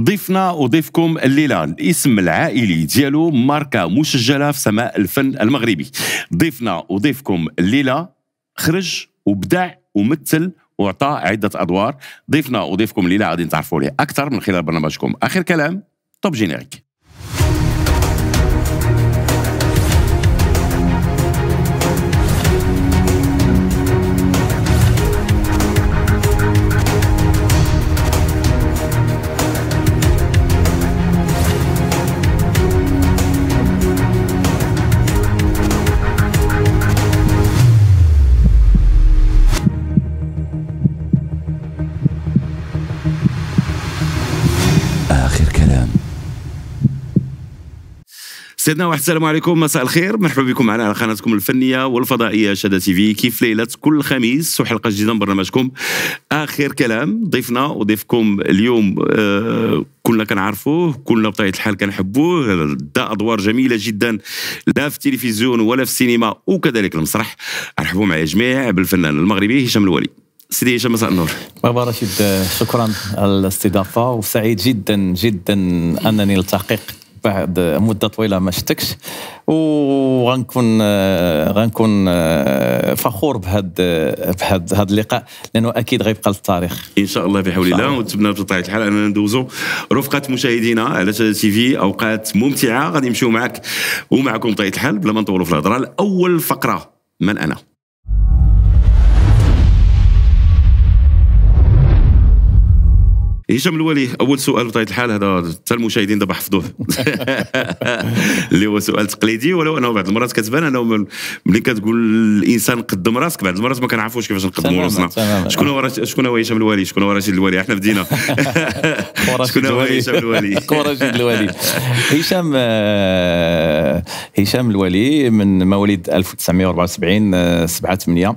ضيفنا وضيفكم الليله الاسم العائلي ديالو ماركه مسجله في سماء الفن المغربي ضيفنا وضيفكم الليله خرج وبدع ومثل وعطى عده ادوار ضيفنا وضيفكم الليله غادي نتعرفوا عليه اكثر من خلال برنامجكم اخر كلام طب جينيريك سيدنا واحد السلام عليكم مساء الخير مرحبا بكم معنا على قناتكم الفنيه والفضائيه شاده تي في كيف ليله كل خميس وحلقه جديده من برنامجكم اخر كلام ضيفنا وضيفكم اليوم آه كلنا كنعرفوه كلنا بطبيعه الحال كنحبوه دا ادوار جميله جدا لا في التلفزيون ولا في السينما وكذلك المسرح ارحبوا معي جميع بالفنان المغربي هشام الولي سيدي هشام مساء النور بابا رشيد شكرا على الاستضافه وسعيد جدا جدا انني التحقيق بعد مده طويله ما شتكش وغنكون غنكون فخور بهذا بهذا هذا اللقاء لانه اكيد غيبقى للتاريخ ان شاء الله بحول الله ونتمنى بطبيعه الحال اننا ندوزو رفقه مشاهدينا على شاشه تي في اوقات ممتعه غادي نمشيو معك ومعكم بطبيعه الحال بلا ما نطولوا في الهضره الاول فقره من انا هشام الولي اول سؤال بطبيعه الحال هذا حتى المشاهدين دابا حفظوه اللي هو سؤال تقليدي ولو انه بعض المرات كتبان انه ملي كتقول الانسان قدم راسك بعض المرات ما كنعرفوش كيفاش نقدموا راسنا شكون هو شكون هو هشام الولي شكون هو رشيد الوالي احنا بدينا شكون هو هشام الولي رشيد الولي هشام آه، هشام الولي من مواليد 1974 7 8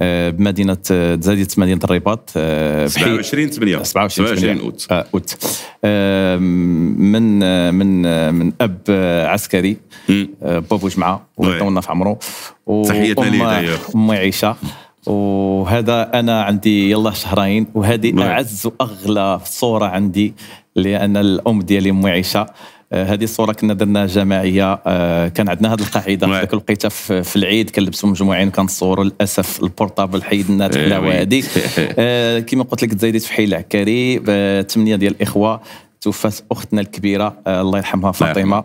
آه، بمدينه تزادية آه، مدينه الرباط 27 8 27 اوت آه، اوت من من من اب عسكري بابو جمعه وطولنا في عمره تحياتنا ليه امي عيشه وهذا انا عندي يلا شهرين وهذه اعز واغلى صوره عندي لان الام ديالي امي عيشه آه، هذه الصوره كنا درنا جماعيه آه، كان عندنا هذه القاعده في ذاك لقيتها في العيد كنلبسوا مجموعين كنصوروا للاسف البورطابل حيد لنا الحلاوه هذه كما قلت لك تزايدت في حي العكاري ثمانيه آه، ديال الاخوه توفات اختنا الكبيره آه، الله يرحمها نعم. فاطمه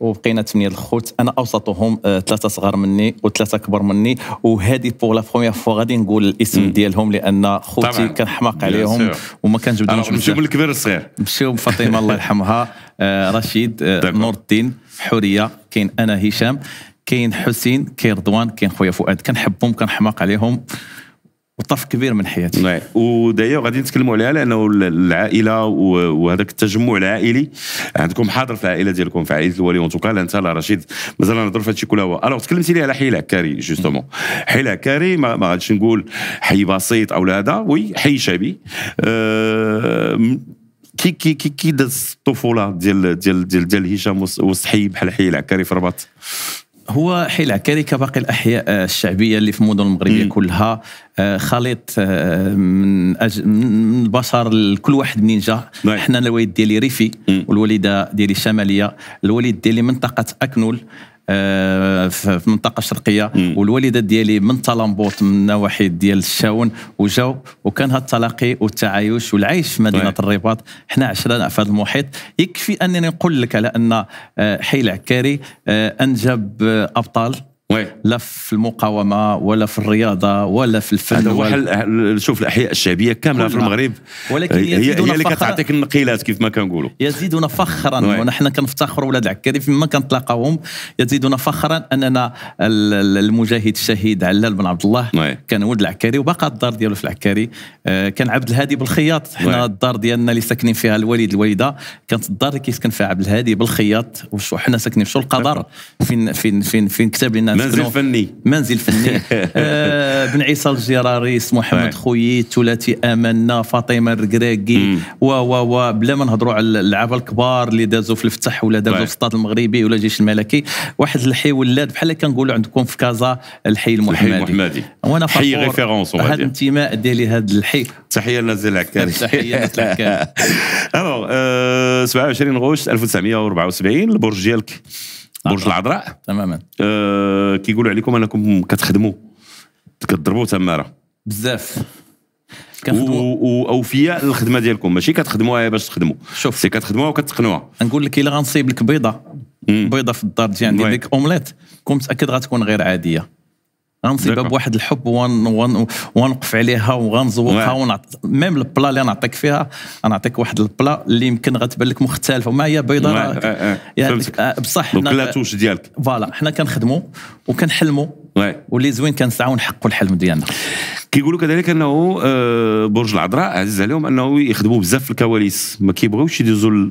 وبقينا ثمانيه الخوت انا اوسطهم آه، ثلاثه صغار مني وثلاثه كبر مني وهذه بوغ لا بروميير فوا غادي نقول الاسم ديالهم لان خوتي كنحماق عليهم وما كنجبدهمش نمشيو من الكبير للصغير نمشيو فاطمه الله يرحمها آه، رشيد نور الدين حوريه كاين انا هشام كاين حسين كاين رضوان كاين خويا فؤاد كنحبهم كنحماق عليهم وطرف كبير من حياتي نعم. ودايو غادي نتكلموا عليها لانه العائله وهذاك التجمع العائلي عندكم حاضر في العائله ديالكم في عائله الولي وانتوكال انت لا رشيد مازال نهضروا في هذا الشيء كله هو الوغ تكلمتي لي على حي العكاري جوستومون حي العكاري ما, ما غاديش نقول حي بسيط او لا هذا وي حي شعبي أه كي كي كي كي داز الطفوله ديال ديال ديال ديال هشام وصحي بحال حي العكاري في الرباط هو حي العكاري كباقي الاحياء آه، الشعبيه اللي في المدن المغربيه م. كلها آه، خليط آه، من, أج... من البشر كل واحد منين جا نعم. حنا الوالد ديالي ريفي والوالده ديالي شماليه الوالد ديالي منطقه اكنول آه، في المنطقه الشرقيه والوالده ديالي من طلمبوط من نواحي ديال الشاون وجاو وكان هذا التلاقي والتعايش والعيش في مدينه طيب. الرباط حنا عشرة في هذا المحيط يكفي انني نقول لك على ان آه، حي العكاري آه، انجب ابطال وي. لا في المقاومه ولا في الرياضه ولا في الفن ولا وال... شوف الاحياء الشعبيه كامله في المغرب ولكن هي, هي اللي كتعطيك النقيلات كيف ما كنقولوا يزيدنا فخرا ونحن كنفتخروا ولاد العكاري فيما كنتلاقاوهم يزيدنا فخرا اننا المجاهد الشهيد علال بن عبد الله وي. كان ولد العكاري وبقى الدار ديالو في العكاري آه، كان عبد الهادي بالخياط حنا الدار ديالنا اللي ساكنين فيها الوالد الوالده كانت الدار اللي كيسكن فيها عبد الهادي بالخياط وحنا ساكنين في القدر فين فين فين فين كتاب لنا منزل فني منزل فني آه، بن عيسى اسمه محمد نعم. خويي ثلاثي امنا فاطمه الركراكي و و و بلا ما نهضروا على اللعابه الكبار اللي دازوا في الفتح ولا دازوا نعم. في السطاد المغربي ولا الجيش الملكي واحد الحي ولاد بحال اللي كنقولوا عندكم في كازا الحي المحمدي الحي المحمدي وانا حي ريفيرونس هذا الانتماء ديالي لهذا الحي تحيه لنزل العكاري تحيه لنزل العكاري 27 غشت 1974 البرج ديالك برج العذراء تماما آه كيقولوا عليكم انكم كتخدموا كتضربوا تماره بزاف واوفياء للخدمه ديالكم ماشي كتخدموها باش تخدموا شوف سي كتخدموها وكتقنوها نقول لك الا غنصيب لك بيضه بيضه في الدار تجي عندي ديك اومليت كون متاكد غتكون غير عاديه غنصيبها بواحد الحب ونوقف عليها وغنزوقها ونعط ميم البلا اللي نعطيك فيها نعطيك واحد البلا اللي يمكن غتبان لك مختلفه وما هي بيضاء يعني آه، بصح حنا التوش ديالك فوالا حنا كنخدموا وكنحلموا واللي زوين كنسعوا ونحقوا الحلم ديالنا كيقولوا كذلك انه آه، برج العذراء عزيز عليهم انه يخدموا بزاف في الكواليس ما كيبغيوش يدوزوا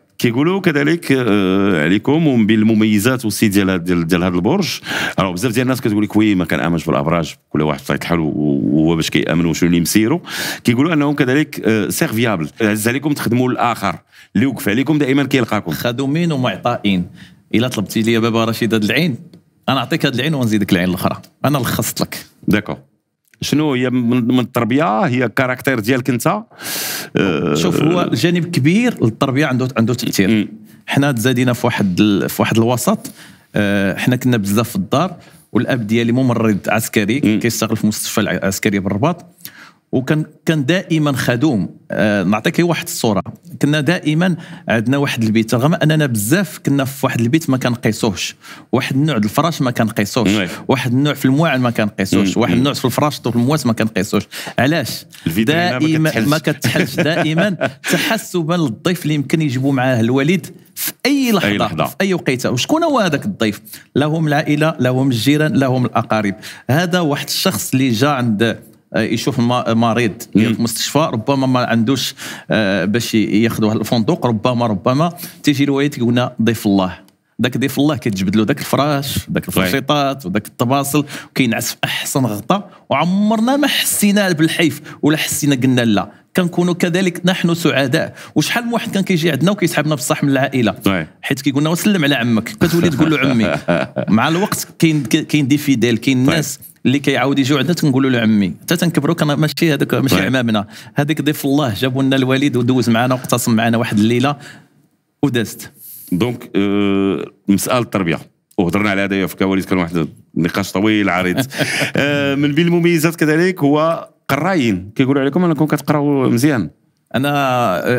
كيقولوا كذلك آه، عليكم بين وسي ديال ديال ديال هذا البرج الو بزاف ديال الناس كتقول لك وي ما كنامنش بالابراج كل واحد بطبيعه حلو وهو باش كيامن وشنو اللي مسيرو كيقولوا انهم كذلك سيرفيابل آه، عز عليكم تخدموا الاخر اللي وقف عليكم دائما كيلقاكم خادمين ومعطائين الا طلبتي لي بابا رشيد هاد العين انا نعطيك هاد العين ونزيدك العين الاخرى انا لخصت لك داكور شنو هي من التربيه هي الكاركتير ديالك انت أه شوف هو جانب كبير للتربيه عنده عنده تاثير حنا تزادينا في واحد في واحد الوسط أه حنا كنا بزاف في الدار والاب ديالي ممرض عسكري كيشتغل في المستشفى العسكري بالرباط وكان كان دائما خدوم آه نعطيك واحد الصوره كنا دائما عندنا واحد البيت رغم اننا بزاف كنا في واحد البيت ما كنقيسوهش واحد النوع الفراش ما كنقيسوهش نعم. واحد النوع في المواعن ما كنقيسوش واحد النوع في الفراش وفي المواس ما كنقيسوش علاش دائما ما كتحلش دائما تحسبا للضيف اللي يمكن يجيبوا معاه الوالد في اي لحظه, أي لحظة. في اي وقيته وشكون هو هذاك الضيف لهم العائله لهم الجيران لهم الاقارب هذا واحد الشخص اللي جا عند آه، يشوف مريض في المستشفى ربما ما عندوش آه، باش ياخذوا الفندق ربما ربما تيجي روايه تيقول ضيف الله ذاك ضيف الله كتجبد له ذاك الفراش داك الفرشيطات وذاك التباصل وكينعس في احسن غطاء وعمرنا ما حسينا بالحيف ولا حسينا قلنا لا كنكونوا كذلك نحن سعداء وشحال من واحد كان كيجي عندنا وكيسحبنا بصح من العائله حيت كيقول لنا وسلم على عمك كتولي تقول له عمي مع الوقت كاين كاين دي فيديل كاين ناس اللي كيعاود يجيو عندنا تنقولوا له عمي حتى تنكبروا كان ماشي هذاك ماشي عمامنا هذيك ضيف الله جابوا لنا الوالد ودوز معنا واقتصم معنا واحد الليله ودازت دونك أه مساله التربيه وهضرنا على هذا في الكواليس كان واحد نقاش طويل عريض أه من بين المميزات كذلك هو قرايين كيقولوا عليكم انكم كتقراو مزيان انا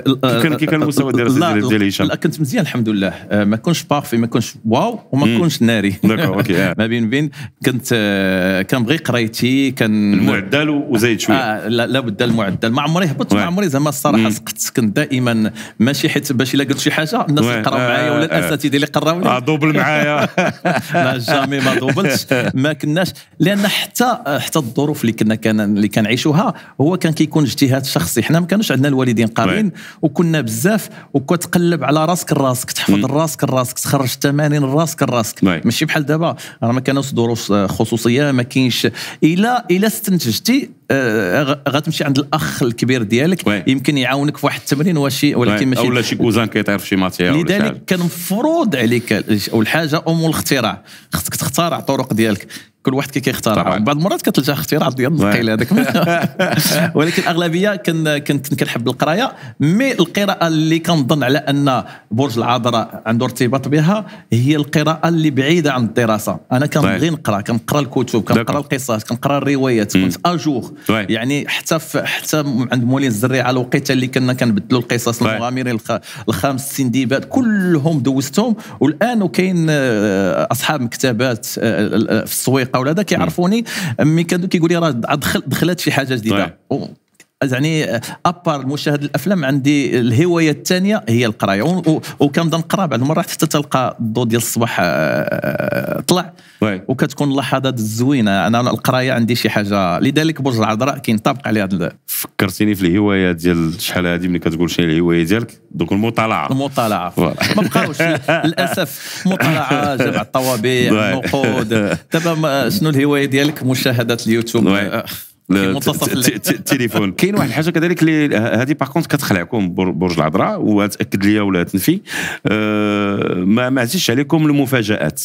كان آه، آه، كي كان آه، المستوى ديال الدراسي ديال هشام لا كنت مزيان الحمد لله ما كنتش بارفي ما كنتش واو وما كنتش ناري اوكي ما بين بين كنت كنبغي قرايتي كان المعدل وزايد شويه آه لا, لا بد المعدل ما عمري هبطت ما عمري زعما الصراحه سقطت كنت دائما ماشي حيت باش الا قلت شي حاجه الناس يقراو معايا ولا الاساتذه اللي قراو لي دوبل معايا ما جامي ما دوبلتش ما كناش لان حتى حتى الظروف اللي كنا كان اللي كنعيشوها هو كان كيكون اجتهاد شخصي حنا ما كانوش عندنا والدين قابلين وكنا بزاف وكتقلب على راسك راسك تحفظ راسك راسك تخرج التمارين راسك راسك ماشي بحال دابا راه ما كانوش دروس خصوصيه ما كاينش الا الا استنتجتي آه، آه، غتمشي عند الاخ الكبير ديالك وي. يمكن يعاونك في واحد التمرين وشي ولكن ماشي ولا شي كوزان كيطير في شي ماتيا لذلك كان مفروض عليك اول حاجه ام الاختراع خصك تخترع الطرق ديالك كل واحد كي كيختار بعض المرات كتلجا اختيارات ديال الثقيل نعم. هذاك ولكن الاغلبيه كن كنت كنحب القرايه مي القراءه اللي كنظن على ان برج العذراء عنده ارتباط بها هي القراءه اللي بعيده عن الدراسه انا كنبغي طيب. نقرا كنقرا الكتب كنقرا القصص كنقرا الروايات كنت اجور طيب. يعني حتى حتى عند مولين الزري على الوقيته اللي كنا كنبدلوا القصص طيب. المغامرين الخامس السندباد كلهم دوزتهم والان وكاين آه، اصحاب مكتبات آه، آه، في السويق هذا كيعرفوني مي كانوا كيقول لي راه دخلت شي حاجه جديده طيب. يعني ابار آه, المشاهد الافلام عندي الهوايه الثانيه هي القرايه وكنبدا نقرا بعض المرات حتى تلقى الضوء ديال الصباح آه, طلع وكتكون اللحظات الزوينه انا القرايه عندي شي حاجه لذلك برج العذراء كينطبق عليها هذا فكرتيني في الهوايه ديال شحال هذه ملي كتقول شنو الهوايه ديالك دوك المطالعه المطالعه ما بقاوش للاسف مطالعه جمع الطوابع النقود دابا شنو الهوايه ديالك مشاهده اليوتيوب التليفون كاين واحد الحاجه كذلك اللي هذه باغ كونت كتخلعكم برج العذراء وتاكد لي ولا تنفي آه، ما ما عزيزش عليكم المفاجات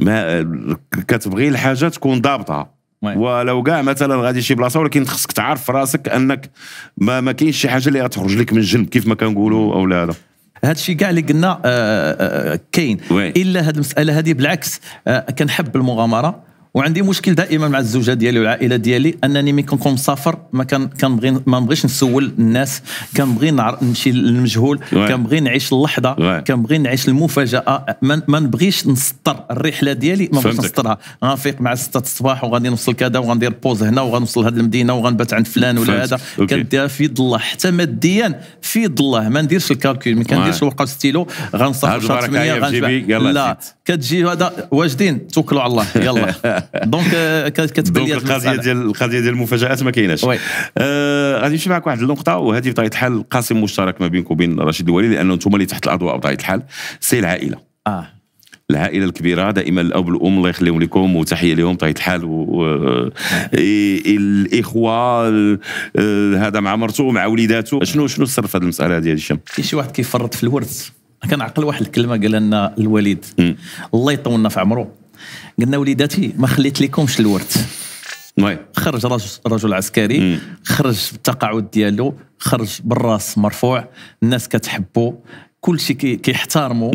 ما كتبغي الحاجه تكون ضابطه ولو كاع مثلا غادي شي بلاصه ولكن خصك تعرف راسك انك ما ما كاينش شي حاجه اللي غتخرج لك من الجنب كيف ما كنقولوا او لا هذا هذا الشيء كاع اللي قلنا آه، آه، كاين الا هذه المساله هذه بالعكس كنحب المغامره وعندي مشكل دائما مع الزوجه ديالي والعائله ديالي انني ملي كنكون مسافر ما كان كنبغي ما نبغيش نسول الناس كنبغي نمشي للمجهول كنبغي نعيش اللحظه كنبغي نعيش المفاجاه ما, نبغيش نسطر الرحله ديالي ما نبغيش نسطرها غنفيق مع 6 الصباح وغادي نوصل كذا وغندير بوز هنا وغنوصل هذه المدينه وغنبات عند فلان ولا هذا كنديرها في يد الله حتى ماديا في يد الله ما نديرش الكالكول ما كنديرش الورقه والستيلو غنصحى شهر 8 لا كتجي هذا واجدين توكلوا على الله يلا دونك كتبان لي القضيه ديال القضيه ديال المفاجات ما كايناش آه، غادي نمشي معك واحد النقطه وهذه بطبيعه الحال قاسم مشترك ما بينك وبين رشيد الوالي لانه انتم اللي تحت الاضواء بطبيعه الحال سي العائله اه العائله الكبيره دائما الاب والام الله يخليهم لكم وتحيه لهم بطبيعه الحال و... آه. الاخوه آه، هذا مع مرته ومع وليداته شنو شنو السر في هذه المساله هذه هشام؟ كاين شي واحد كيفرط في الورث كنعقل واحد الكلمه قال لنا الوالد الله يطولنا في عمره قلنا وليداتي ما خليت لكمش وي خرج رجل, رجل عسكري مم. خرج بالتقاعد ديالو خرج بالراس مرفوع الناس كتحبو كلشي كيحترمو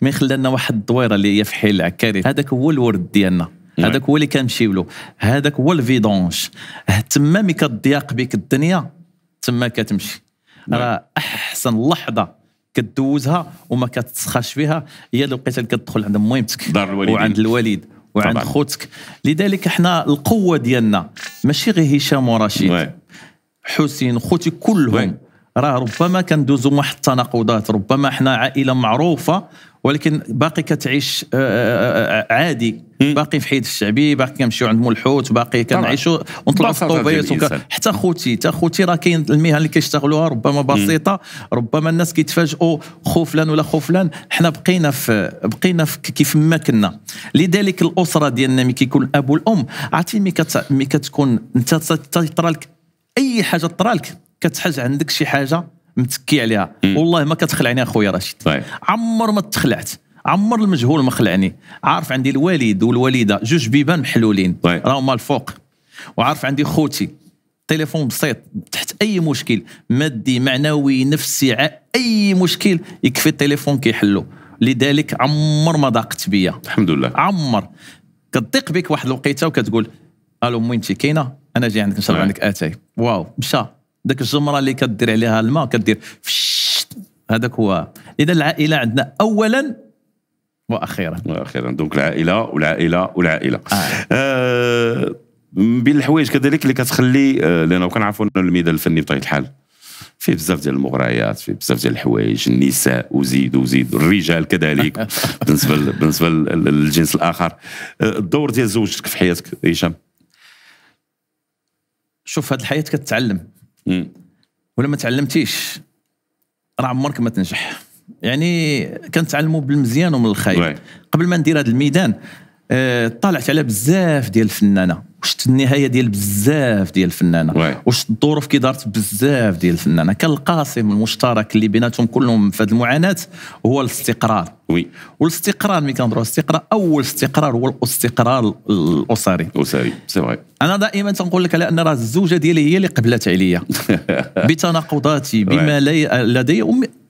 ما لنا واحد الدويره اللي هي في حيل العكاري هذاك هو الورد ديالنا هذاك هو اللي كنمشيو له هذاك هو الفيدونج تما مي كتضيق بك الدنيا تما كتمشي راه احسن لحظه كدوزها وما كتسخاش فيها هي اللي لقيتها كتدخل عند ميمتك دار الوالدين وعند الوالد وعند خوتك لذلك حنا القوه ديالنا ماشي غير هشام ورشيد حسين خوتي كلهم راه ربما كندوزو واحد التناقضات ربما حنا عائله معروفه ولكن باقي كتعيش آه، آه، آه، عادي باقي في حيد الشعبي باقي كنمشيو عند الحوت باقي كنعيشوا ونطلعوا في الطوبيات حتى خوتي حتى خوتي راه كاين المهن اللي كيشتغلوها ربما بسيطه ربما الناس كيتفاجئوا خو فلان ولا خو فلان حنا بقينا في بقينا في كيف ما كنا لذلك الاسره ديالنا ملي كيكون الاب والام عرفتي ملي كتكون انت تطرالك لك اي حاجه طرالك كتحس عندك شي حاجه متكي عليها مم. والله ما كتخلعني اخويا رشيد طيب. عمر ما تخلعت عمر المجهول ما خلعني عارف عندي الوالد والوالده جوج بيبان محلولين طيب. راهما الفوق وعارف عندي خوتي تليفون بسيط تحت اي مشكل مادي معنوي نفسي اي مشكل يكفي التليفون كيحلو لذلك عمر ما ضاقت بيا الحمد لله عمر كتضيق بك واحد الوقيته وكتقول الو مين كاينه انا جاي عندك نشرب طيب. عندك اتاي واو مشى ذاك الجمره اللي كدير عليها الماء كدير هذاك هو اذا العائله عندنا اولا واخيرا واخيرا دونك العائله والعائله والعائله آه. آه من بين الحوايج كذلك اللي كتخلي آه لانه كنعرفوا انه الميدان الفني بطبيعه الحال فيه بزاف ديال المغريات فيه بزاف ديال الحوايج النساء وزيد وزيد الرجال كذلك بالنسبه بالنسبه للجنس الاخر آه، الدور ديال زوجتك في حياتك هشام شوف هاد الحياه كتعلم م. ولا ما تعلمتيش راه عمرك ما تنجح يعني كنتعلموا بالمزيان ومن الخايب قبل ما ندير هذا الميدان آه، طلعت على بزاف ديال الفنانه وشت النهايه ديال بزاف ديال الفنانه وشت الظروف كي دارت بزاف ديال الفنانه كان القاسم المشترك اللي بيناتهم كلهم في هذه المعاناه هو الاستقرار وي والاستقرار ملي كنهضروا الاستقرار اول استقرار هو الاستقرار الاسري الاسري سي انا دائما تنقول لك على ان راه الزوجه ديالي هي اللي قبلت عليا بتناقضاتي بما لدي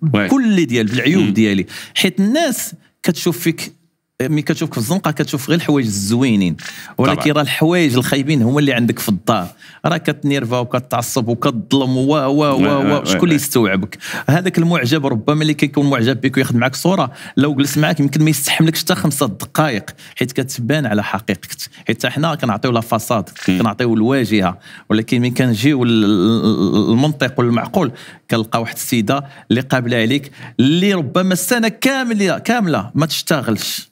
وكل ديال بالعيوب ديالي حيت الناس كتشوف فيك مي كتشوفك في الزنقه كتشوف غير الحوايج الزوينين ولكن راه الحوايج الخايبين هما اللي عندك في الدار راه كتنيرفا وكتعصب وكتظلم و و و و شكون اللي يستوعبك هذاك المعجب ربما اللي كيكون معجب بك وياخذ معك صوره لو جلس معك يمكن ما يستحملكش حتى خمسه دقائق حيت كتبان على حقيقتك حيت حنا كنعطيو لا فاساد كنعطيو الواجهه ولكن مين كنجيو المنطق والمعقول كنلقى واحد السيده اللي قابله عليك اللي ربما السنه كامله كامله ما تشتغلش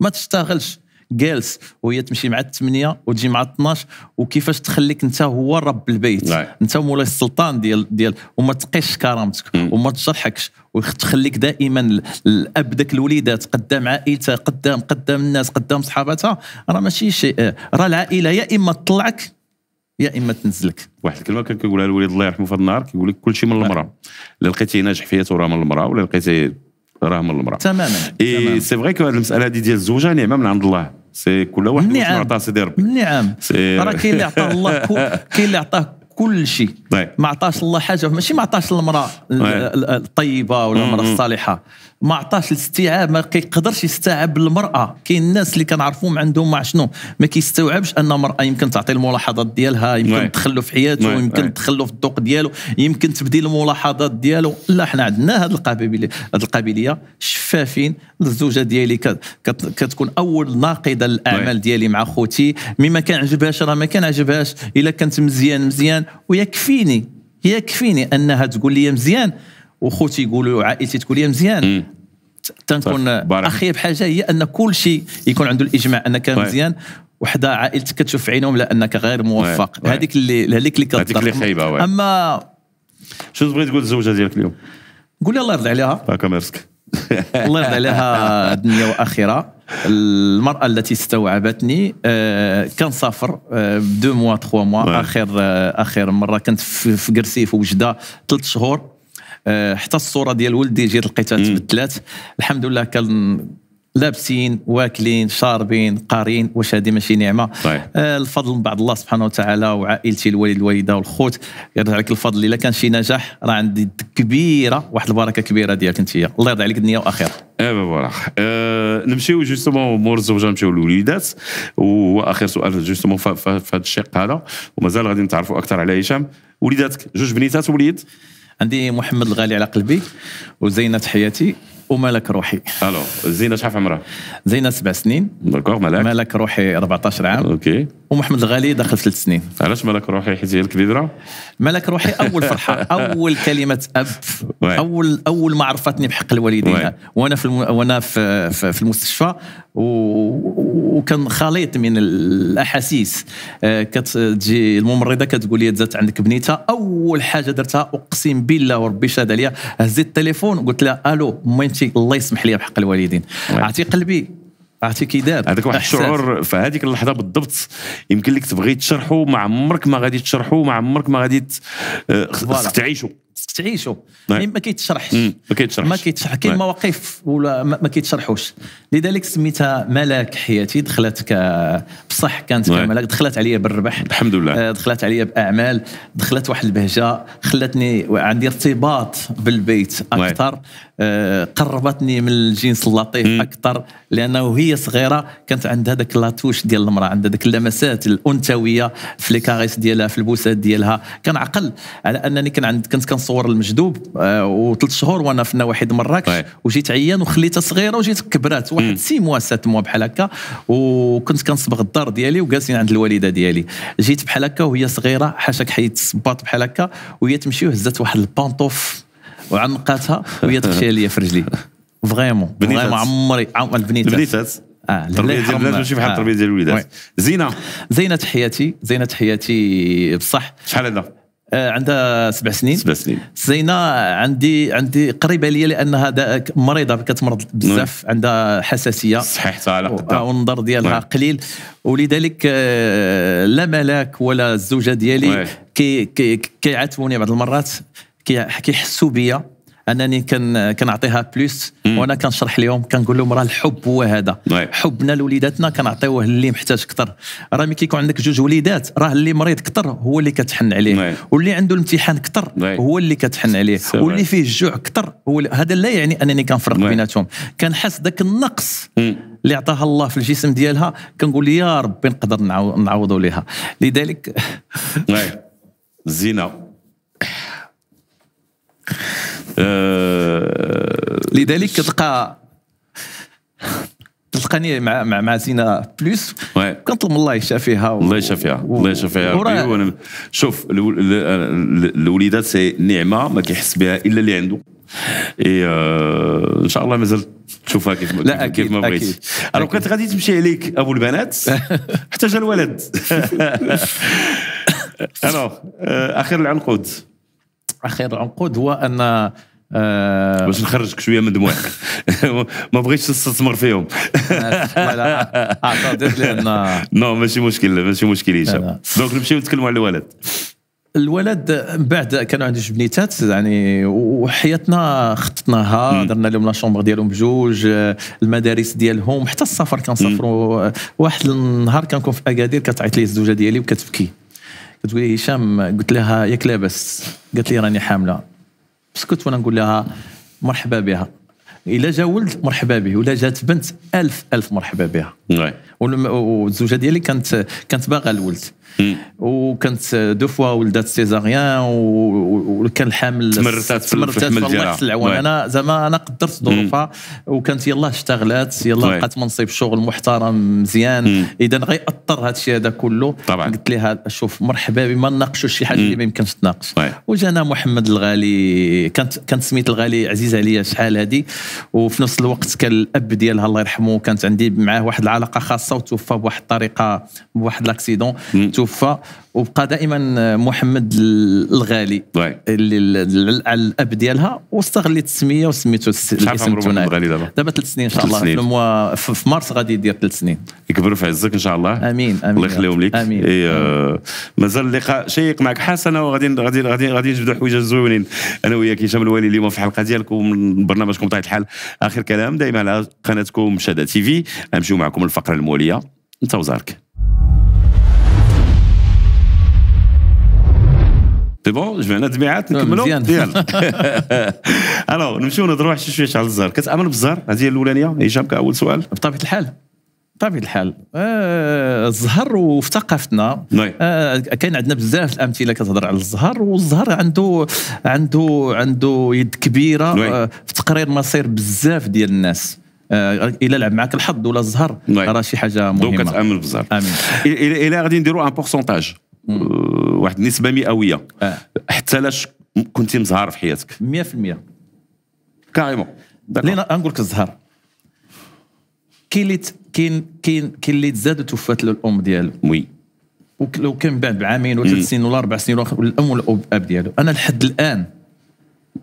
ما تشتغلش جالس وهي تمشي مع الثمانيه وتجي مع 12 وكيفاش تخليك انت هو رب البيت نعم. انت مولاي السلطان ديال ديال وما تقيش كرامتك وما تجرحكش وتخليك دائما الاب ذاك الوليدات قدام عائلته قدام قدام الناس قدام صحاباتها راه ماشي شيء راه العائله يا اما تطلعك يا اما تنزلك واحد الكلمه كان كيقولها الوليد الله يرحمه في النهار كيقول لك كل شيء من المراه الا لقيتيه ناجح في حياته راه من المراه ولا لقيتيه راه من المراه تماما اي سي فغي كو المساله هذه ديال الزوجه نعمه من عند الله سي كل واحد واش عطاه نعم. سيدي ربي نعم راه كاين اللي عطاه الله كاين اللي عطاه كل شيء نعم. ما عطاش الله حاجه ماشي ما عطاش المراه نعم. الطيبه ولا المراه الصالحه ما عطاش الاستيعاب ما كيقدرش يستوعب المراه كاين الناس اللي كنعرفهم عندهم ما شنو ما كيستوعبش ان المراه يمكن تعطي الملاحظات ديالها يمكن نعم. تخلو في حياته يمكن تخلو في الذوق ديالو يمكن تبدي الملاحظات ديالو لا حنا عندنا هاد القابليه هاد القابليه شفافين الزوجه ديالي كتكون اول ناقده للاعمال ديالي مع خوتي مما عجبهاش راه ما عجبهاش الا كانت مزيان مزيان مزيان ويكفيني يكفيني انها تقول لي مزيان وخوتي يقولوا عائلتي تقول لي مزيان تنكون اخي بحاجه هي ان كل شيء يكون عنده الاجماع انك مزيان وحده عائلتك كتشوف في عينهم لانك غير موفق هذيك اللي هذيك اللي هذيك اللي خايبه اما شنو تبغي تقول للزوجه ديالك اليوم؟ قول لي الله يرضي عليها هكا ميرسك الله يرضى عليها دنيا واخره المراه التي استوعبتني آه، كان كنسافر آه، دو موا تخوا موا اخر آه، اخر مره كنت في كرسي في وجده ثلاث شهور حتى الصوره ديال ولدي جيت لقيتها تبدلات الحمد لله كان لابسين واكلين شاربين قارين واش هذه ماشي نعمه آه الفضل من بعد الله سبحانه وتعالى وعائلتي الوالد الوالده والخوت يرجع لك الفضل الا كان شي نجاح راه عندي كبيره واحد البركه كبيره ديالك انت الله يرضي عليك الدنيا واخره ايوا فوالا أه نمشيو جوستومون مور الزوجه نمشيو للوليدات وهو اخر سؤال جوستومون في هذا الشق هذا ومازال غادي نتعرفوا اكثر على هشام وليداتك جوج بنيتات وليد عندي محمد الغالي على قلبي وزينه حياتي وملك روحي الو زينه شحال عمرها؟ زينه سبع سنين داكوغ ملك ملك روحي 14 عام اوكي ومحمد الغالي داخل ثلاث سنين علاش ملك روحي حيت هي الكبيره؟ ملك روحي اول فرحه اول كلمه اب اول اول ما عرفتني بحق الوالدين وانا في الم... وانا في, في المستشفى و... وكان خليط من الاحاسيس آه، كتجي الممرضه كتقول لي تزات عندك بنيتها اول حاجه درتها اقسم بالله وربي شهد عليا هزيت التليفون قلت لها الو مين فهمتي الله يسمح لي بحق الوالدين عرفتي قلبي عرفتي كي دار هذاك واحد الشعور في هذيك اللحظه بالضبط يمكن لك تبغي تشرحه ما عمرك ما غادي تشرحه ما عمرك ما غادي آه، تعيشه تعيشوا نعم. يعني ما كيتشرحش ما كيتشرحش ما كيتشرح كاين نعم. مواقف ولا ما كيتشرحوش لذلك سميتها ملاك حياتي دخلت ك بصح كانت نعم. كملاك دخلت عليا بالربح الحمد لله آه، دخلت عليا باعمال دخلت واحد البهجه خلتني عندي ارتباط بالبيت اكثر آه، قربتني من الجنس اللطيف اكثر لانه وهي صغيره كانت عندها ذاك لاتوش ديال المراه عندها ذاك اللمسات الانثويه في لي ديالها في البوسات ديالها كنعقل على انني كان عند كنت كنصور صور المجذوب آه، وثلاث شهور وانا في نواحي مراكش طيب. وجيت عيان وخليتها صغيره وجيت كبرات واحد سي موا سات موا بحال هكا وكنت كنصبغ الدار ديالي وجالسين عند الوالده ديالي جيت بحال هكا وهي صغيره حاشاك حيت الصباط بحال هكا وهي تمشي وهزات واحد البانطوف وعنقاتها وهي تمشي عليا في رجلي فريمون فريمون عمري البنيتات البنيتات اه تربيه ديال ماشي بحال آه. التربيه ديال الوليدات زينه زينه تحياتي زينه تحياتي بصح شحال هذا آه، عندها سبع سنين سبع سنين زينه عندي عندي قريبه لي لانها مريضه كتمرض بزاف نعم. عندها حساسيه صحيح على قدها آه، والنظر ديالها نعم. قليل ولذلك آه، لا ملاك ولا الزوجه ديالي كيعاتبوني كي كي بعض المرات كيحسوا بيا انني كان كنعطيها بلوس وانا كنشرح لهم كنقول لهم راه الحب هو هذا حبنا لوليداتنا كنعطيوه اللي محتاج اكثر راه ملي كيكون عندك جوج وليدات راه اللي مريض اكثر هو اللي كتحن عليه واللي عنده الامتحان اكثر هو اللي كتحن عليه واللي فيه الجوع اكثر هو هذا لا يعني انني كنفرق بيناتهم كنحس ذاك النقص اللي عطاها الله في الجسم ديالها كنقول يا ربي نقدر نعوضوا ليها لذلك زينه آه، لذلك كتلقى تلقاني مع مع مع زينه بلوس كنطلب الله يشافيها و... الله يشافيها و... الله يشافيها ورا... شوف الوليدات سي نعمه ما كيحس بها الا اللي عنده اي euh, ان شاء الله مازال تشوفها كيف ما كيف, ما بغيتي الو كانت غادي تمشي عليك ابو البنات حتى جا الولد الو آه، اخر العنقود اخر العنقود هو ان أه باش نخرجك شويه من دموعك ما بغيتش تستثمر فيهم اعتذر لان نو ماشي مشكل ماشي مشكل هشام دونك نمشيو نتكلموا على الولد الولد من بعد كانوا عندي جوج بنيتات يعني وحياتنا خططناها درنا لهم لا شومبر ديالهم بجوج المدارس ديالهم حتى السفر كنسافروا واحد النهار كنكون في اكادير كتعيط لي الزوجه ديالي وكتبكي تقولي إيه، لي هشام قلت لها ياك لاباس قالت لي راني حامله سكت وانا نقول لها مرحبا بها الا جا ولد مرحبا به ولا جات بنت الف الف مرحبا بها نعم. والزوجه ديالي كانت كانت باغا الولد وكانت دو فوا ولدات سيزاريان وكان الحامل تمرتات تمرتات في الله العون انا زعما انا قدرت ظروفها وكانت يلاه اشتغلات يلاه لقات منصب شغل محترم مزيان اذا غيأثر هذا الشيء هذا كله طبعا قلت لها شوف مرحبا بما نناقشوا شي حاجه اللي ما يمكنش تناقش وجانا محمد الغالي كانت كانت سميت الغالي عزيزه عليا شحال هذه وفي نفس الوقت كان الاب ديالها الله يرحمه كانت عندي معاه واحد العلاقه خاصه وتوفى بواحد الطريقه بواحد لاكسيدون توفى وبقى دائما محمد الغالي اللي الاب ديالها واستغل التسميه وسميتو الاسم تونالي الغالي دابا دابا ثلاث سنين ان شاء الله في, في مارس غادي يدير ثلاث سنين يكبروا في عزك ان شاء الله امين امين الله يخليهم لك امين آه، مازال اللقاء شيق معك حسنه وغادي غادي غادي غادي نجبدوا حوايج زوينين انا وياك هشام الوالي اليوم في الحلقه ديالكم من برنامجكم طايح الحال اخر كلام دائما على قناتكم شاده تي في نمشيو معكم الفقره المواليه انت وزارك سي بون جمعنا تبيعات نكملوا يلا الو نمشيو نهضروا واحد شويه على الزهر كتامن بالزهر هذه الاولانيه هشام كاول سؤال بطبيعه الحال بطبيعه الحال آه، الزهر وفي ثقافتنا آه، كاين عندنا بزاف الامثله كتهضر على الزهر والزهر عنده عنده عنده يد كبيره آه، في تقرير مصير بزاف ديال الناس الى الا لعب معك الحظ ولا الزهر راه شي حاجه مهمه دونك كتامن بالزهر امين الا غادي نديروا ان بورسونتاج آه، واحد النسبه مئويه آه. حتى لاش كنتي مزهر في حياتك 100% كاريمون لينا نقول لك الزهر كاين اللي كاين كاين كاين اللي تزاد وتوفات له الام ديالو وي ولو كان بعد بعامين ولا ثلاث سنين ولا اربع سنين ولا الام ولا الاب ديالو انا لحد الان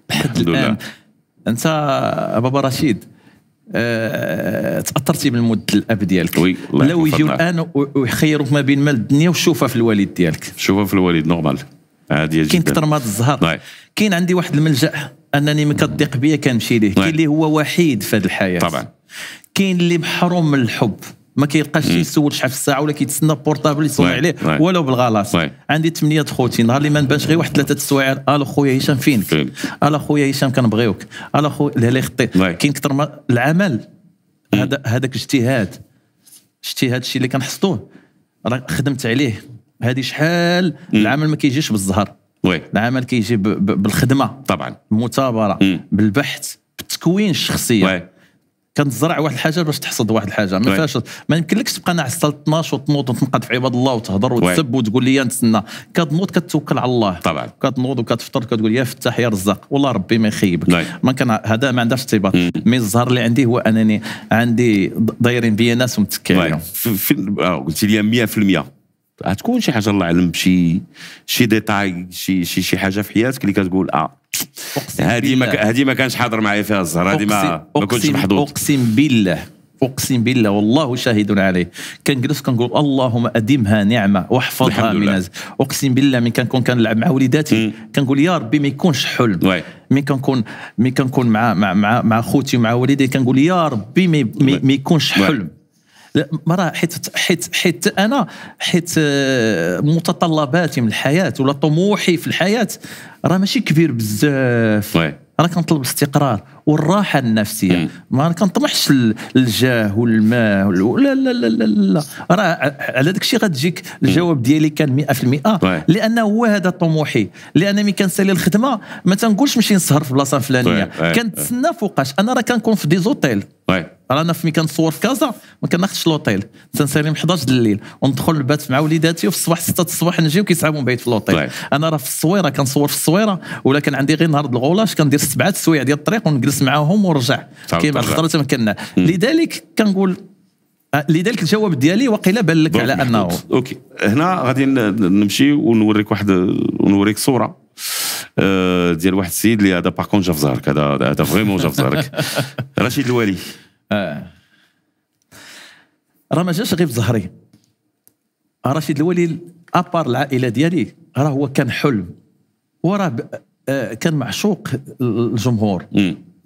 لحد الان انت بابا رشيد آه، تاثرتي بالمده الاب ديالك وي لو يجيو الان ويخيروك ما بين مال الدنيا وشوفه في الوالد ديالك الشوفه في الوالد نورمال عادي جدا كاين كثر الزهر كاين عندي واحد الملجا انني من كضيق بيا كنمشي ليه كاين اللي هو وحيد في هذه الحياه طبعا كاين اللي محروم من الحب ما كيلقاش يسول شحال في الساعه ولا كيتسنى بورطابل يسول عليه ولو بالغلاص عندي ثمانيه خوتي نهار اللي ما نبانش غير واحد ثلاثه السوايع الو خويا هشام فينك الو خويا هشام كنبغيوك الو خويا لا لا خطي كاين كثر ما العمل هذا هذاك اجتهاد اجتهاد الشيء اللي كنحصدوه راه خدمت عليه هذه شحال العمل ما كيجيش بالزهر وي العمل كيجي بالخدمه طبعا بالمثابره بالبحث بالتكوين الشخصيه كتزرع واحد الحاجه باش تحصد واحد الحاجه ما فيهاش ما يمكنلكش تبقى ناعس حتى 12 وتنوض وتنقد في عباد الله وتهضر وتسب وتقول لي نتسنى كتنوض كتوكل على الله طبعا كتنوض وكتفطر كتقول يا فتاح يا رزاق والله ربي ما يخيبك ما كان هذا ما عندهاش ارتباط مي الزهر اللي عندي هو انني عندي دايرين بيا ناس ومتكاين آه، قلتي لي 100% غتكون شي حاجه الله اعلم بشي شي ديتاي شي شي شي حاجه في حياتك اللي كتقول اه هذه ما هذه ما كانش حاضر معايا فيها الزهر هذه ما ما كنتش محظوظ اقسم بالله اقسم بالله والله شاهد عليه كنجلس كنقول اللهم ادمها نعمه واحفظها من اقسم بالله من كنكون كنلعب مع وليداتي كنقول يا ربي ما يكونش حلم من كنكون من كنكون مع مع مع, مع خوتي ومع والدي كنقول يا ربي ما يكونش حلم وي. ما راه حيت حيت حيت انا حيت آه، متطلباتي من الحياه ولا طموحي في الحياه راه ماشي كبير بزاف راه كنطلب الاستقرار والراحه النفسيه ما كنطمحش للجاه والماء لا لا لا لا, لا. راه على داك الشيء غتجيك الجواب ديالي كان 100% لانه هو هذا طموحي لان ملي كنسالي الخدمه ما تنقولش نمشي نسهر في بلاصه فلانيه كنتسنى فوقاش انا راه كنكون في ديزوتيل رانا في كنصور في كازا ما كناخذش لوطيل تنسالي 11 الليل وندخل نبات مع وليداتي وفي الصباح 6 الصباح نجي من بيت في لوطيل انا راه في الصويره كنصور في الصويره ولا كان عندي غير نهار الغولاش كندير سبعه السوايع ديال الطريق ونجلس جلس معاهم ورجع كاين بعض الخطرات ما كنا لذلك كنقول آه، لذلك الجواب ديالي وقيل بان لك على انه اوكي هنا غادي نمشي ونوريك واحد ونوريك صوره آه، ديال واحد السيد اللي هذا باكون جا في زهرك هذا هذا فريمون جا في زهرك رشيد الوالي آه. راه ما جاش غير في زهري آه، رشيد الوالي ابار العائله ديالي راه هو كان حلم وراه كان معشوق الجمهور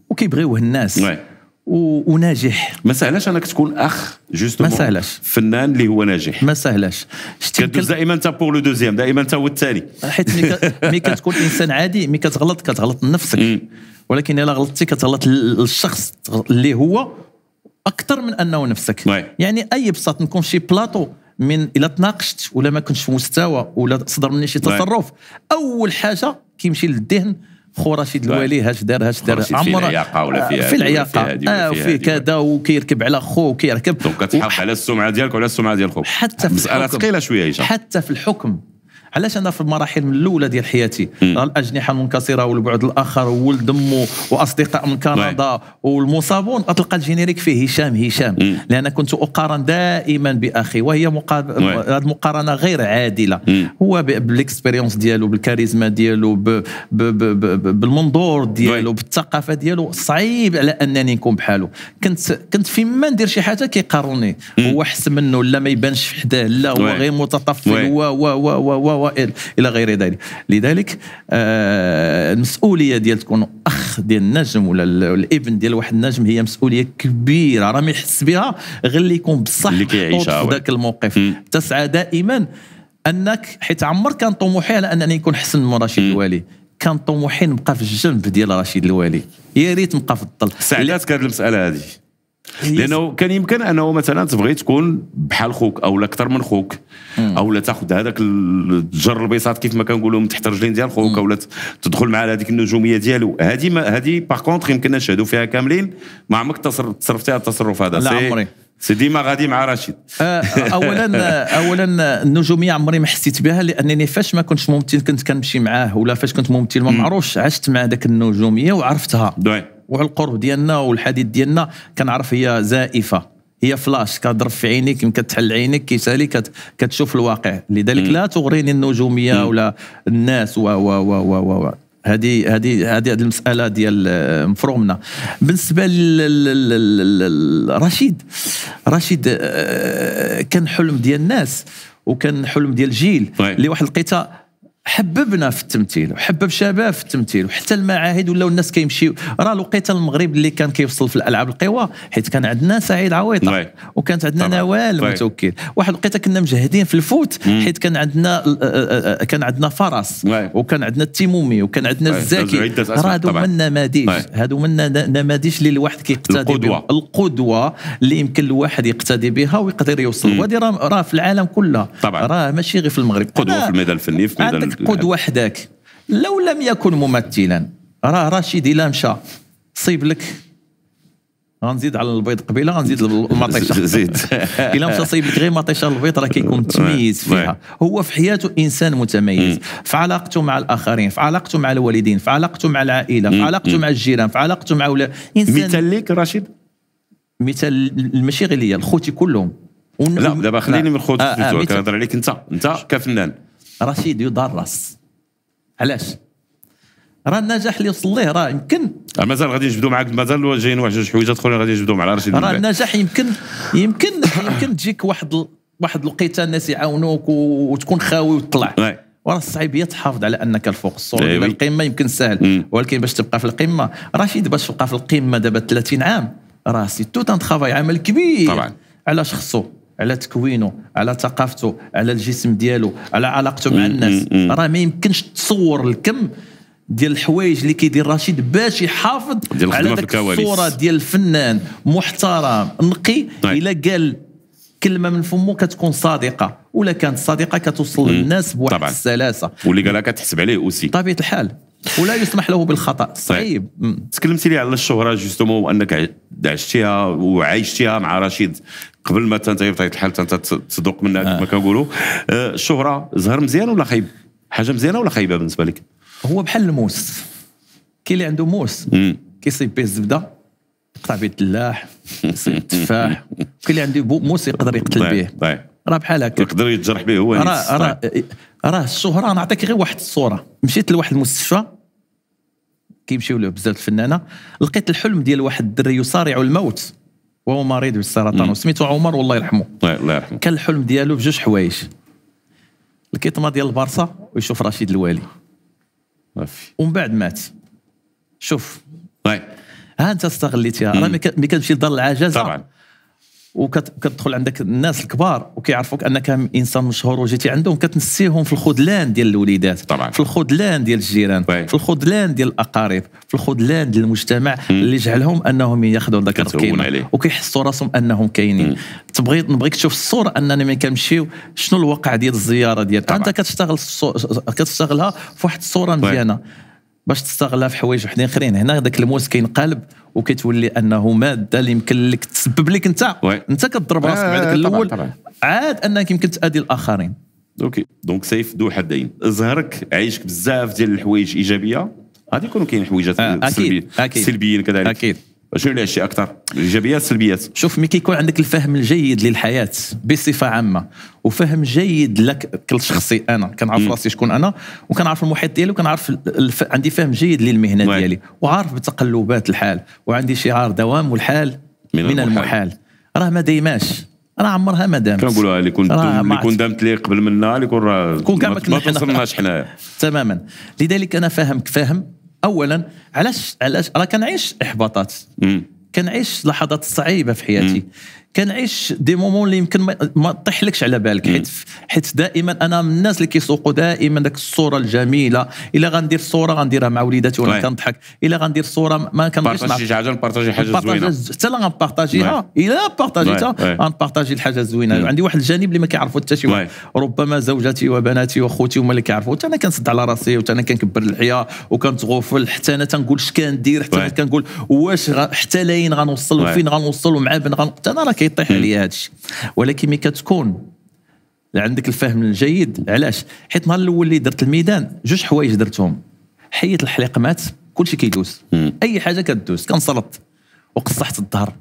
وكيبغيوه الناس وي. و... وناجح ما سهلاش انك تكون اخ جوست ما سهلاش فنان اللي هو ناجح ما سهلاش كدوز دائما انت بور لو دوزيام دائما انت هو الثاني حيت مي كتكون انسان عادي مي كتغلط كتغلط لنفسك ولكن الا غلطتي كتغلط للشخص اللي هو اكثر من انه نفسك يعني اي بساط نكون شي بلاطو من الا تناقشت ولا ما كنتش في مستوى ولا صدر مني شي تصرف اول حاجه كيمشي للذهن خو رشيد الوالي هاش دار هاش دار عمره في العياقه ولا فيها آه، في العياقه اه وفي كذا وكيركب على خو وكيركب دونك كتحرق على السمعه ديالك وعلى السمعه ديال خوك حتى في مساله ثقيله شويه هشام حتى في الحكم علاش انا في المراحل الاولى ديال حياتي الاجنحه المنكسره والبعد الاخر وولد امه واصدقاء من كندا والمصابون غتلقى الجينيريك فيه هشام هشام مم. لان كنت اقارن دائما باخي وهي مقارنه مقارنه غير عادله مم. هو بالاكسبيريونس ديالو بالكاريزما ديالو بالمنظور ديالو بالثقافه ديالو صعيب على انني نكون بحالو كنت كنت فيما ندير شي حاجه كيقارني هو احسن منه لا ما يبانش في حداه لا هو غير متطفل و و و و العوائل الى غير ذلك لذلك آه، المسؤوليه ديال تكون اخ ديال النجم ولا الابن ديال واحد النجم هي مسؤوليه كبيره راه ما يحس بها غير اللي يكون بصح اللي كيعيشها في ذاك الموقف م. تسعى دائما انك حيت عمر كان طموحي على انني نكون احسن من رشيد الوالي كان طموحي نبقى في الجنب ديال رشيد الوالي يا ريت نبقى في الظل ساعداتك هذه المساله هذه لانه كان يمكن انه مثلا تبغي تكون بحال خوك او اكثر من خوك او لا تاخذ هذاك الجر البيصات كيف ما كنقولوا تحت الرجلين ديال خوك او تدخل مع هذيك النجوميه ديالو هذه هذه باغ كونتر يمكن نشهدوا فيها كاملين ما عمرك تصرفتي فيها التصرف هذا لا عمري سي ديما غادي مع رشيد اولا اولا النجوميه عمري ما حسيت بها لانني فاش ما كنتش ممثل كنت كنمشي معاه ولا فاش كنت ممثل ما معروفش عشت مع ذاك النجوميه وعرفتها وعلى القرب ديالنا والحديد ديالنا كنعرف هي زائفه هي فلاش كضرب في عينيك يمكن تحل عينيك كيسالي كت كتشوف الواقع لذلك لا تغريني النجوميه ولا الناس و و و و, و. هذه هذه هذه المساله ديال آه، مفرومنا بالنسبه لرشيد رشيد آه، كان حلم ديال الناس وكان حلم ديال الجيل اللي طيب. واحد لقيتها حببنا في التمثيل وحبب شباب في التمثيل وحتى المعاهد ولاو الناس كيمشيو راه لقيت المغرب اللي كان كيوصل في الالعاب القوى حيت كان عندنا سعيد عويطه وكانت عندنا نوال المتوكل واحد لقيتها كنا مجهدين في الفوت حيت كان عندنا آه، آه، آه، كان عندنا فرس وكان عندنا التيمومي وكان عندنا الزاكي راه هادو من النماذج هادو من النماذج اللي الواحد كيقتدي القدوه القدوه اللي يمكن الواحد يقتدي بها ويقدر يوصل وهذه راه في العالم كله راه ماشي غير في المغرب قدوه في الميدان الفني في الميدان قد وحدك لو لم يكن ممثلا راه رشيد الى مشى صيب لك غنزيد على البيض قبيله غنزيد المطيشه زيد الا مشى صيب لك غير مطيشه البيض راه كيكون متميز فيها هو في حياته انسان متميز في علاقته مع الاخرين في علاقته مع الوالدين في علاقته مع العائله في علاقته مع الجيران في علاقته مع ولا انسان مثال ليك رشيد مثال ماشي غير ليا الخوتي كلهم لا دابا خليني من خوتك آه آه كنهضر عليك انت انت كفنان رشيد يدرس علاش راه النجاح اللي وصل ليه راه يمكن آه، مازال غادي نجبدوا معاك مازال جايين واحد جوج حوايج اخرين غادي نجبدوا مع رشيد راه النجاح يمكن يمكن يمكن تجيك واحد واحد الوقيته الناس يعاونوك وتكون خاوي وتطلع وراه هي تحافظ على انك الفوق الصعود الى أيوة. القمه يمكن سهل ولكن باش تبقى في القمه رشيد باش تبقى في القمه دابا 30 عام راه سي تو ان ترافاي عمل كبير طبعا على شخصه على تكوينه على ثقافته على الجسم ديالو على علاقته مع الناس راه ما يمكنش تصور الكم ديال الحوايج اللي كيدير رشيد باش يحافظ على ديك الصوره ديال الفنان محترم نقي طيب. الا قال كلمه من فمو كتكون صادقه ولا كانت صادقه كتوصل للناس بواحد السلاسه واللي قالها كتحسب عليه اوسي بطبيعه الحال ولا يسمح له بالخطا صعيب تكلمتي لي على الشهره جوستومون وانك عشتيها وعايشتيها مع رشيد قبل ما انت بطبيعه الحال انت تذوق منها آه. كما كنقولوا آه، الشهره زهر مزيان ولا خايب حاجه مزيانه ولا خايبه بالنسبه لك هو بحال الموس كاين اللي عنده موس كيصيب به الزبده يقطع به التلاح يصيب التفاح كي اللي عنده موس يقدر يقتل به طيب، طيب. راه بحال هكا يقدر يتجرح به هو راه راه طيب. راه الشهره نعطيك غير واحد الصوره مشيت لواحد المستشفى كيمشيو له بزاف الفنانه لقيت الحلم ديال واحد الدري يصارع الموت وهو مريض بالسرطان وسميتو عمر والله يرحمه الله يرحمه كان الحلم ديالو بجوج حوايج الكيطمه ديال البارسا ويشوف رشيد الوالي ومن بعد مات شوف طيب. ها انت استغليتيها راه ملي كتمشي لدار العجزه طبعا وكتدخل عندك الناس الكبار وكيعرفوك انك انسان مشهور وجيتي عندهم كتنسيهم في الخذلان ديال الوليدات طبعا في الخذلان ديال الجيران باي. في الخذلان ديال الاقارب في الخذلان ديال المجتمع م. اللي جعلهم انهم ياخذوا ذاك القيمه وكيحسوا راسهم انهم كاينين تبغي نبغيك تشوف الصوره اننا ملي كنمشيو شنو الواقع ديال الزياره ديالك انت كتشتغل كتشتغلها في واحد الصوره مزيانه باش تستغلها في حوايج وحدين اخرين هنا داك الموس كينقلب وكتولي انه ماده اللي يمكن لك تسبب لك انت وي. انت كتضرب راسك آه، بعدك الاول عاد انك يمكن تادي الاخرين اوكي دونك سيف دو حدين زهرك عايشك بزاف ديال الحوايج ايجابيه غادي يكونوا كاين حويجات آه. سلبيين كذلك اكيد شنو الاشياء اكثر ايجابيات سلبيات شوف مي كيكون عندك الفهم الجيد للحياه بصفه عامه وفهم جيد لك كل شخصي انا كنعرف راسي شكون انا وكنعرف المحيط ديالي وكنعرف الف... عندي فهم جيد للمهنه مم. ديالي وعارف بتقلبات الحال وعندي شعار دوام الحال من, من المحال, المحال. راه ما دايماش انا عمرها ما دامت كنقولوها اللي كنت اللي كنت دامت لي قبل منا اللي كون راه كون كاع ما كنا حنايا تماما لذلك انا فاهمك فاهم اولا علاش علاش راه كنعيش احباطات كنعيش لحظات صعيبه في حياتي كنعيش دي مومون اللي يمكن ما تطيحلكش على بالك حيت حيت دائما انا من الناس اللي كيسوقوا دائما ديك الصوره الجميله الا غندير صوره غنديرها مع وليداتي وانا كنضحك الا غندير صوره ما كنبغيش نبارطاجي شي حاجه نبارطاجي حاجه زوينه حتى لا غنبارطاجيها الا بارطاجيتها غنبارطاجي الحاجه الزوينه عندي واحد الجانب اللي ما كيعرفو حتى شي واحد ربما زوجتي وبناتي وخوتي هما اللي كيعرفوا حتى انا كنسد على راسي وحتى انا كنكبر الحياه وكنتغفل حتى انا تنقول اش كندير حتى انا كنقول واش حتى لين فين غنوصل وفين غنوصل ومع بن غن انا راه كيطيح عليا هذا الشيء ولكن ملي كتكون عندك الفهم الجيد علاش حيت النهار الاول اللي درت الميدان جوج حوايج درتهم حيت الحليق مات كلشي كيدوز اي حاجه كدوز كنصرط وقصحت الظهر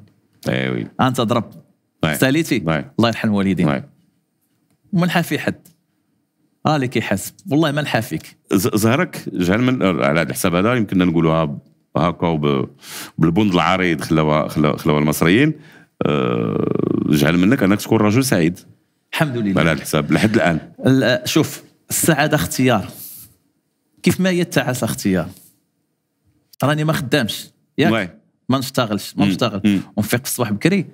ايوي انت ضرب ساليتي الله يرحم الوالدين وما نحا في حد اه اللي كيحاسب والله ما نحا فيك زهرك جعل من على هذا الحساب هذا يمكن نقولوها هكا بالبند العريض خلاوها خلاوها المصريين آه، جعل منك انك تكون رجل سعيد الحمد لله على الحساب لحد الان شوف السعاده اختيار كيف ما هي التعاسه اختيار راني ما خدامش ياك ما نشتغلش ما نشتغل ونفيق في الصباح بكري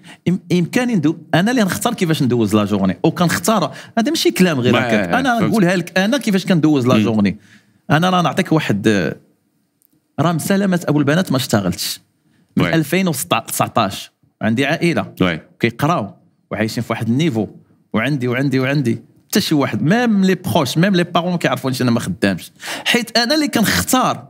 امكاني ندو انا اللي نختار كيفاش ندوز لا جورني وكنختار هذا ماشي كلام غير هكاك انا نقولها لك انا كيفاش كندوز لا جورني انا راه نعطيك واحد آه، راه مسالمه ابو البنات ما اشتغلتش من 2019 عندي عائله كيقراو وعايشين في واحد النيفو وعندي وعندي وعندي حتى شي واحد ميم لي بروش ميم لي بارون كيعرفونيش انا ما خدامش حيت انا اللي كنختار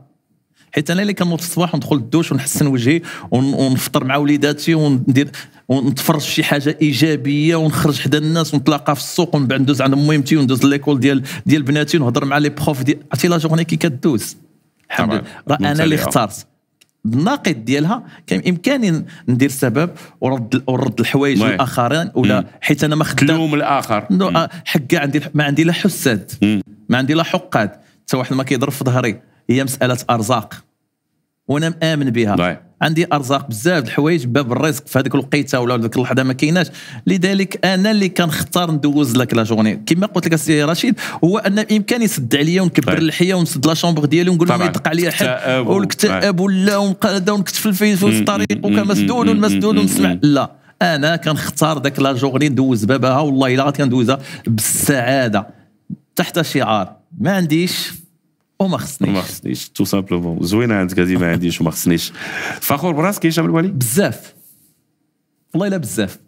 حيت انا اللي كنوض الصباح وندخل الدوش ونحسن وجهي ونفطر مع وليداتي وندير ونتفرج شي حاجه ايجابيه ونخرج حدا الناس ونتلاقى في السوق ومن بعد ندوز عند مهمتي وندوز ليكول ديال ديال بناتي ونهضر مع لي بروف ديال عرفتي لا جورني كي كدوز الحمد لله انا اللي اخترت الناقد ديالها كان امكاني ندير سبب ورد ورد الحوايج الاخرين ولا حيت انا ما خدام الاخر آه، حق عندي ما عندي لا حساد ما عندي لا حقاد حتى واحد ما كيضرب في ظهري هي مساله ارزاق وانا مامن بها نعم. عندي ارزاق بزاف الحوايج باب الرزق في هذيك الوقيته ولا ديك اللحظه ما كايناش لذلك انا اللي كنختار ندوز لك لا جورني كما قلت لك السي رشيد هو ان امكاني يسد عليا ونكبر نعم. اللحيه ونسد لا شومبر ديالي ونقول لهم يطق عليا حد والكتاب نعم. ولا ونقدا ونكتف الفيس في الطريق وكمسدود والمسدود ونسمع لا انا كنختار ذاك لا جورني ندوز بابها والله الا غادي ندوزها بالسعاده تحت شعار ما عنديش وما خصنيش وما خصنيش تو سامبلومون زوينه عندك هذه ما عنديش وما خصنيش فخور براسك هشام الوالي بزاف والله الا بزاف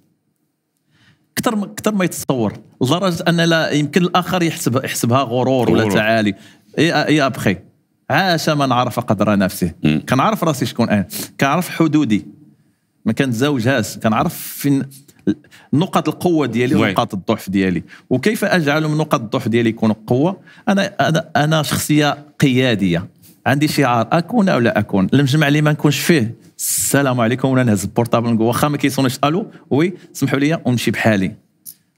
كثر كثر ما يتصور لدرجه ان لا يمكن الاخر يحسب يحسبها غرور ولا تعالي اي اي ابخي عاش من عرف قدر نفسه كنعرف راسي شكون انا كنعرف حدودي ما كنتزوجهاش كنعرف فين نقط القوه ديالي ونقاط الضعف ديالي وكيف اجعل من نقاط الضعف ديالي يكون قوه انا انا انا شخصيه قياديه عندي شعار اكون او لا اكون المجمع اللي ما نكونش فيه السلام عليكم وانا نهز البورتابل نقول واخا ما كيصونيش الو وي سمحوا لي ونمشي بحالي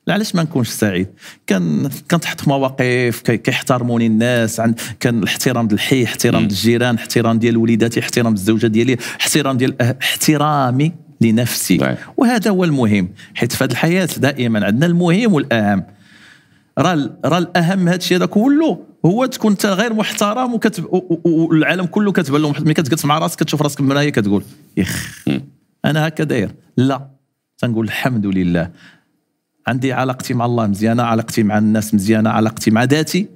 لا علاش ما نكونش سعيد كان كنتحط في مواقف كيحترموني الناس عن كان الاحترام الحي احترام الجيران احترام ديال وليداتي احترام الزوجه ديالي احترام ديال احترامي لنفسي طيب. وهذا هو المهم حيت في هذه الحياه دائما عندنا المهم والاهم راه راه الاهم هذا الشيء هذا كله هو تكون انت غير محترم وكتب والعالم كله كتبان لهم ملي كتجلس مع راسك كتشوف راسك بالمرايه كتقول يخ hmm. انا هكا داير لا تنقول الحمد لله عندي علاقتي مع الله مزيانه علاقتي مع الناس مزيانه علاقتي مع ذاتي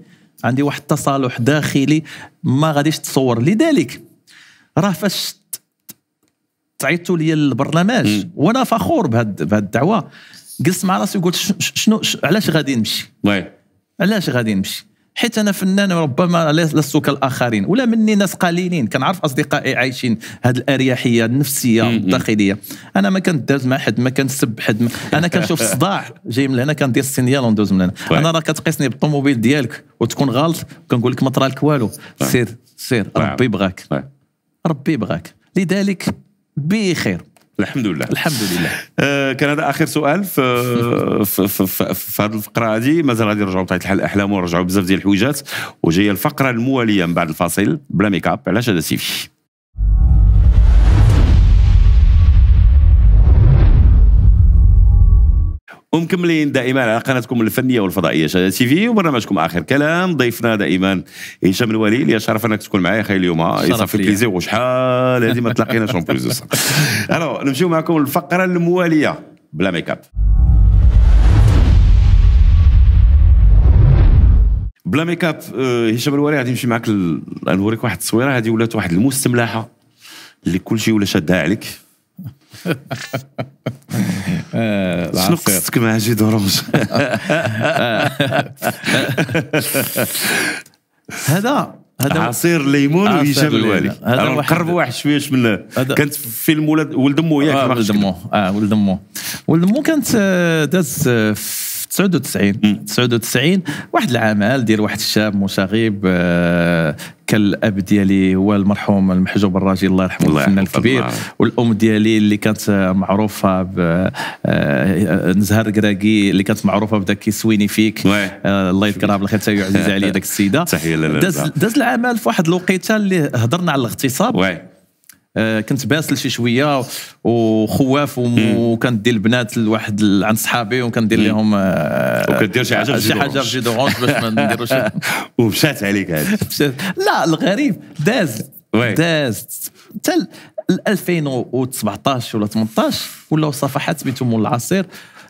عندي واحد التصالح داخلي ما غاديش تصور لذلك راه فاش تعيطوا لي البرنامج وانا فخور بهاد بهاد الدعوه جلست مع راسي وقلت شنو علاش غادي نمشي وي علاش غادي نمشي حيت انا فنان ربما لست كالاخرين ولا مني ناس قليلين كنعرف اصدقائي عايشين هذه الاريحيه النفسيه الداخليه انا ما كندرز مع حد ما كنسب حد ما انا كنشوف الصداع جاي من هنا كندير السينيال وندوز من هنا انا راه كتقيسني بالطوموبيل ديالك وتكون غلط كنقول لك ما طرالك والو سير سير ربي بغاك ربي بغاك لذلك بخير الحمد لله الحمد لله آه كان هذا اخر سؤال في في في, هذه الفقره هذه مازال غادي نرجعوا بطبيعه الحال الاحلام ونرجعوا بزاف ديال الحويجات وجايه الفقره المواليه من بعد الفاصل بلا ميكاب علاش هذا سيفي ومكملين دائما على قناتكم الفنيه والفضائيه شاده تي في وبرنامجكم اخر كلام ضيفنا دائما هشام الوالي اللي شرف انك تكون معايا خي اليوم آه، صافي بليزير وشحال هذه ما تلاقيناش اون بليزير الو نمشيو معكم الفقره المواليه بلا ميك اب بلا ميك اب آه، هشام الوالي غادي نمشي معاك نوريك واحد التصويره هذه ولات واحد المستملحه اللي كل شيء ولا شادها عليك آه، شنو قصتك مع جي دورونج هذا هذا عصير الليمون وهشام الوالي قرب واحد شويه من كانت فيلم ولد ولد امه ياك آه، ولد امه اه ولد امه ولد امه كانت آه، دازت 99 99 واحد العمل ديال واحد الشاب مشاغب آه، كالاب كان الاب ديالي هو المرحوم المحجوب الراجي الله يرحمه الفنان الكبير نعم. والام ديالي اللي كانت آه، معروفه ب آه، نزهر كراكي اللي كانت معروفه بداك سويني فيك الله يذكرها بالخير تاهي عزيز عليا داك السيده داز داز العمل في واحد الوقيته اللي هضرنا على الاغتصاب آه، كنت باسل شي شويه وخواف وكندي البنات لواحد عند صحابي وكندير لهم آه، وكدير شي حاجه شي حاجه في دورونج باش ما نديروش ومشات عليك هذه لا الغريب داز داز حتى 2017 ولا 18 ولاو صفحات بثمن العصير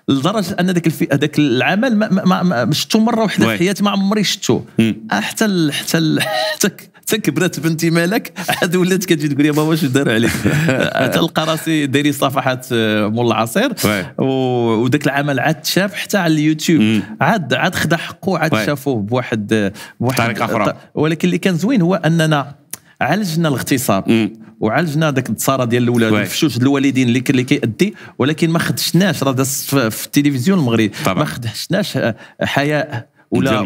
لدرجه ان ذاك الفي... هذاك العمل ما, ما, ما شفتو مره واحده في حياتي ما عمري شفتو آه، حتى حتى حتى حتى كبرت بنتي مالك عاد ولات كتجي تقول لي بابا شو دار عليك تلقى راسي دايرين صفحات آه، مول العصير وذاك العمل عاد شاف حتى على اليوتيوب عاد عاد خدا حقه عاد شافوه بواحد بواحد طريقه اخرى ولكن اللي كان زوين هو اننا عالجنا الاغتصاب وعالجنا ذاك التصاره ديال الاولاد وفشوش الوالدين اللي اللي كيأدي ولكن ما خدشناش راه في التلفزيون المغربي ما خدشناش آه، حياء ولا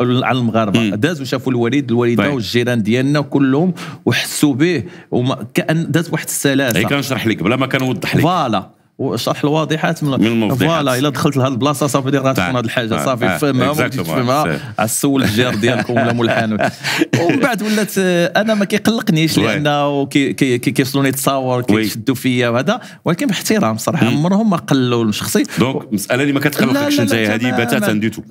ولا, على المغاربه داز وشافوا الوالد الوالده طيب. والجيران ديالنا كلهم وحسوا به وما كان داز واحد السلاسه هي إيه، كنشرح لك بلا ما كنوضح لك فوالا وشرح الواضحات من, من فوالا الا دخلت لهاد البلاصه صافي دير غتكون هاد الحاجه صافي فهمها على السول الجار ديالكم ولا ملحن ومن بعد ولات انا ما كيقلقنيش لانه كيوصلوني تصاور كيشدوا فيا وهذا ولكن باحترام صراحه عمرهم ما قلوا شخصي دونك المساله اللي ما كتقلقكش انت هذه بتاتا تو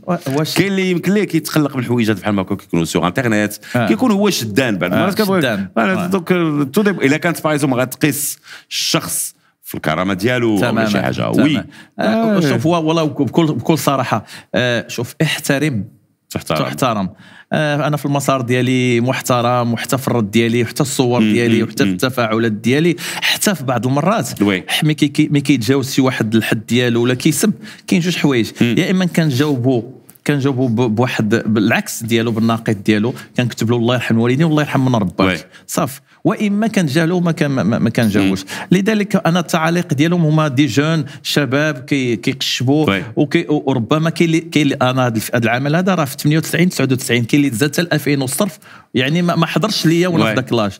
كاين اللي يمكن ليه كيتقلق من الحويجات بحال ما كيكونوا سوغ انترنيت آه. كيكون هو شدان بعد المرات كتبغي دونك اذا كانت باغ غتقيس الشخص في الكرامه ديالو ولا شي حاجه وي آه. آه. شوف والله بكل بكل صراحه آه شوف احترم تحترم تحترم آه انا في المسار ديالي محترم وحتى في الرد ديالي وحتى الصور ديالي وحتى التفاعلات ديالي حتى في بعض المرات ملي كيتجاوز شي واحد الحد ديالو ولا كيسب كاين جوج حوايج يا اما كنجاوبو كنجاوبو بواحد بالعكس ديالو بالناقد ديالو كنكتب له الله يرحم والديني والله يرحم من ربك صافي واما كنجهلو ما كان ما كنجاوبوش لذلك انا التعاليق ديالهم هما دي جون شباب كيقشبوا كي وربما كاين اللي كاين انا هذا العمل هذا راه في 98 99 كاين اللي تزاد حتى 2000 وصرف يعني ما حضرش ليا وانا في ذاك لاج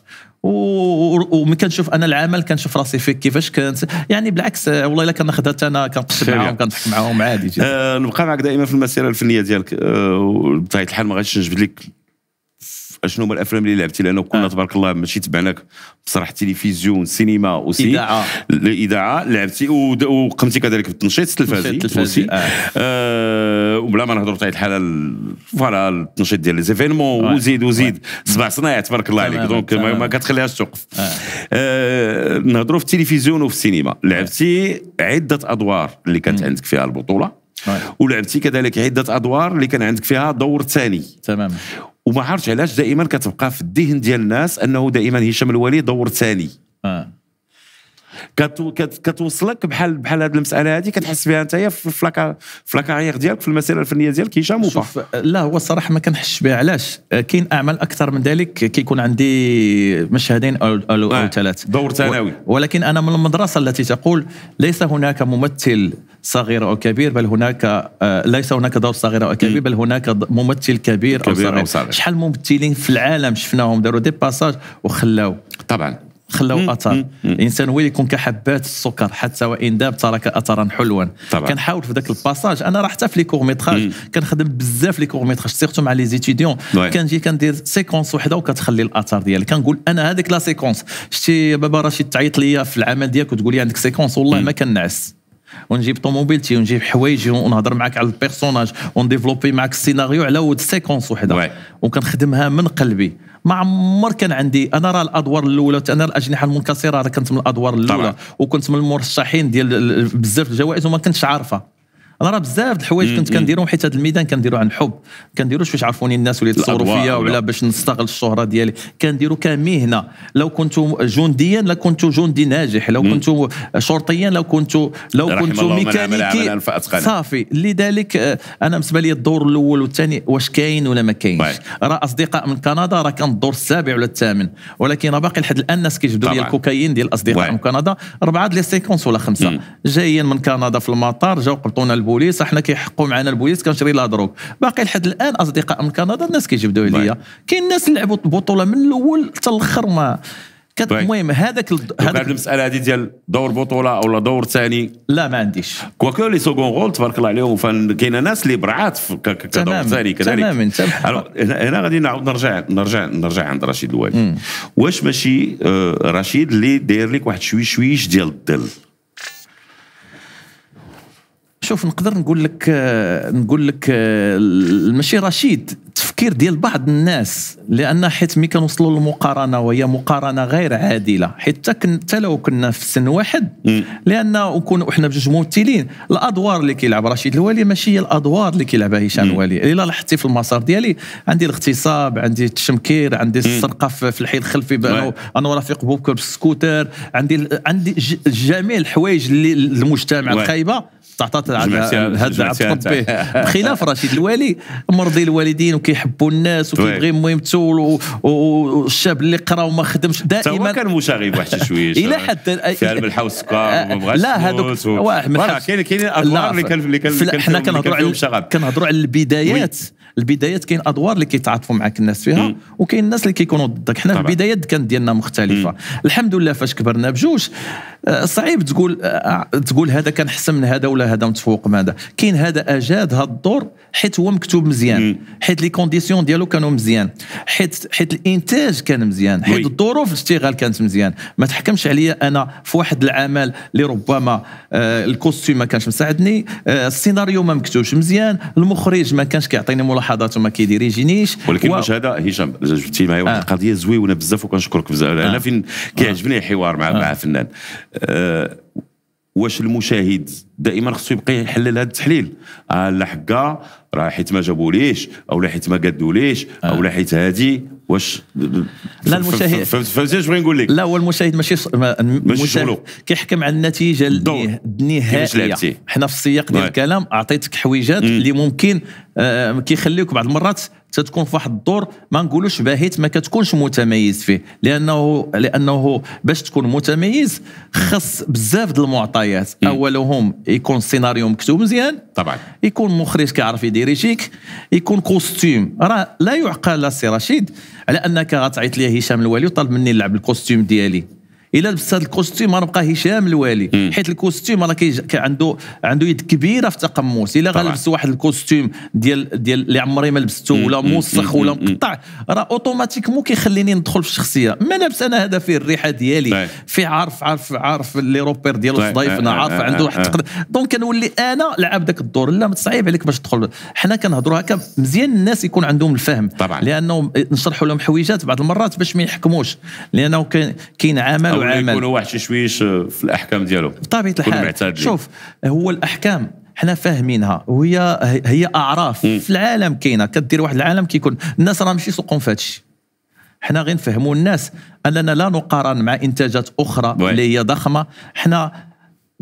وما كنشوف انا العمل كنشوف راسي فيك كيفاش كانت يعني بالعكس والله الا كان حتى انا كنقشر معاهم كنضحك معاهم عادي أه نبقى معك دائما في المسيره الفنيه ديالك أه بطبيعه الحال ما غاديش نجبد لك اشنو هما الافلام اللي لعبتي لانه كنا آه. تبارك الله ماشي تبعناك بصراحه التلفزيون سينما وسي الاذاعه الاذاعه لعبتي وقمتي كذلك بالتنشيط التلفازي التلفازي آه. آه وبلا ما نهضروا بطبيعه الحاله فوالا التنشيط ديال ليزيفينمون آه. وزيد آه. وزيد سبع صنايع تبارك الله عليك دونك ما, ما كتخليهاش توقف آه. آه، نهضروا في التلفزيون وفي السينما لعبتي عده ادوار اللي كانت عندك فيها البطوله ولعبتي كذلك عده ادوار اللي كان عندك فيها دور ثاني تمام وما عرفتش علاش دائما كتبقى في الذهن ديال الناس انه دائما هشام الوالي دور ثاني آه. كتوصلك بحال بحال هذه المساله هذه كتحس بها انت في لاكارير ديالك في المسيره الفنيه ديالك هشام شوف لا هو الصراحه ما كنحش بها علاش كاين اعمال اكثر من ذلك كيكون عندي مشهدين او او, أو آه، ثلاث دور ثانوي ولكن انا من المدرسه التي تقول ليس هناك ممثل صغير او كبير بل هناك آه، ليس هناك دور صغير او كبير بل هناك ممثل كبير, كبير او صغير, أو صغير. شحال ممثلين في العالم شفناهم داروا دي باساج وخلاو طبعا خلاو اثر الانسان هو يكون كحبات السكر حتى وان داب ترك اثرا حلوا كنحاول في ذاك الباساج انا راه حتى في لي كور ميتراج كنخدم بزاف لي كور ميتراج سيرتو مع لي زيتيديون كنجي كندير سيكونس وحده وكتخلي الاثر ديالك كنقول انا هذيك لا سيكونس شتي بابا رشيد تعيط ليا في العمل ديالك وتقول لي عندك سيكونس والله ما كنعس ونجيب طوموبيلتي ونجيب حوايجي ونهضر معك على البيرسوناج ونديفلوبي معك السيناريو على ود سيكونس وحده وكنخدمها من قلبي ما عمر كان عندي انا راه الادوار الاولى انا الاجنحه المنكسره راه كنت من الادوار الاولى وكنت من المرشحين ديال بزاف الجوائز وما كنتش عارفه انا راه بزاف د الحوايج كنت كنديرهم حيت هذا الميدان كنديرو عن حب كنديروش باش عرفوني الناس ولا يتصوروا فيا ولا باش نستغل الشهره ديالي كنديرو كمهنه لو كنت جنديا لكنت جندي ناجح لو كنت شرطيا لو كنت لو كنت ميكانيكي صافي لذلك آه، انا بالنسبه لي الدور الاول والثاني واش كاين ولا ما كاينش طيب. راه اصدقاء من كندا راه كان الدور السابع ولا الثامن ولكن راه باقي لحد الان الناس كيجبدوا لي الكوكايين ديال الاصدقاء طيب. من كندا اربعه ديال لي سيكونس ولا خمسه جايين من كندا في المطار جاو قبطونا البو البوليس احنا كيحقوا معنا البوليس كنشري لها دروك باقي لحد الان اصدقاء من كندا الناس كيجبدوا عليا كاين الناس لعبوا البطوله من الاول حتى الاخر ما المهم هذاك هذاك المساله هذه ديال دور بطوله ولا دور ثاني لا ما عنديش كواكو لي سكون رول تبارك الله عليهم كاين ناس اللي برعات كدور ثاني كذلك تماما هنا غادي نعاود نرجع نرجع نرجع عند رشيد الوالي واش ماشي آه، رشيد اللي داير لك واحد شويش شويش ديال الظل شوف نقدر نقول لك آه، نقول لك آه، ماشي رشيد التفكير ديال بعض الناس لان حيت مي كنوصلوا للمقارنه وهي مقارنه غير عادله حيت حتى لو كنا في سن واحد لان وكون احنا بجوج ممثلين الادوار اللي كيلعب رشيد الوالي ماشي هي الادوار اللي كيلعبها هشام الوالي الا لاحظتي في المسار ديالي عندي الاغتصاب عندي التشمكير عندي السرقه في الحي الخلفي بانه نعم. انا رفيق بوكر بالسكوتر عندي عندي جميع الحوايج اللي المجتمع الخايبه نعم. تعطات هذا عبد به بخلاف رشيد الوالي مرضي الوالدين وكيحبوا الناس وكيبغي المهم تسول والشاب اللي قرا وما خدمش دائما كان مشاغب واحد شويه الى حد في علم الحوس آه، وما لا هذوك راه كاين كاين الادوار اللي كان اللي كان حنا كنهضروا على كنهضروا على البدايات البدايات كاين ادوار اللي كيتعاطفوا معك الناس فيها وكاين الناس اللي كيكونوا ضدك حنا في البدايات كانت ديالنا مختلفه الحمد لله فاش كبرنا بجوج آه، صعيب تقول آه، آه، تقول هذا كان احسن من هذا ولا هذا متفوق من هذا كاين هذا اجاد هذا الدور حيت هو مكتوب مزيان حيت لي كونديسيون ديالو كانوا مزيان حيت حيت الانتاج كان مزيان حيت الظروف الاشتغال كانت مزيان ما تحكمش عليا انا في واحد العمل اللي ربما الكوستيم ما كانش مساعدني السيناريو ما مكتوبش مزيان المخرج ما كانش كيعطيني ملاحظات وما كيديريجينيش ولكن واش هذا هشام جبتي معايا واحد القضيه زويونه بزاف وكنشكرك بزاف انا فين كيعجبني الحوار مع مع فنان آه، واش المشاهد دائما خصو يبقى يحلل هذا التحليل آه لا حكا راه حيت ما جابوليش او لا حيت ما قادوليش آه. او لا حيت هادي واش لا المشاهد فهمتي اش بغي نقول لك لا هو المشاهد ماشي المشاهد كيحكم على النتيجه النهائيه حنا في السياق ديال الكلام اعطيتك حويجات اللي ممكن آه كيخليوك بعض المرات تتكون في واحد الدور ما نقولوش باهت ما كتكونش متميز فيه لانه لانه باش تكون متميز خاص بزاف د المعطيات اولهم يكون السيناريو مكتوب مزيان طبعا يكون مخرج كيعرف يديريجيك يكون كوستيم راه لا يعقل السي رشيد على انك غتعيط لي هشام الوالي وطالب مني نلعب الكوستيم ديالي الا لبس هذا الكوستيم غنبقى هشام الوالي حيت الكوستيم راه عنده عنده يد كبيره في تقمص الا غلبس واحد الكوستيم ديال ديال اللي عمري ما لبسته ولا موسخ ولا مقطع راه اوتوماتيكمون كيخليني ندخل في الشخصيه ما لابس انا هذا فيه الريحه ديالي طيب. في عارف عارف عارف لي روبير ديال ضيفنا طيب. آه، آه، عارف آه، عنده واحد تقدر دونك كنولي انا لعب ذاك الدور لا صعيب عليك باش تدخل حنا كنهضروا هكا مزيان الناس يكون عندهم الفهم طبعا لانه نشرحوا لهم حويجات بعض المرات باش ما يحكموش لانه كاين عمل والعمل يكونوا واحد شويش آه، في الاحكام ديالهم بطبيعه الحال شوف هو الاحكام حنا فاهمينها وهي هي اعراف في العالم كاينه كدير واحد العالم كيكون الناس راه ماشي سوقهم في هادشي حنا غير نفهموا الناس اننا لا نقارن مع انتاجات اخرى اللي هي ضخمه حنا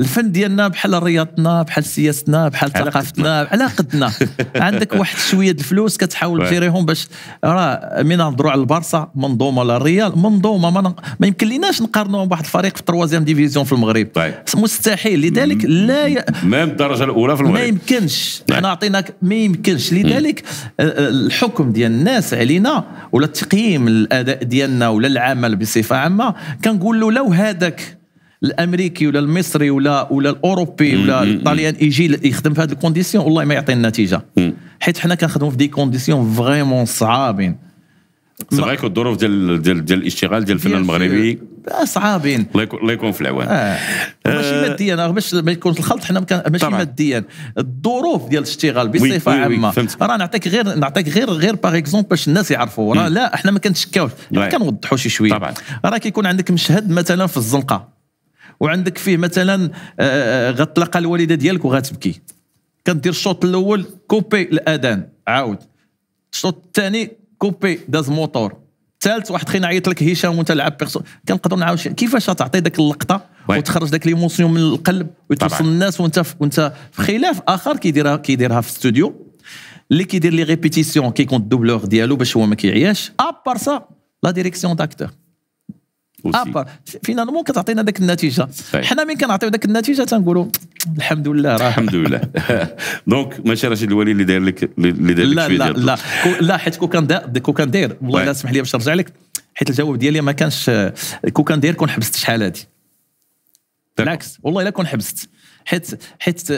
الفن ديالنا بحال رياضتنا بحال سياستنا بحال ثقافتنا على قدنا عندك واحد شويه الفلوس كتحاول تجيريهم باش راه من نهضروا على البارسا منظومه ولا الريال منظومه ما, ما يمكن ليناش نقارنوهم بواحد الفريق في التروازيام ديفيزيون في المغرب مستحيل لذلك لا ي... ميم الدرجه الاولى في المغرب ما يمكنش احنا عطيناك ما يمكنش لذلك الحكم ديال الناس علينا ولا تقييم الاداء ديالنا ولا العمل بصفه عامه كنقول له لو هذاك الامريكي ولا المصري ولا ولا الاوروبي ولا الطليان يجي يخدم في هذه الكونديسيون والله ما يعطي النتيجه حيت حنا كنخدموا في دي كونديسيون فريمون صعابين سي فري الظروف ديال ديال ديال الاشتغال ديال الفن المغربي آه، صعابين الله يكون في العوان آه. ماشي آه، ماديا باش ما يكونش الخلط حنا ماشي ماديا الظروف ديال الاشتغال بصفه عامه راه نعطيك غير نعطيك غير غير باغ اكزومبل باش الناس يعرفوا راه لا احنا ما كنتشكاوش كنوضحوا شي شويه راه كيكون عندك مشهد مثلا في الزنقه وعندك فيه مثلا آه، آه، غتلقى الوالده ديالك وغتبكي كندير الشوط الاول كوبي الاذان عاود الشوط الثاني كوبي داز موتور الثالث واحد خينا عيط لك هشام وانت لعب بيرسون كنقدروا نعاونوا كيفاش تعطي ديك اللقطه وي. وتخرج ذاك ليموسيون من القلب وتوصل الناس وانت وانت في خلاف اخر كيديرها كيديرها في الاستوديو اللي كيدير لي ريبيتيسيون كيكون الدوبلور ديالو باش هو ما كيعياش ابار سا لا ديريكسيون داكتور ابار فينالمون كتعطينا تعطينا ذاك النتيجه حنا مين كنعطيو ذاك النتيجه تنقولوا الحمد لله راه الحمد لله دونك ماشي رشيد الوالي اللي داير لك اللي داير لك لا لا لا لا حيت كون كان كون كان داير والله لا سمح لي باش نرجع لك حيت الجواب ديالي ما كانش كون كان داير كون حبست شحال هادي بالعكس والله الا كون حبست حيت حيت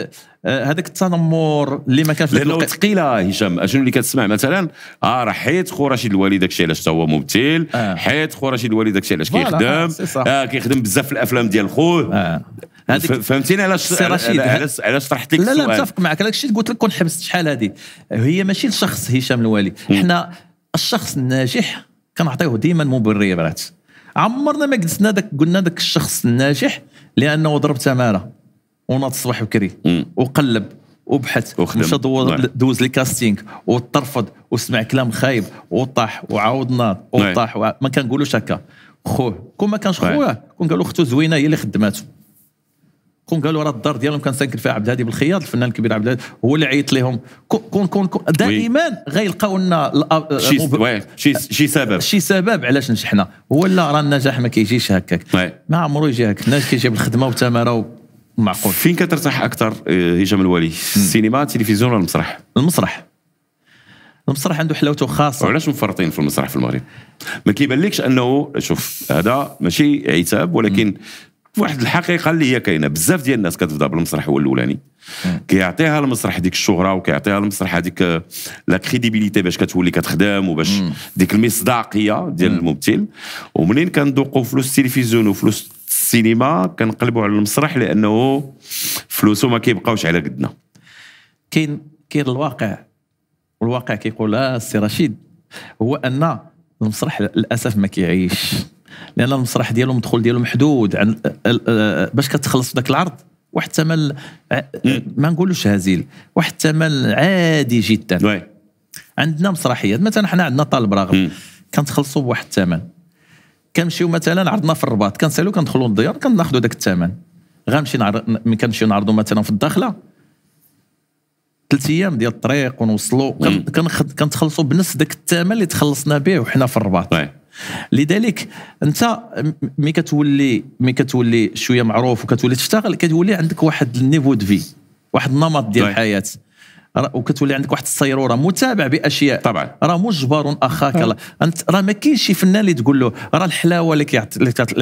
آه، هذاك التنمر اللي ما كانش في لانه ثقيله آه، هشام اشنو اللي كتسمع مثلا اه راه حيت خو رشيد الوالي داكشي علاش هو ممثل آه. حيت خو رشيد الوالي داكشي علاش كيخدم آه،, اه كيخدم بزاف في الافلام ديال خوه آه. فهمتيني علاش علاش علاش طرحت لك لا لا متفق معك هذاك الشيء قلت لك كون حبست شحال هذه هي ماشي الشخص هشام الوالي حنا الشخص الناجح كنعطيوه ديما مبررات عمرنا ما جلسنا داك قلنا داك الشخص الناجح لانه ضرب تماره وناض الصباح بكري وقلب وبحث ومشى نعم. دوز لي كاستينغ وترفض وسمع كلام خايب وطاح وعاود ناض نعم. وطاح وع... ما كنقولوش هكا خوه كون ما كانش نعم. خوه كون قالوا اخته زوينه هي اللي خدماته كون قالوا راه الدار ديالهم كان ساكن فيها عبد الهادي بالخياط الفنان الكبير عبد الهادي هو اللي عيط لهم كون كون, كون دائما غيلقاو لنا شي شي سبب شي سبب علاش نجحنا هو لا راه النجاح ما كيجيش هكاك ما عمرو يجي هكاك الناس كيجي بالخدمه والتماره معقول فين كترتاح اكثر آه، هشام الوالي السينما التلفزيون ولا المسرح المسرح المسرح عنده حلاوته خاصه وعلاش مفرطين في المسرح في المغرب ما كيبانلكش انه شوف هذا ماشي عتاب ولكن واحد الحقيقه اللي هي كاينه بزاف ديال الناس كتبدا بالمسرح هو الاولاني كيعطيها المسرح ديك الشهره وكيعطيها المسرح هذيك آه، لا كريديبيليتي باش كتولي كتخدم وباش ديك المصداقيه ديال الممثل ومنين كندوقوا فلوس التلفزيون وفلوس السينما كنقلبوا على المسرح لانه فلوسه ما كيبقاوش على قدنا كاين كاين الواقع والواقع كيقول السي آه، رشيد هو ان المسرح للاسف ما كيعيش لان المسرح ديالو المدخول ديالو محدود عن آه، آه، باش كتخلص داك العرض واحد الثمن ما نقولوش هزيل واحد الثمن عادي جدا عندنا مسرحيات مثلا حنا عندنا طالب راغب كنتخلصوا بواحد الثمن كنمشيو مثلا عرضنا في الرباط كنسالو كندخلوا للديار كناخذوا داك الثمن غنمشي نعرض ملي كنمشيو نعرضوا مثلا في الداخله ثلاث ايام ديال الطريق ونوصلوا كنتخلصوا بنفس داك الثمن اللي تخلصنا به وحنا في الرباط لذلك انت مي كتولي مي كتولي شويه معروف وكتولي تشتغل كتولي عندك واحد النيفو دو في واحد النمط ديال الحياه وكتولي عندك واحد السيروره متابع باشياء طبعا راه مجبر اخاك الله راه ما كاينش شي فنان اللي تقول له راه الحلاوه اللي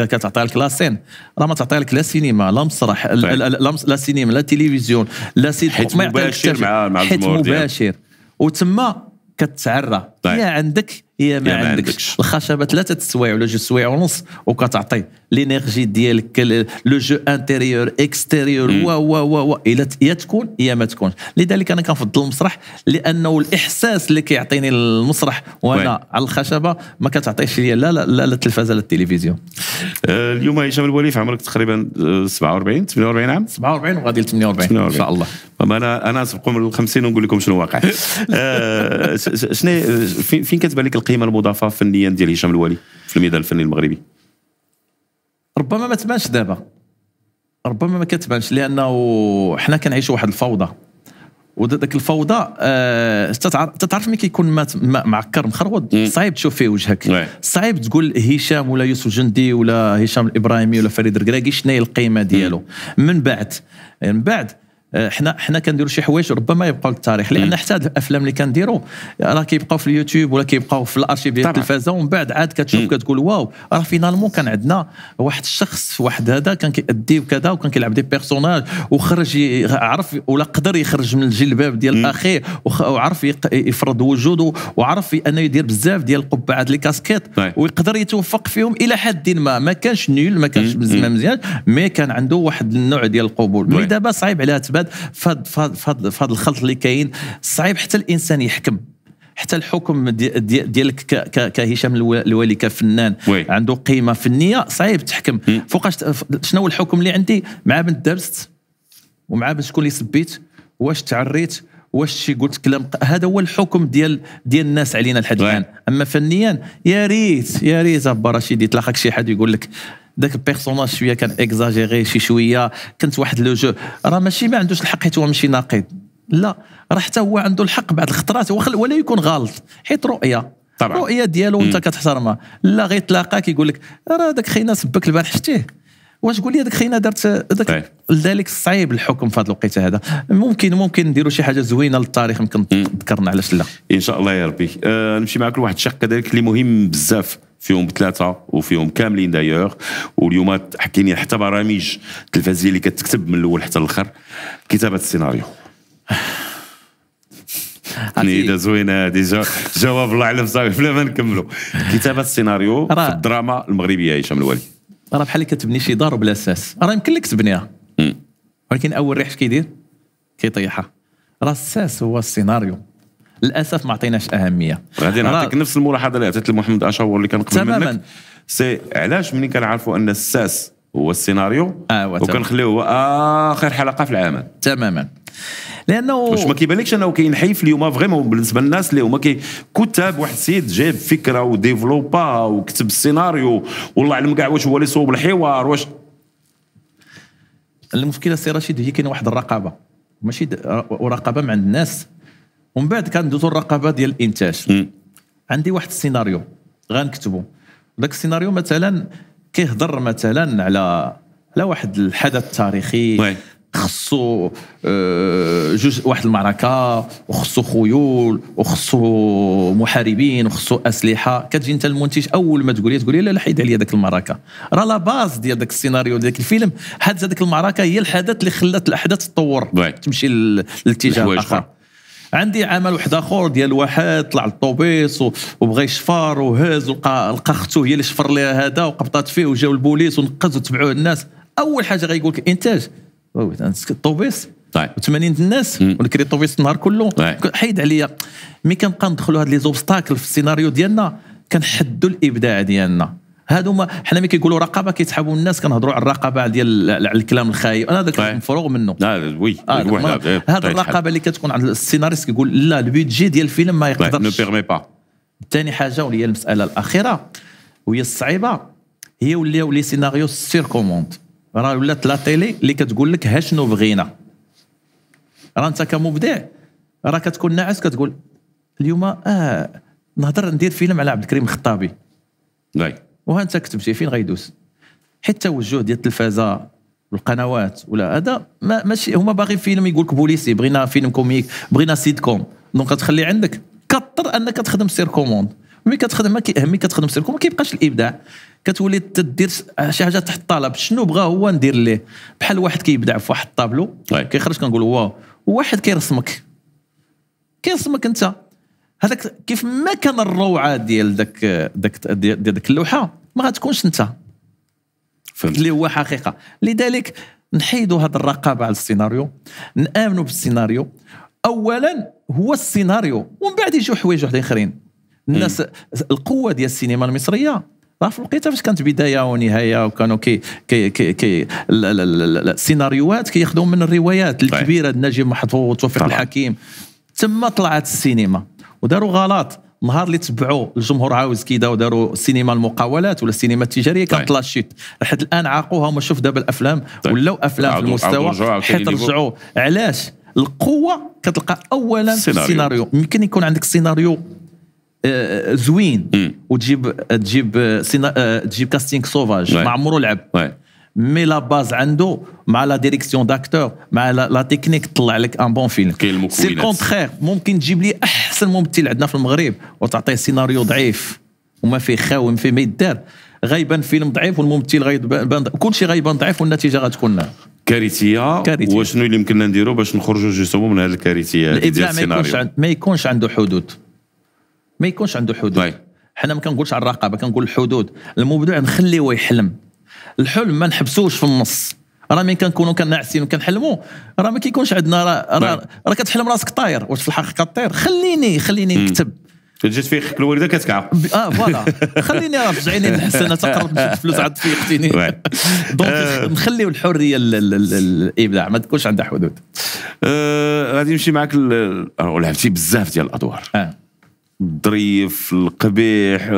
كتعطيها لك لا سين راه ما تعطيها لك لا سينما لا مسرح لا طيب. سينما لا تلفزيون لا سيت حيت مباشر مع مع حيت مباشر وتما كتعرى طيب. يا عندك هي ما, عندكش الخشبه ثلاثه السوايع ولا جوج سوايع ونص وكتعطي لينيرجي ديالك لو جو انتيريور اكستيريور و و و و الى يا تكون يا ما تكونش لذلك انا كنفضل المسرح لانه الاحساس اللي كيعطيني المسرح وانا وي. على الخشبه ما كتعطيش ليا لا لا لا التلفازه لا التلفزيون آه، اليوم هشام الوليف عمرك تقريبا 47 آه، 48 عام 47 وغادي 48 ان شاء الله انا انا نسبقوا من 50 ونقول لكم شنو واقع آه، شنو فين كتبان لك القيمه المضافه فنيا ديال هشام الوالي في الميدان الفني المغربي ربما ما تبانش دابا ربما ما كتبانش لانه حنا كنعيشوا واحد الفوضى وداك الفوضى آه تتعرف ملي كيكون معكر مخروض صعيب تشوف فيه وجهك صعيب تقول هشام ولا يوسف جندي ولا هشام الابراهيمي ولا فريد الركراكي شنو هي القيمه ديالو من بعد من بعد آه، حنا حنا كنديروا شي حوايج ربما يبقاو للتاريخ لان حتى هاد الافلام اللي كنديروا آه، راه كيبقاو في اليوتيوب ولا كيبقاو في الارشيف ديال التلفازه ومن بعد عاد كتشوف كتقول واو راه فينالمون كان عندنا واحد الشخص واحد هذا كان كيأدي وكذا وكان كيلعب دي بيرسوناج وخرج عرف ولا قدر يخرج من الجلباب ديال اخيه وعرف يفرض وجوده وعرف انه يدير بزاف ديال القبعات لي كاسكيت نعم. ويقدر يتوفق فيهم الى حد ما ما كانش نول ما كانش مزيان مي كان عنده واحد النوع ديال القبول نعم. مي دابا صعيب عليها تبان فهاد فهاد فهاد فهاد الخلط اللي كاين صعيب حتى الانسان يحكم حتى الحكم ديالك كهشام الوالي كفنان وي. عنده قيمه فنيه صعيب تحكم فوقاش شنو هو الحكم اللي عندي مع بنت دابست ومع بنت شكون اللي سبيت واش تعريت واش شي قلت كلام هذا هو الحكم ديال ديال الناس علينا لحد الان اما فنيا يا ريت يا ريت ابا رشيد يتلاقاك شي حد يقول لك داك البيرسوناج شويه كان اكزاجيري شي شويه كنت واحد لو جو راه ماشي ما عندوش الحق حيت هو ماشي ناقد لا راه حتى هو عنده الحق بعد الخطرات ولا يكون غلط حيت رؤيه طبعا الرؤيه ديالو وانت كتحترمها لا غير تلاقاك يقول لك راه داك خينا سبك البارح شتيه واش قول لي داك خينا درت داك طيب. لذلك صعيب الحكم في هذا الوقيته هذا ممكن ممكن نديروا شي حاجه زوينه للتاريخ يمكن تذكرنا علاش لا ان شاء الله يا ربي آه نمشي معك لواحد الشق كذلك اللي مهم بزاف فيهم ثلاثه وفيهم كاملين دايوغ واليوم حكيني حتى برامج تلفزيون اللي كتكتب من الاول حتى الاخر كتابه السيناريو اذا زوينه هذه جواب الله على صافي بلا ما نكملوا كتابه السيناريو في الدراما المغربيه هشام الوالي راه بحال كتبني شي دار بلا اساس راه يمكن لك تبنيها ولكن اول ريح كيدير كيطيحها راه الساس هو السيناريو للاسف ما عطيناش اهميه غادي نعطيك نفس الملاحظه اللي عطيت لمحمد اشاور اللي كان قبل تماما منك. سي علاش ملي كنعرفوا ان الساس هو السيناريو آه وكنخليوه هو اخر حلقه في العمل تماما لانه واش ما كيبانلكش انه كينحيف اليوم فريمون بالنسبه للناس اللي هما كتاب واحد السيد جاب فكره وديفلوبا وكتب السيناريو والله علم كاع واش هو اللي صوب الحوار واش المشكله سي رشيد هي كاين واحد الرقابه ماشي د... رقابه من عند الناس ومن بعد كندوزو الرقابه ديال الانتاج عندي واحد السيناريو غنكتبو ذاك السيناريو مثلا كيهضر مثلا على على واحد الحدث تاريخي خصو آه، جزء واحد المعركه وخصو خيول وخصو محاربين وخصو اسلحه كتجي انت المنتج اول ما تقولي تقولي لا لا حيد عليا ديك المعركه راه لا باز ديال داك السيناريو ديال الفيلم حادثه ديك المعركه هي الحدث اللي خلات الاحداث تطور تمشي للاتجاه الاخر عندي عمل واحد اخر ديال واحد طلع للطوبيس وبغى يشفر وهز ولقى لقى اختو هي اللي شفر لها هذا وقبطات فيه وجاو البوليس ونقز وتبعوه الناس اول حاجه غيقول لك انتاج الطوبيس طيب 80 الناس ونكري الطوبيس النهار كله طيب. حيد عليا ملي كنبقى ندخلوا هاد لي زوبستاكل في السيناريو ديالنا كنحدوا الابداع ديالنا هادو هما حنا ملي كيقولوا رقابه كيتحابوا الناس كنهضروا على الرقابه ديال على الكلام الخايب انا داك مفروغ منه لا وي هذا آه، طيب، الرقابه اللي كتكون عند السيناريست كيقول لا البيدجي ديال الفيلم ما يقدرش نو بيغمي با ثاني حاجه وهي المساله الاخيره وهي الصعيبه هي وليو لي سيناريو سير كوموند راه ولات لا تيلي اللي كتقول لك ها شنو بغينا راه انت كمبدع راه كتكون ناعس كتقول اليوم اه نهضر ندير فيلم على عبد الكريم الخطابي وانت كتبتي فين غيدوس حيت التوجه ديال التلفازه والقنوات ولا هذا ما ماشي هما باغي فيلم يقول لك بوليسي بغينا فيلم كوميك بغينا سيت كوم دونك تخلي عندك كثر انك تخدم سير كوموند ملي كتخدم ملي كتخدم سير كوموند ما كيبقاش الابداع كتولي تدير شي حاجه تحت الطلب شنو بغا هو ندير ليه بحال واحد كيبدع في واحد الطابلو كيخرج كنقول واو واحد كيرسمك كيرسمك انت هذاك كيف ما كان الروعه ديال ذاك ذاك ديال داك اللوحه ما غتكونش انت فهمت اللي هو حقيقه لذلك نحيدوا هذه الرقابه على السيناريو نامنوا بالسيناريو اولا هو السيناريو ومن بعد يجيو حوايج وحدين اخرين الناس القوه ديال السينما المصريه راه في الوقيته فاش كانت بدايه ونهايه وكانوا كي كي كي, كي السيناريوهات كياخذوا من الروايات الكبيره طيب. نجيب محفوظ وتوفيق الحكيم تما طلعت السينما وداروا غلط نهار اللي تبعوا الجمهور عاوز كيدا وداروا السينما المقاولات ولا السينما التجاريه كانت طيب. لاشيت لحد الان عاقوها وما شوف دابا الافلام طيب. ولاو افلام في المستوى حيت رجعوا علاش القوه كتلقى اولا في السيناريو يمكن يكون عندك سيناريو آه، آه، زوين م. وتجيب تجيب آه، سينا... تجيب كاستينغ سوفاج ما عمرو لعب مي لا باز عنده مع لا ديريكسيون داكتور مع لا تكنيك طلع لك ان بون فيلم سي الكونتخير ممكن تجيب لي احسن ممثل عندنا في المغرب وتعطيه سيناريو ضعيف وما فيه خاوي ما فيه ما يدار غيبان فيلم ضعيف والممثل غيبان كل شيء غيبان ضعيف والنتيجه غتكون كارثيه كارثيه وشنو اللي يمكننا نديرو باش نخرجوا جوستومون من هذه الكارثيه ديال السيناريو ما يكونش عنده حدود ما يكونش عنده حدود حنا ما كنقولش على الرقابه كنقول الحدود المبدع نخليه يحلم الحلم ما نحبسوش في النص راه ملي كنكونوا كنعسين وكنحلموا راه ما كيكونش عندنا راه راه نعم. را كتحلم راسك طاير واش في الحقيقه طاير خليني خليني نكتب جيت في خيك الوالده كتكع اه فوالا خليني رجعيني نحس انا تقرب نشوف فلوس عاد فيقتيني نعم. دونك آه. نخليو الحريه للابداع ما تكونش عندها حدود آه، غادي نمشي معاك آه، لعبتي بزاف ديال الادوار الظريف القبيح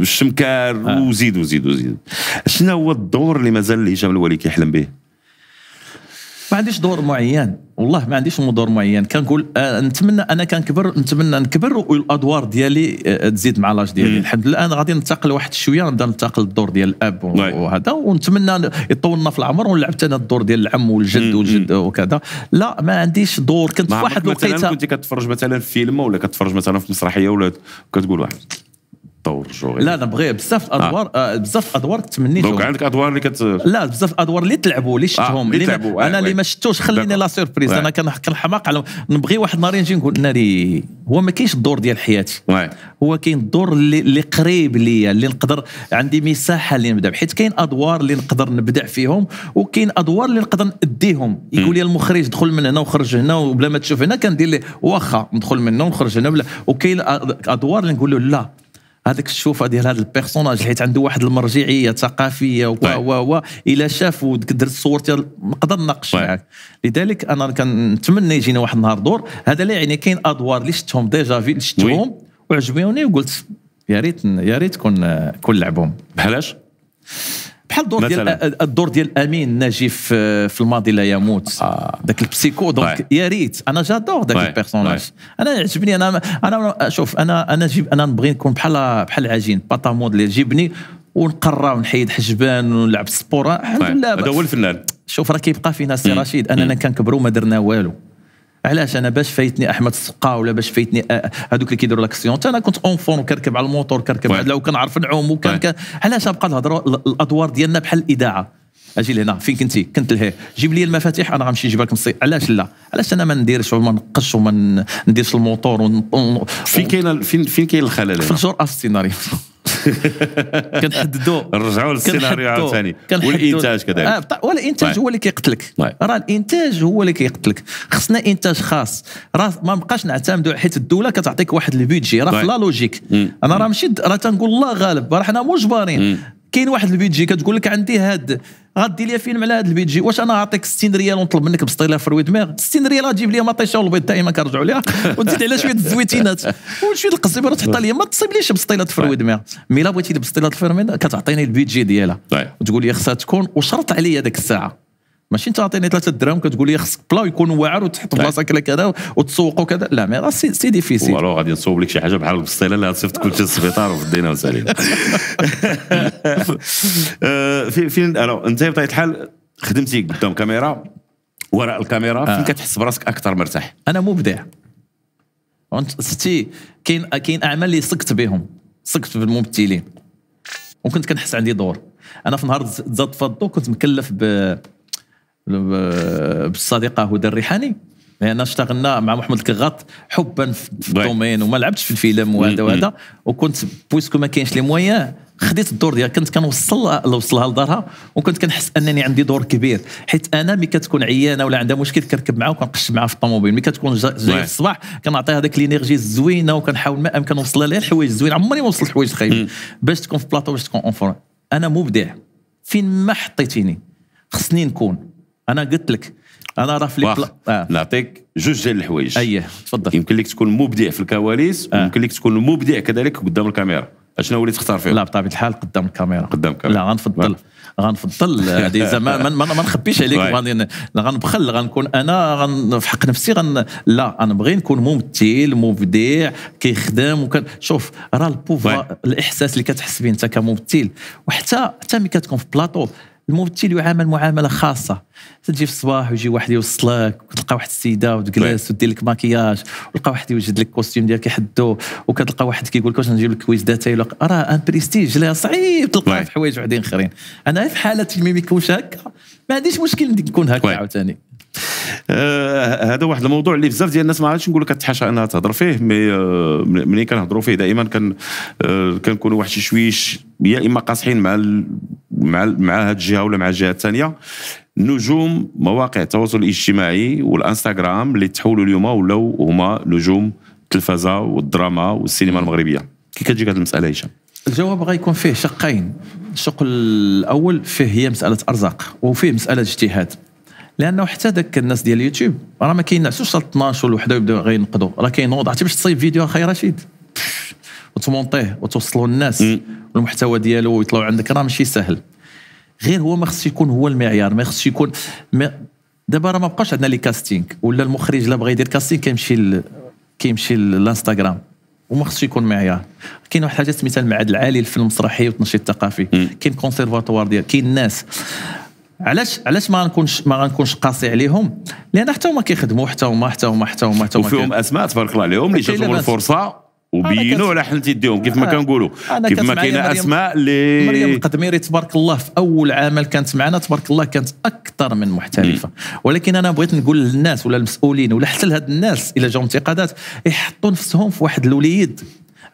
الشمكار آه. وزيد وزيد وزيد شنو هو الدور اللي مازال هشام الولي كيحلم به ما عنديش دور معين والله ما عنديش دور معين كنقول آه نتمنى انا كنكبر نتمنى نكبر والادوار ديالي آه تزيد مع لاج ديالي الحمد لله انا غادي ننتقل واحد شويه نبدا ننتقل الدور ديال الاب وهذا ونتمنى يطولنا في العمر ونلعب حتى انا الدور ديال العم والجد والجد وكذا لا ما عنديش دور كنت في واحد الوقيته كنت كتفرج مثلا في فيلم ولا كتفرج مثلا في مسرحيه ولا كتقول واحد تطور الشغل لا انا بغي بزاف آه. ادوار آه. بزاف ادوار تمنيت دونك عندك ادوار اللي كت لا بزاف ادوار اللي تلعبوا اللي آه، شفتهم اللي تلعبوا آه، انا اللي ما شفتوش خليني لا سيربريز انا كنحماق على نبغي واحد النهار نجي نقول ناري هو ما كاينش الدور ديال حياتي هو كاين الدور اللي, اللي قريب ليا اللي نقدر عندي مساحه اللي نبدا حيت كاين ادوار اللي نقدر نبدع فيهم وكاين ادوار اللي نقدر ناديهم يقول لي المخرج دخل من هنا وخرج هنا وبلا ما تشوف هنا كندير ليه واخا ندخل من هنا ونخرج هنا وكاين ادوار اللي نقول له لا هذاك الشوفه ديال هذا البيرسوناج حيت عنده واحد المرجعيه ثقافيه و طيب. و و الا شاف درت صورتي نقدر نناقش طيب. معاك لذلك انا كنتمنى يجينا واحد النهار دور هذا لا يعني كاين ادوار اللي شفتهم ديجا في شفتهم وعجبوني وقلت يا ريت يا ريت كون كون لعبهم بحالاش بحال الدور ديال الدور ديال امين ناجي آه، في, الماضي لا يموت آه. ذاك البسيكو دونك يا ريت انا جادور ذاك البيرسوناج انا يعجبني انا انا شوف انا انا جيب انا نبغي نكون بحال بحال العجين باطا موديل جيبني ونقرا ونحيد حجبان ونلعب سبورة الحمد لله هذا هو الفنان شوف راه كيبقى فينا سي رشيد اننا كنكبروا ما درنا والو علاش انا باش فايتني احمد السقا ولا باش فايتني هذوك آه، اللي كيديروا لاكسيون انا كنت اونفون وكركب على الموتور كركب على وكنعرف نعوم وكان علاش ابقى نهضر الادوار ديالنا بحال الاذاعه اجي لهنا فين كنتي كنت لهيه جيب لي المفاتيح انا غنمشي نجيب لك علاش لا علاش انا ما نديرش وما نقش وما نديرش الموتور ون... فين كاين فين فين كاين الخلل في الجرأه في السيناريو كنحددوا نرجعوا للسيناريو عاوتاني والانتاج كذلك آه طيب، والانتاج طيب. هو اللي كيقتلك طيب. راه الانتاج هو اللي كيقتلك خصنا انتاج خاص راه ما بقاش نعتمدوا حيت الدوله كتعطيك واحد البيدجي راه في لا لوجيك انا راه ماشي راه تنقول الله غالب راه حنا مجبرين كاين واحد البيدجي كتقول لك عندي هاد غادي لي فيلم على هاد البيدجي واش انا غنعطيك 60 ريال ونطلب منك بسطيله 6000 فروي دماغ 60 ريال غتجيب لي مطيشه والبيض دائما كنرجعوا ليها وتزيد على شويه الزويتينات وشويه القزبره تحط لي ما تصيبليش بسطيله 6000 فروي طيب. دماغ مي لا بغيتي بسطيله 6000 فروي كتعطيني البيدجي ديالها وتقول طيب. لي خصها تكون وشرط عليا ديك الساعه ماشي انت عطيني ثلاثه دراهم كتقول لي خصك بلا يكون واعر وتحط طيب. بلاصه كذا كذا وتسوق وكذا لا مي راه سي, سي ديفيسيل والو غادي نصوب لك شي حاجه بحال البسطيله اللي غتصيفط شيء للسبيطار وفدينا وسالينا آه، فين فين انت بطبيعه الحال خدمتي قدام كاميرا وراء الكاميرا فين آه. كتحس براسك اكثر مرتاح انا مبدع ستي كاين كاين اعمال اللي سقت بهم سقت بالممثلين وكنت كنحس عندي دور انا في نهار تزاد فضو كنت مكلف ب بالصديقه هدى الريحاني لان اشتغلنا مع محمد الكغاط حبا في الدومين وما لعبتش في الفيلم وهذا وهذا وكنت بويسكو ما كاينش لي مويان خديت الدور ديالها كنت كنوصل لوصلها لدارها وكنت كنحس انني عندي دور كبير حيت انا ملي كتكون عيانه ولا عندها مشكل كنركب معاها وكنقش معاها في الطوموبيل ملي كتكون جايه الصباح كنعطيها هذاك لينيرجي الزوينه وكنحاول ما امكن نوصلها لها الحوايج الزوينه عمرني ما وصلت الحوايج الخايب باش تكون في بلاطو باش تكون اون انا مبدع فين ما حطيتيني خصني نكون انا قلت لك انا راه في آه. نعطيك جوج ديال الحوايج اييه تفضل يمكن لك تكون مبدع في الكواليس آه. ويمكن لك تكون مبدع كذلك قدام الكاميرا اشنو اللي تختار فيه؟ لا بطبيعه الحال قدام الكاميرا قدام الكاميرا لا غنفضل غنفضل هذه زعما ما, ما, ما نخبيش عليك غادي غنبخل غنكون انا غن في حق نفسي غن لا انا بغي نكون ممثل مبدع كيخدم وكان شوف راه البوفوار الاحساس اللي كتحس به انت كممثل وحتى حتى ملي كتكون في بلاطو الممثل يعامل معامله خاصه تجي في الصباح ويجي واحد يوصلك وتلقى واحد السيده وتجلس طيب. ودير لك ماكياج وتلقى واحد يوجد لك كوستيم ديالك يحدو وكتلقى واحد كيقول لك واش نجيب لك كويز داتاي راه ان بريستيج لا صعيب تلقى في طيب. حوايج وحدين اخرين انا في حاله المي ما يكونش هكا ما عنديش مشكل نكون هكا طيب. عاوتاني آه هذا واحد الموضوع اللي بزاف ديال الناس ما عادش نقول لك كتحاشى انها تهضر فيه مي آه ملي كنهضروا فيه دائما كن آه كنكونوا واحد شي شويش يا اما قاصحين مع مع مع هاد الجهه ولا مع الجهه الثانيه نجوم مواقع التواصل الاجتماعي والانستغرام اللي تحولوا اليوم ولاو هما نجوم التلفزه والدراما والسينما المغربيه كي كتجيك هذه المساله هشام الجواب غيكون فيه شقين الشق الاول فيه هي مساله ارزاق وفيه مساله اجتهاد لانه حتى داك الناس ديال اليوتيوب راه ما كينعسوش 12 ولا وحده يبداو غينقدوا راه كاين وضع باش تصيب فيديو اخي رشيد وتمونطيه وتوصلوا للناس والمحتوى ديالو ويطلعوا عندك راه ماشي سهل غير هو ما خصش يكون هو المعيار ما خصش يكون ما دابا راه ما بقاش عندنا لي كاستينغ ولا المخرج لا بغى يدير كاستينغ كيمشي كيمشي للانستغرام وما خصش يكون معيار كاين واحد الحاجه سميتها المعهد العالي للفن المسرحي والتنشيط الثقافي كاين كونسيرفاتوار ديال كاين الناس علاش علاش ما غنكونش ما غنكونش قاسي عليهم لان حتى هما كيخدموا حتى هما حتى هما حتى هما حتى هما وفيهم اسماء تبارك الله عليهم اللي جاتهم الفرصه وبينوا على حنت يديهم كيف ما آه. كنقولوا كيف ما كاينه اسماء اللي مريم القدميري تبارك الله في اول عمل كانت معنا تبارك الله كانت اكثر من محترفه ولكن انا بغيت نقول للناس ولا المسؤولين ولا حتى لهاد الناس الى جاو انتقادات يحطوا نفسهم في واحد الوليد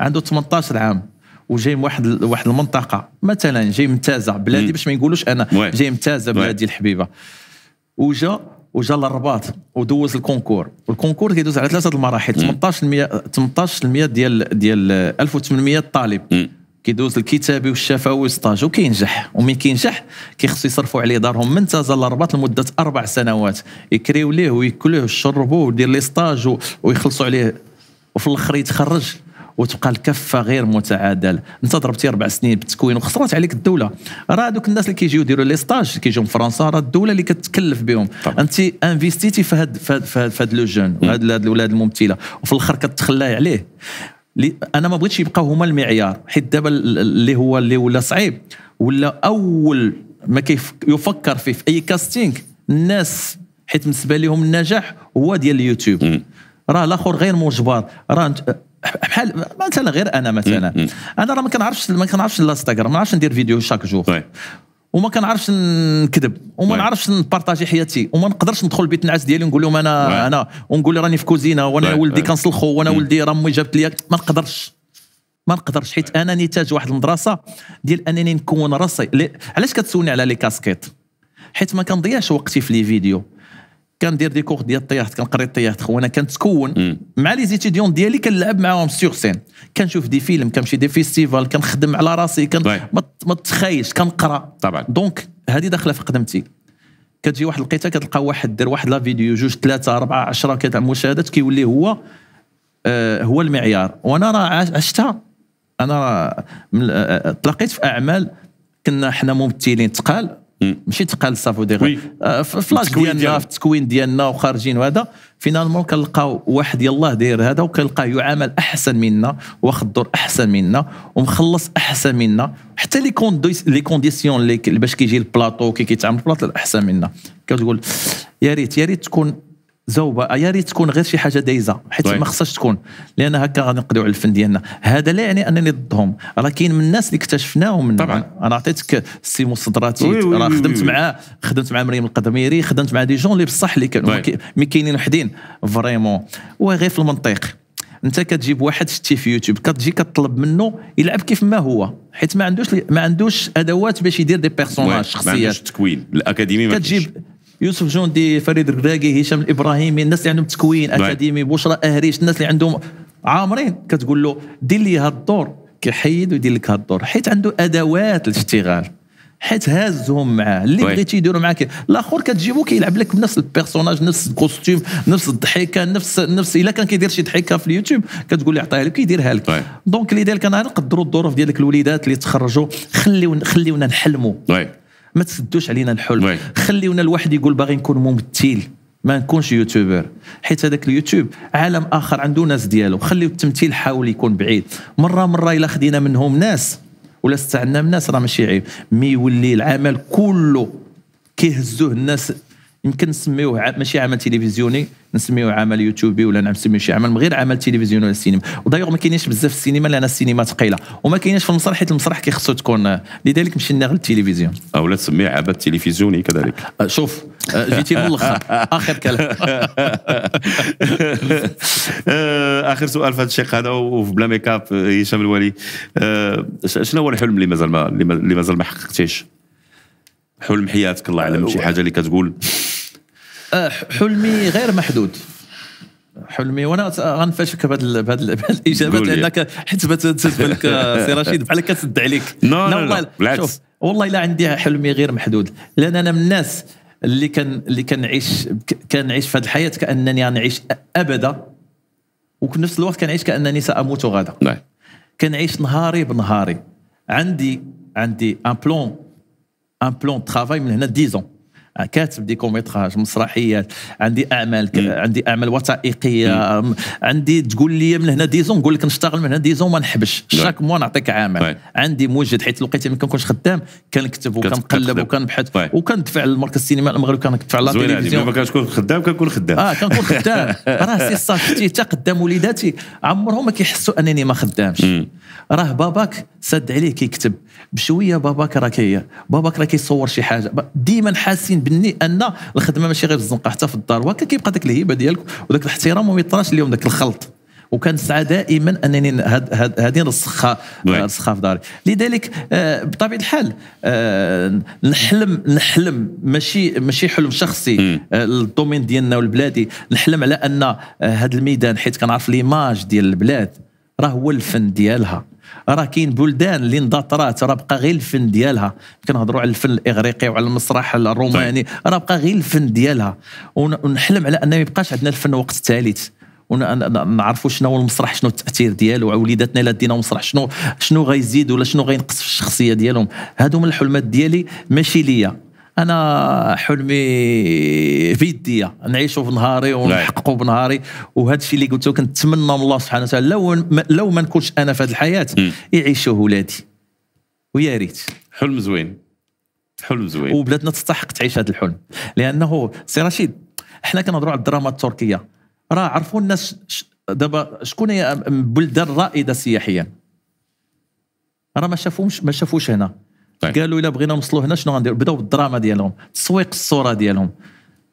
عنده 18 عام وجاي من واحد واحد المنطقه مثلا جاي من تازه بلادي باش ما يقولوش انا جاي من تازه بلادي الحبيبه وجا وجا للرباط ودوز الكونكور والكونكور كيدوز على ثلاثه المراحل 18% 18% ديال ديال 1800 طالب كيدوز الكتابي والشفوي والستاج وكينجح ومن كينجح كيخصو يصرفوا عليه دارهم من تازا للرباط لمده اربع سنوات يكريو ليه ويكلوه ويشربوه ويدير ليه ستاج ويخلصوا عليه وفي الاخر يتخرج وتبقى الكفه غير متعادله انت ضربتي اربع سنين بالتكوين وخسرات عليك الدوله راه دوك الناس اللي كيجيو يديروا لي ستاج كيجيو من فرنسا راه الدوله اللي كتكلف بهم انت انفيستيتي في هاد في هاد لو جون هاد الاولاد الممثله وفي الاخر كتخلاي عليه انا ما بغيتش يبقاو هما المعيار حيت دابا اللي هو اللي ولا صعيب ولا اول ما كيف يفكر فيه في اي كاستينغ الناس حيت بالنسبه لهم النجاح هو ديال اليوتيوب راه الاخر غير مجبر راه بحال مثلا غير انا مثلا انا راه ما كنعرفش ما كنعرفش الانستغرام ما عرفش ندير فيديو شاك جوغ وما كنعرفش نكذب وما نعرفش نبارطاجي حياتي وما نقدرش ندخل بيت النعاس ديالي ونقول لهم انا انا ونقول راني في كوزينه وانا ولدي كنسلخو وانا ولدي راه امي جابت لي ما نقدرش ما نقدرش حيت انا نتاج واحد المدرسه ديال انني نكون راسي علاش كتسولني على لي كاسكيت حيت ما كنضيعش وقتي في لي فيديو كندير دي كور ديال الطيارات كنقري الطيارات خونا كنتكون مع لي زيتيديون ديالي كنلعب معاهم سيغ سين كنشوف دي فيلم كنمشي دي فيستيفال كنخدم على راسي كان ما تخايش كنقرا طبعا دونك هذه داخله في قدمتي كتجي واحد لقيتها كتلقى واحد دير واحد لا فيديو جوج ثلاثه اربعه 10 كذا مشاهدات كيولي هو آه هو المعيار وانا راه عشتها انا راه آه، آه، تلاقيت في اعمال كنا حنا ممثلين تقال ماشي تقال صافو غير آه، فلاش ديالنا في التكوين ديالنا وخارجين وهذا فينالمون كنلقاو واحد يلاه داير هذا وكنلقاه يعامل احسن منا واخد دور احسن منا ومخلص احسن منا حتى لي كونديس لي كونديسيون اللي باش كيجي البلاطو كي كيتعامل البلاطو احسن منا كتقول يا ريت يا ريت تكون زوبه آه، يا ريت تكون غير شي حاجه دايزه حيت ما خصهاش تكون لان هكا غادي نقضيو على الفن ديالنا هذا لا يعني انني ضدهم راه كاين من الناس اللي اكتشفناهم طبعا انا عطيتك السي مصدراتي راه خدمت معاه خدمت مع مريم القدميري خدمت مع دي جون اللي بصح اللي كانوا مي كاينين وحدين فريمون وغير في المنطق انت كتجيب واحد شتي في يوتيوب كتجي كتطلب منه يلعب كيف ما هو حيت ما عندوش ما عندوش ادوات باش يدير دي بيرسوناج شخصيات ما عندوش التكوين الاكاديمي ما كتجيب يوسف جندي فريد الرباقي هشام الابراهيمي الناس اللي عندهم تكوين نعم. اكاديمي بشرى اهريش الناس اللي عندهم عامرين كتقول له دير لي هذا الدور كيحيد ويدير لك هذا الدور حيت عنده ادوات الاشتغال حيت هازهم معاه اللي بغيتي يديروا معاك الاخر كتجيبو كيلعب لك بنفس البيرسوناج نفس الكوستيم نفس الضحكه نفس نفس الا كان كيدير شي ضحكه في اليوتيوب كتقول لي عطيها لك كيديرها لك دونك اللي لذلك انا نقدروا الظروف ديالك الوليدات اللي تخرجوا خليونا خليونا نحلموا ما تسدوش علينا الحلم خليونا الواحد يقول باغي نكون ممثل ما نكونش يوتيوبر حيت هذاك اليوتيوب عالم اخر عنده ناس ديالو خليو التمثيل حاول يكون بعيد مره مره الا خدينا منهم ناس ولا استعنا من ناس راه ماشي عيب مي يولي العمل كله كيهزوه الناس يمكن نسميوه ع... ماشي عمل تلفزيوني نسميوه عمل يوتيوبي ولا نعم، نسميوه شي عمل غير عمل تلفزيوني ولا سينما ودايوغ ما كاينينش بزاف في السينما لان السينما ثقيله وما كاينينش في المسرح حيت المسرح كيخصو تكون لذلك مشينا غير التلفزيون او لا تسميه عمل تلفزيوني كذلك أه، شوف أه، جيتي من الاخر اخر كلام أه، اخر سؤال في هذا الشق هذا وفي بلا ميك اب هشام الوالي شنو هو الحلم اللي مازال ما اللي مازال ما حققتيش حلم حياتك الله يعلم شي حاجه اللي كتقول آه، حلمي غير محدود حلمي وانا غنفاجئك بهذه الاجابات لانك حيت تتبان سي رشيد بحال كتسد عليك نو نو بالعكس والله الا عندي حلمي غير محدود لان انا من الناس اللي كان اللي كنعيش كنعيش في هذه الحياه كانني غنعيش ابدا وفي نفس الوقت كنعيش كانني ساموت غدا نعم. كنعيش نهاري بنهاري عندي عندي ان بلون ان بلون ترافاي من هنا 10 ans آه، كاتب دي كوميتراج مسرحيات عندي اعمال عندي اعمال وثائقيه عندي تقول لي من هنا ديزون نقول لك نشتغل من هنا ديزون ما نحبش نعم. شاك موا نعطيك عمل نعم. عندي موجد حيت لقيت ما كنكونش خدام كنكتب وكنقلب وكنبحث طيب. وكندفع للمركز السينما المغربي كندفع على التلفزيون ما كنكون خدام كنكون خدام اه كنكون خدام راه سي صافي حتى قدام وليداتي عمرهم ما كيحسوا انني ما خدامش راه باباك سد عليه كيكتب كي بشويه باباك كراكي باباك راه كيصور شي حاجه ديما حاسين بني ان الخدمه ماشي غير في الزنقه حتى في الدار وهكا كيبقى داك الهيبه ديالك وداك الاحترام وما يطراش اليوم داك الخلط وكنسعى دائما انني هذه نرسخها نرسخها في داري لذلك آه، بطبيعه الحال آه، نحلم نحلم ماشي ماشي حلم شخصي الدومين آه، ديالنا والبلادي نحلم على ان هذا الميدان حيت كنعرف ليماج ديال البلاد راه هو الفن ديالها راه كاين بلدان اللي انضطرات راه بقى غير الفن ديالها كنهضروا على الفن الاغريقي وعلى المسرح الروماني طيب. راه بقى غير الفن ديالها ونحلم على ان ما يبقاش عندنا الفن وقت ثالث ونعرفوا شنو هو المسرح شنو التاثير ديالو وليداتنا الا دينا مسرح شنو شنو غيزيد ولا شنو غينقص في الشخصيه ديالهم هادو من الحلمات ديالي ماشي ليا انا حلمي بيديا نعيشو نهاري ونحققو بنهاري نعم. وهذا الشيء اللي قلته كنتمنى من الله سبحانه وتعالى لو لو ما نكونش انا في هذه الحياه يعيشوه ولادي ويا ريت حلم زوين حلم زوين وبلادنا تستحق تعيش هذا الحلم لانه سي رشيد حنا كنهضروا على الدراما التركيه راه عرفوا الناس دابا شكون هي بلدان رائده سياحيا راه ما شافوهمش ما شافوش هنا طيب. قالوا الا بغينا نوصلوا هنا شنو غنديروا بداو بالدراما ديالهم تسويق الصوره ديالهم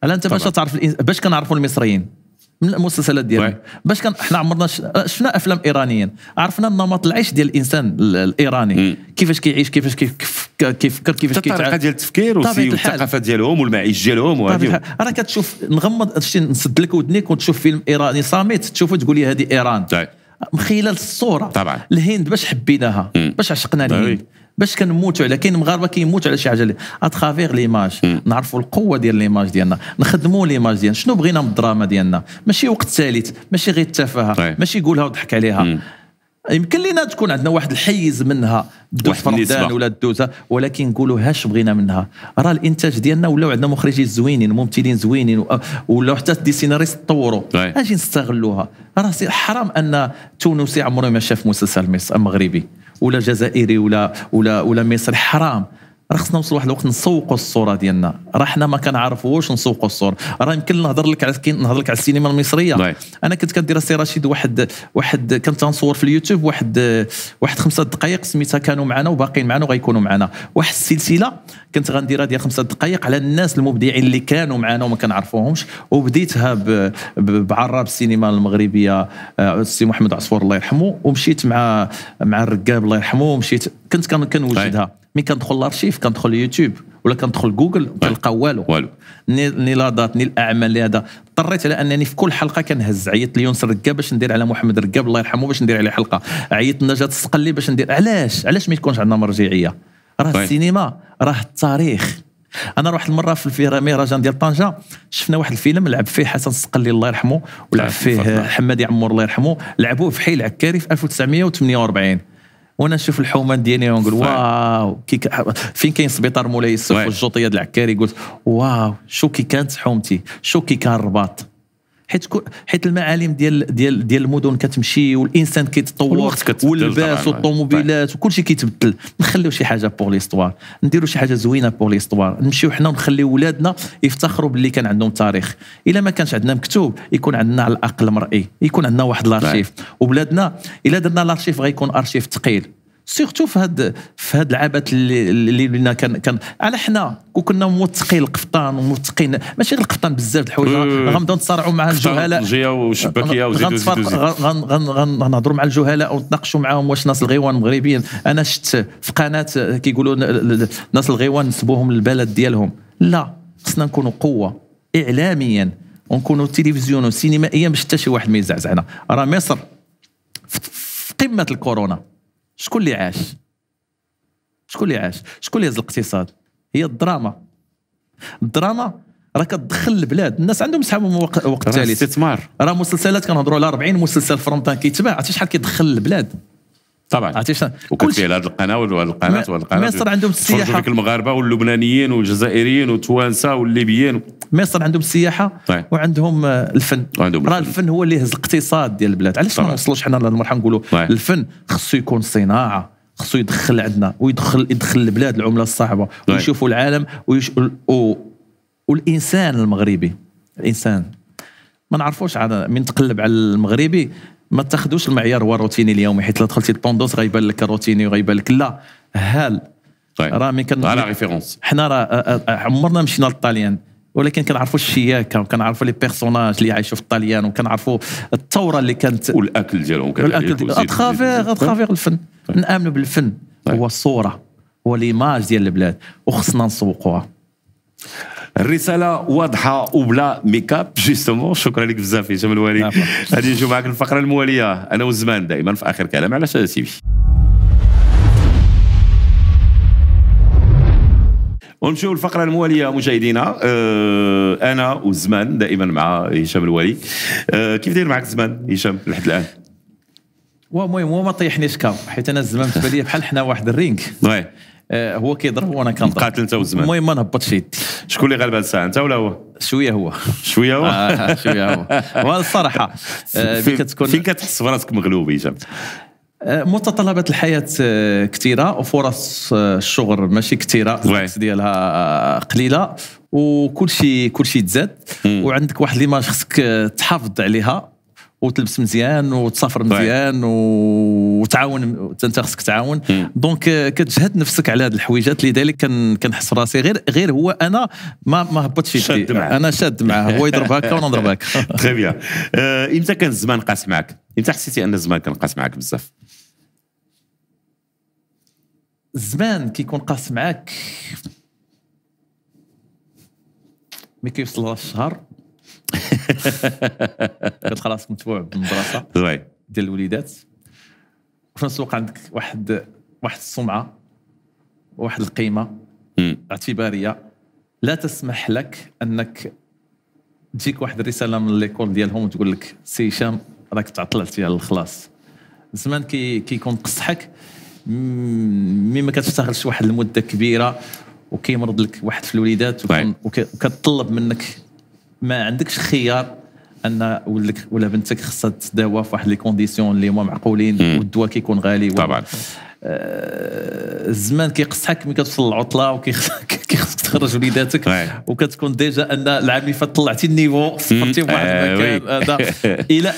على انت باش تعرف باش كنعرفوا المصريين من المسلسلات ديالهم باش كان حنا عمرنا شفنا افلام ايرانيين عرفنا نمط العيش ديال الانسان الايراني مم. كيفاش كيعيش كيفاش كيف كيفكر كيفاش كيف الطريقه ديال التفكير والثقافه ديالهم والمعيش ديالهم وهذه راه كتشوف نغمض نسد لك ودنيك وتشوف فيلم ايراني صامت تشوفه تقول لي هذه ايران طيب. من خلال الصوره طبعا الهند باش حبيناها باش عشقنا الهند باش كنموتوا على كاين مغاربه كيموتوا على شي حاجه اترافيغ ليماج نعرفوا القوه ديال ليماج ديالنا نخدموا ليماج ديالنا شنو بغينا من الدراما ديالنا ماشي وقت ثالث ماشي غير التفاهه طيب. ماشي يقولها وضحك عليها مم. يمكن لنا تكون عندنا واحد الحيز منها دوز فردان ولا دوزه ولكن نقولوا هاش بغينا منها راه الانتاج ديالنا ولاو عندنا مخرجين زوينين ممثلين زوينين أه، ولاو حتى دي سيناريست طوروا طيب. اجي نستغلوها راه حرام ان تونسي عمره ما شاف مسلسل مغربي ولا جزائري ولا ولا ولا مصري حرام راه خصنا نوصل واحد الوقت نسوقوا الصوره ديالنا راه حنا ما كنعرفوش نسوقوا الصوره راه يمكن نهضر لك على نهضر لك على السينما المصريه باي. نعم. انا كنت كندير السي رشيد واحد واحد كنت نصور في اليوتيوب واحد واحد خمسة دقائق سميتها كانوا معنا وباقيين معنا وغيكونوا معنا واحد السلسله كنت غنديرها ديال خمسة دقائق على الناس المبدعين اللي كانوا معنا وما كنعرفوهمش وبديتها بعراب السينما المغربيه آه، السي محمد عصفور الله يرحمه ومشيت مع مع الركاب الله يرحمه ومشيت كنت كنوجدها نعم. مي كندخل لارشيف كندخل يوتيوب ولا كندخل جوجل كنلقى والو والو ني ني لا دات ني الاعمال هذا اضطريت على انني في كل حلقه كنهز عيطت ليونس الركاب باش ندير على محمد الركاب الله يرحمه باش ندير عليه حلقه عيط لنجاة الصقلي باش ندير علاش علاش ما تكونش عندنا مرجعيه راه طيب. السينما راه التاريخ انا واحد المره في مهرجان ديال طنجه شفنا واحد الفيلم لعب فيه حسن الصقلي الله يرحمه ولعب طيب، فيه حمادي عمور الله يرحمه لعبوه في حي العكاري في 1948 وانا نشوف الحومه ديالي ونقول واو كي فين كاين سبيطار مولاي يوسف الجوطيه ديال العكاري قلت واو شو كي كانت حومتي شو كي كان الرباط حيت حيت المعالم ديال ديال ديال المدن كتمشي والانسان كيتطور واللباس والطوموبيلات طيب. وكل شيء كيتبدل نخليو شي حاجه بور ليستوار نديرو شي حاجه زوينه بور ليستوار نمشيو حنا ونخليو ولادنا يفتخروا باللي كان عندهم تاريخ الا ما كانش عندنا مكتوب يكون عندنا على الاقل مرئي يكون عندنا واحد الارشيف طيب. وبلادنا الا درنا الارشيف غيكون ارشيف ثقيل سيرتو في هاد في هاد العابات اللي اللي بنا كان كان على حنا وكنا موثقين القفطان وموثقين ماشي القفطان بزاف الحوايج غنبداو نتصارعوا مع الجهلاء غنهضروا مع الجهلاء ونتناقشوا معاهم واش ناس الغيوان مغربيين انا شفت في قناه كيقولوا ناس الغيوان نسبوهم للبلد ديالهم لا خصنا نكونوا قوه اعلاميا ونكونوا تلفزيون وسينمائيا باش حتى شي واحد ما يزعزعنا راه مصر في قمه الكورونا شكون اللي عاش شكون اللي عاش شكون اللي هز الاقتصاد هي الدراما الدراما راه كتدخل البلاد الناس عندهم سحابهم وقت ثالث استثمار راه مسلسلات كنهضروا على 40 مسلسل فرونتان كيتباع عرفتي شحال كيدخل البلاد طبعا عرفتي شنو وكنت فيه على هذه القناه والقناه القناه مصر عندهم السياحه فيك المغاربه واللبنانيين والجزائريين والتوانسه والليبيين مصر عندهم السياحه طيب. وعندهم الفن وعندهم راه الفن هو اللي يهز الاقتصاد ديال البلاد علاش ما نوصلوش حنا المرحله نقولوا طيب. الفن خصو يكون صناعه خصو يدخل عندنا ويدخل يدخل البلاد العمله الصعبه طيب. ويشوفوا العالم ويش... و... والانسان المغربي الانسان ما نعرفوش عاد من تقلب على المغربي ما تاخذوش المعيار هو الروتيني اليومي حيت لا دخلتي البوندوس غيبان لك الروتيني وغيبان لك لا هال طيب. راه مي كنعرفو على ريفيرونس حنا راه عمرنا مشينا للطاليان ولكن كنعرفوا الشياكه وكنعرفوا لي بيرسوناج اللي عايشوا في الطاليان وكنعرفوا الثوره اللي كانت والاكل ديالهم والاكل اتخافيغ اتخافيغ الفن نامنوا بالفن طيب. هو الصوره هو ليماج ديال البلاد وخصنا نسوقوها الرساله واضحه وبلا ميكاب جيستومون شكرا لك بزاف هشام الوالي نعم. غادي نجيو معك الفقره المواليه انا والزمان دائما في اخر كلام على سيدي ونمشيو الفقره المواليه مشاهدينا أه انا والزمان دائما مع هشام الوالي أه كيف داير معك الزمان هشام لحد الان المهم هو ما طيحنيش كام حيت انا الزمان بالنسبه لي بحال حنا واحد الرينك آه، هو كيضرب وانا كنضرب قاتل انت والزمان المهم ما نهبطش يدي شكون اللي غالب الساعه انت ولا هو؟ شويه هو شويه هو آه، شويه هو والصراحه آه، فين كتكون فين كتحس براسك مغلوب هشام؟ متطلبات الحياه كثيره وفرص الشغل ماشي كثيره الفرص ديالها قليله وكل شيء كل شيء تزاد وعندك واحد ليماج خصك تحافظ عليها وتلبس مزيان وتسافر مزيان وتعاون انت خصك تعاون دونك آه، كتجهد نفسك على هذه الحويجات لذلك كنحس راسي غير غير هو انا ما ما هبطش شاد معاه انا شاد معاه هو يضرب هكا وانا نضرب هكا تري بيان آه، امتى كان الزمان قاس معك؟ امتى حسيتي ان الزمان كان قاس معك بزاف؟ الزمان كيكون قاس معاك ما كيوصل الشهر كنت خلاص متبوع بالمدرسه وي ديال الوليدات وفي نفس الوقت عندك واحد واحد السمعه وواحد القيمه اعتباريه لا تسمح لك انك تجيك واحد الرساله من ليكول ديالهم وتقول لك سي هشام راك تعطلت على الخلاص زمان كي كيكون قصحك مي ما كتشتغلش واحد المده كبيره وكيمرض لك واحد في الوليدات وكتطلب منك ما عندكش خيار ان ولدك ولا بنتك خصها تداوى في واحد لي كونديسيون اللي هما معقولين والدواء كيكون غالي طبعا الزمان آه، كيقصحك ملي كتوصل العطله وكيخصك تخرج وليداتك وكتكون ديجا ان العام اللي فات طلعتي النيفو صفرتي واحد المكان آه، هذا الى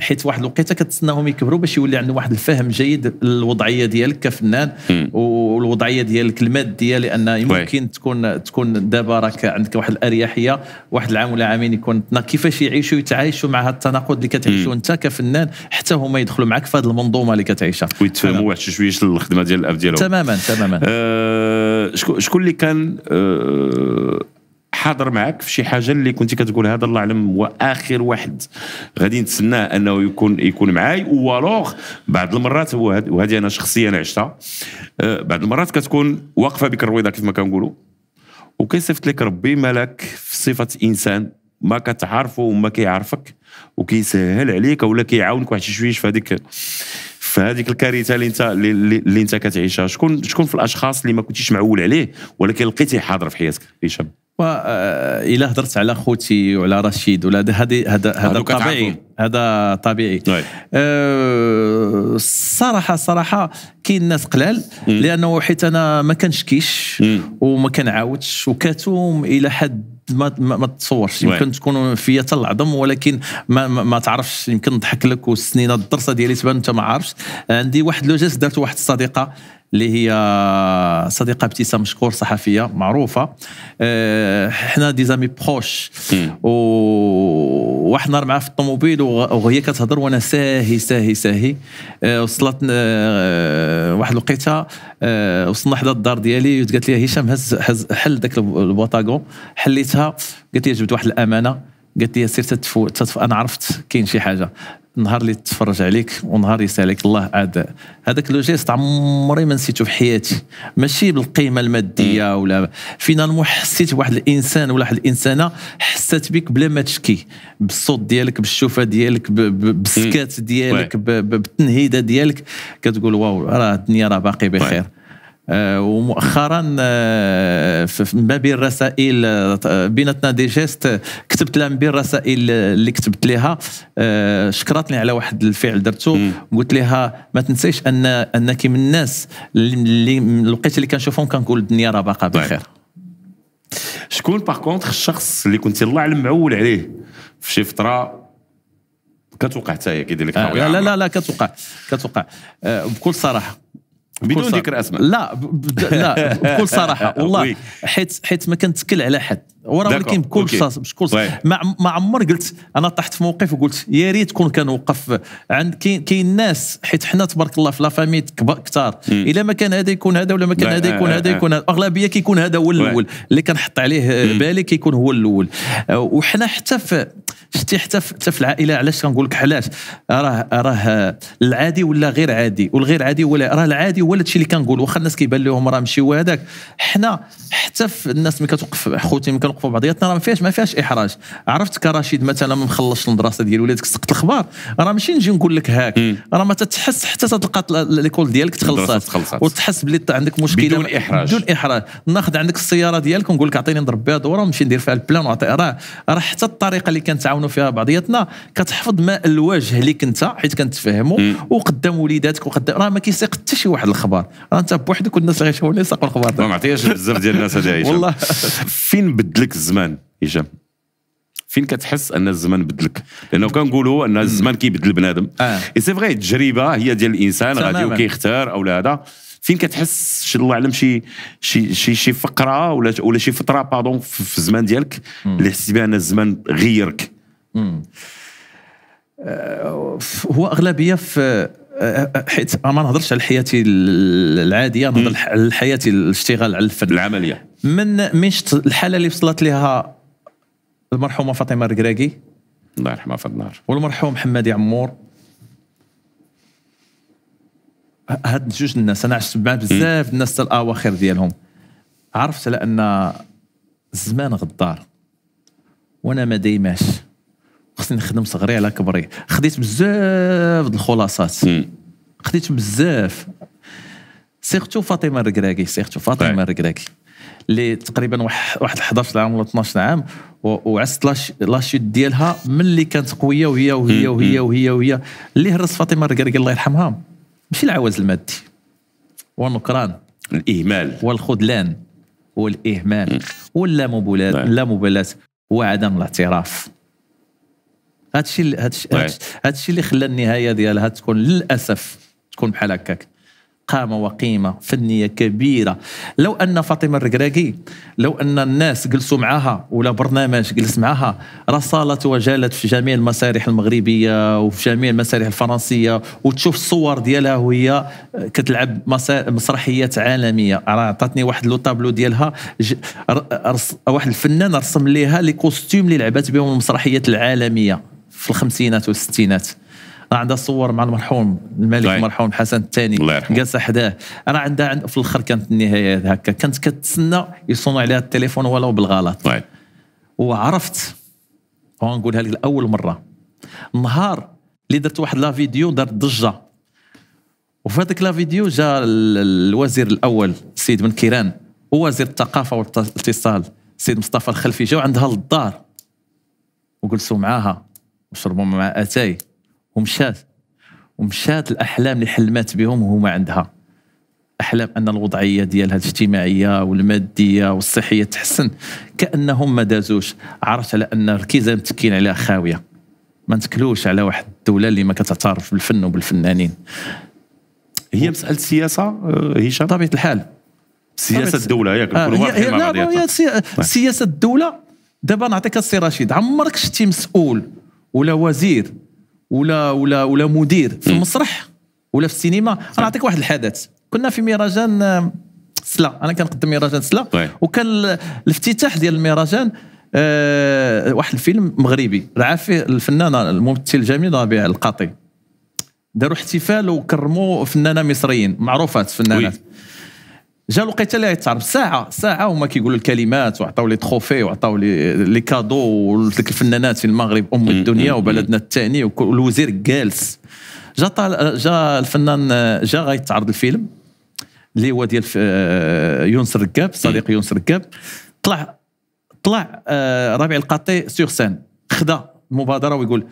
حيت واحد الوقيته كتسناهم يكبروا باش يولي عندهم واحد الفهم جيد للوضعيه ديالك كفنان والوضعيه ديالك الماديه لان يمكن تكون تكون دابا راك عندك واحد الاريحيه واحد العام ولا عامين يكون كيفاش يعيشوا يتعايشوا مع هذا التناقض اللي كتعيشوا انت كفنان حتى هما يدخلوا معك في هذه المنظومه اللي كتعيشها ويتفهموا واحد شويه الخدمه ديال الاب ديالهم تماما تماما آه شكون اللي كان آه حاضر معك في شي حاجه اللي كنت كتقول هذا الله اعلم هو اخر واحد غادي نتسناه انه يكون يكون معاي والوغ بعض المرات وهذه انا شخصيا عشتها آه بعض المرات كتكون واقفه بك الرويضه كيف ما كنقولوا وكيصيفط لك ربي ملك في صفه انسان ما كتعرفه وما كيعرفك وكيسهل عليك ولا كيعاونك واحد شي في هذيك فهذيك الكارثه اللي انت اللي انت كتعيشها شكون شكون في الاشخاص اللي ما كنتيش معول عليه ولكن لقيتيه حاضر في حياتك هشام آه، الى هضرت على خوتي وعلى رشيد ولا هذا هذا هذا طبيعي هذا طبيعي نعم. أه الصراحه الصراحه كاين ناس قلال لانه حيت انا ما كنشكيش وما كنعاودش وكتوم الى حد ما ما تصورش يمكن تكون فيا حتى العظم ولكن ما, ما, ما تعرفش يمكن نضحك لك والسنينه الدرسه ديالي تبان انت ما عارفش عندي واحد لوجيست دارت درت واحد الصديقه اللي هي صديقه ابتسام شكور صحفيه معروفه آه، حنا دي زامي بروش وواحد النهار معاها في الطوموبيل وهي كتهضر وانا ساهي ساهي ساهي آه، وصلت آه، واحد الوقيته وصلنا حدا الدار ديالي قالت لي هشام هز, هز حل ذاك البوطاكو حليتها قالت لي جبت واحد الامانه قالت لي سير تتفو, تتفو انا عرفت كاين شي حاجه النهار اللي تتفرج عليك ونهار يسال عليك الله عاد هذاك لو جيست عمري ما نسيته في حياتي ماشي بالقيمه الماديه ولا فينالمون حسيت بواحد الانسان ولا واحد الانسانه حست بك بلا ما تشكي بالصوت ديالك بالشوفه ديالك بالسكات ديالك بالتنهيده ديالك كتقول واو راه الدنيا راه باقي بخير آه، ومؤخرا آه، من بين الرسائل آه، بيناتنا دي جيست كتبت لها من بين الرسائل اللي كتبت لها شكرتني على واحد الفعل درته قلت لها ما تنسيش ان انك من الناس اللي لقيت اللي كنشوفهم كنقول الدنيا راه باقا طيب. بخير شكون باغ كونتخ الشخص اللي كنت الله اعلم معول عليه في شي فتره كتوقع حتى هي كيدير لك لا لا لا, كتوقع كتوقع بكل صراحه بدون ذكر اسماء لا لا بكل صراحه والله حيت حيت ما كنتكل على حد وراه ولكن بكل صاص مش كل ما عمر قلت انا طحت في موقف وقلت يا ريت كون كان وقف عند كاين كاين ناس حيت حنا تبارك الله في لافامي كثار hmm. الا ما كان هذا يكون هذا ولا ما كان هذا يكون هذا يكون الاغلبيه كيكون هذا هو الاول اللي كنحط عليه hmm. بالي كيكون هو الاول أه، وحنا حتى في شتي حتى في العائله علاش كنقول لك علاش راه راه العادي ولا غير عادي والغير عادي ولا راه العادي هو هادشي اللي كنقول واخا الناس كيبان لهم راه ماشي هو هذاك حنا حتى في الناس ملي كتوقف خوتي ملي نوقفوا بعضياتنا راه ما فيهاش ما فيهاش احراج عرفت كرشيد مثلا ما مخلصش المدرسه ديال ولادك سقط الخبار راه ماشي نجي نقول لك هاك راه ما تتحس حتى تلقى ليكول ديالك تخلصات وتحس بلي عندك مشكله بدون احراج بدون احراج ناخذ عندك السياره ديالك ونقول لك اعطيني نضرب بها دوره ونمشي ندير فيها البلان ونعطي راه راه حتى الطريقه اللي كنتعاونوا فيها بعضياتنا كتحفظ ما الوجه ليك انت حيت كنتفهموا وقدام وليداتك وقدام راه ما كيسيق حتى شي واحد الخبار راه انت بوحدك والناس اللي غيشوفوني ساقوا الخبار ما معطيهاش بزاف ديال الناس هذا والله فين بدلك بدلك الزمان هشام فين كتحس ان الزمان بدلك لانه كنقولوا ان الزمان كيبدل بنادم آه. سي فغي التجربه هي ديال الانسان غادي وكيختار او هذا فين كتحس شي الله اعلم شي شي شي, شي فقره ولا ولا شي فتره باردون في الزمان ديالك اللي حسيت بها ان الزمان غيرك مم. آه، هو اغلبيه في حيت أه، ما نهضرش على حياتي العاديه نهضر على حياتي الاشتغال على الفن العمليه من من شفت الحاله اللي وصلت لها المرحومه فاطمه الركراكي الله يرحمها في النار والمرحوم محمد عمور هاد جوج الناس انا عشت مع بزاف الناس الاواخر ديالهم عرفت على ان الزمان غدار وانا ما دايماش خصني نخدم صغري على كبري خديت بزاف الخلاصات خديت بزاف سيرتو فاطمه الركراكي سيرتو فاطمه طيب. الركراكي اللي تقريبا واحد 11 عام ولا 12 عام وعست لاشيت ديالها من اللي كانت قويه وهي وهي وهي وهي وهي اللي هرس فاطمه الركراكي الله يرحمها ماشي العوز المادي والنكران الاهمال والخذلان والاهمال واللامبالاه طيب. اللامبالاه وعدم الاعتراف هادشي هادشي اللي خلى النهايه ديالها تكون للاسف تكون بحال هكاك قامة وقيمة فنية كبيرة لو أن فاطمة الركراكي لو أن الناس جلسوا معها ولا برنامج جلس معها رسالت وجالت في جميع المسارح المغربية وفي جميع المسارح الفرنسية وتشوف الصور ديالها وهي كتلعب مسرحيات عالمية راه عطاتني واحد لو طابلو ديالها ج... رس... واحد الفنان رسم ليها لي كوستيم اللي لعبات بهم المسرحيات العالمية في الخمسينات والستينات راه عندها صور مع المرحوم الملك طيب. المرحوم حسن الثاني جالسه حداه راه عندها في الاخر كانت النهايه هكا كانت كتسنى يصونوا عليها التليفون ولو بالغلط طيب. وعرفت ونقولها لك لاول مره النهار اللي درت واحد لا فيديو دارت ضجه وفي هذيك لا فيديو جا الوزير الاول سيد بن كيران ووزير الثقافه والاتصال سيد مصطفى الخلفي جاو عندها للدار وجلسوا معاها شربوا مع اتاي ومشات ومشات الاحلام اللي حلمات بهم وهما عندها احلام ان الوضعيه ديالها الاجتماعيه والماديه والصحيه تحسن كانهم ما دازوش عرفت على ان ركيزه متكين عليها خاويه ما نتكلوش على واحد الدوله اللي ما كتعترف بالفن وبالفنانين هي مساله سياسه آه، هشام بطبيعه الحال سياسه الدوله ياك نكونوا آه، واضحين مع طيب. سياسه الدوله دابا نعطيك السي رشيد عمرك شتي مسؤول ولا وزير ولا ولا ولا مدير في المسرح ولا في السينما انا نعطيك واحد الحدث كنا في مهرجان آه، سلا انا كنقدم مهرجان سلا وكان الافتتاح ديال المهرجان أه واحد الفيلم مغربي رعى فيه الفنانه الممثل جميل ربيع القاطي داروا احتفال وكرموا فنانه مصريين معروفات فنانات وي. جا الوقيته اللي غيتعرف ساعه ساعه هما كيقولوا الكلمات وعطاو لي تروفي وعطاو لي لي كادو وديك الفنانات في المغرب ام الدنيا وبلدنا الثاني والوزير جالس جا طال جا الفنان جا غيتعرض الفيلم اللي هو ديال آه، يونس ركاب صديق يونس ركاب طلع طلع آه، ربيع القطي سيغ سان خدا المبادره ويقول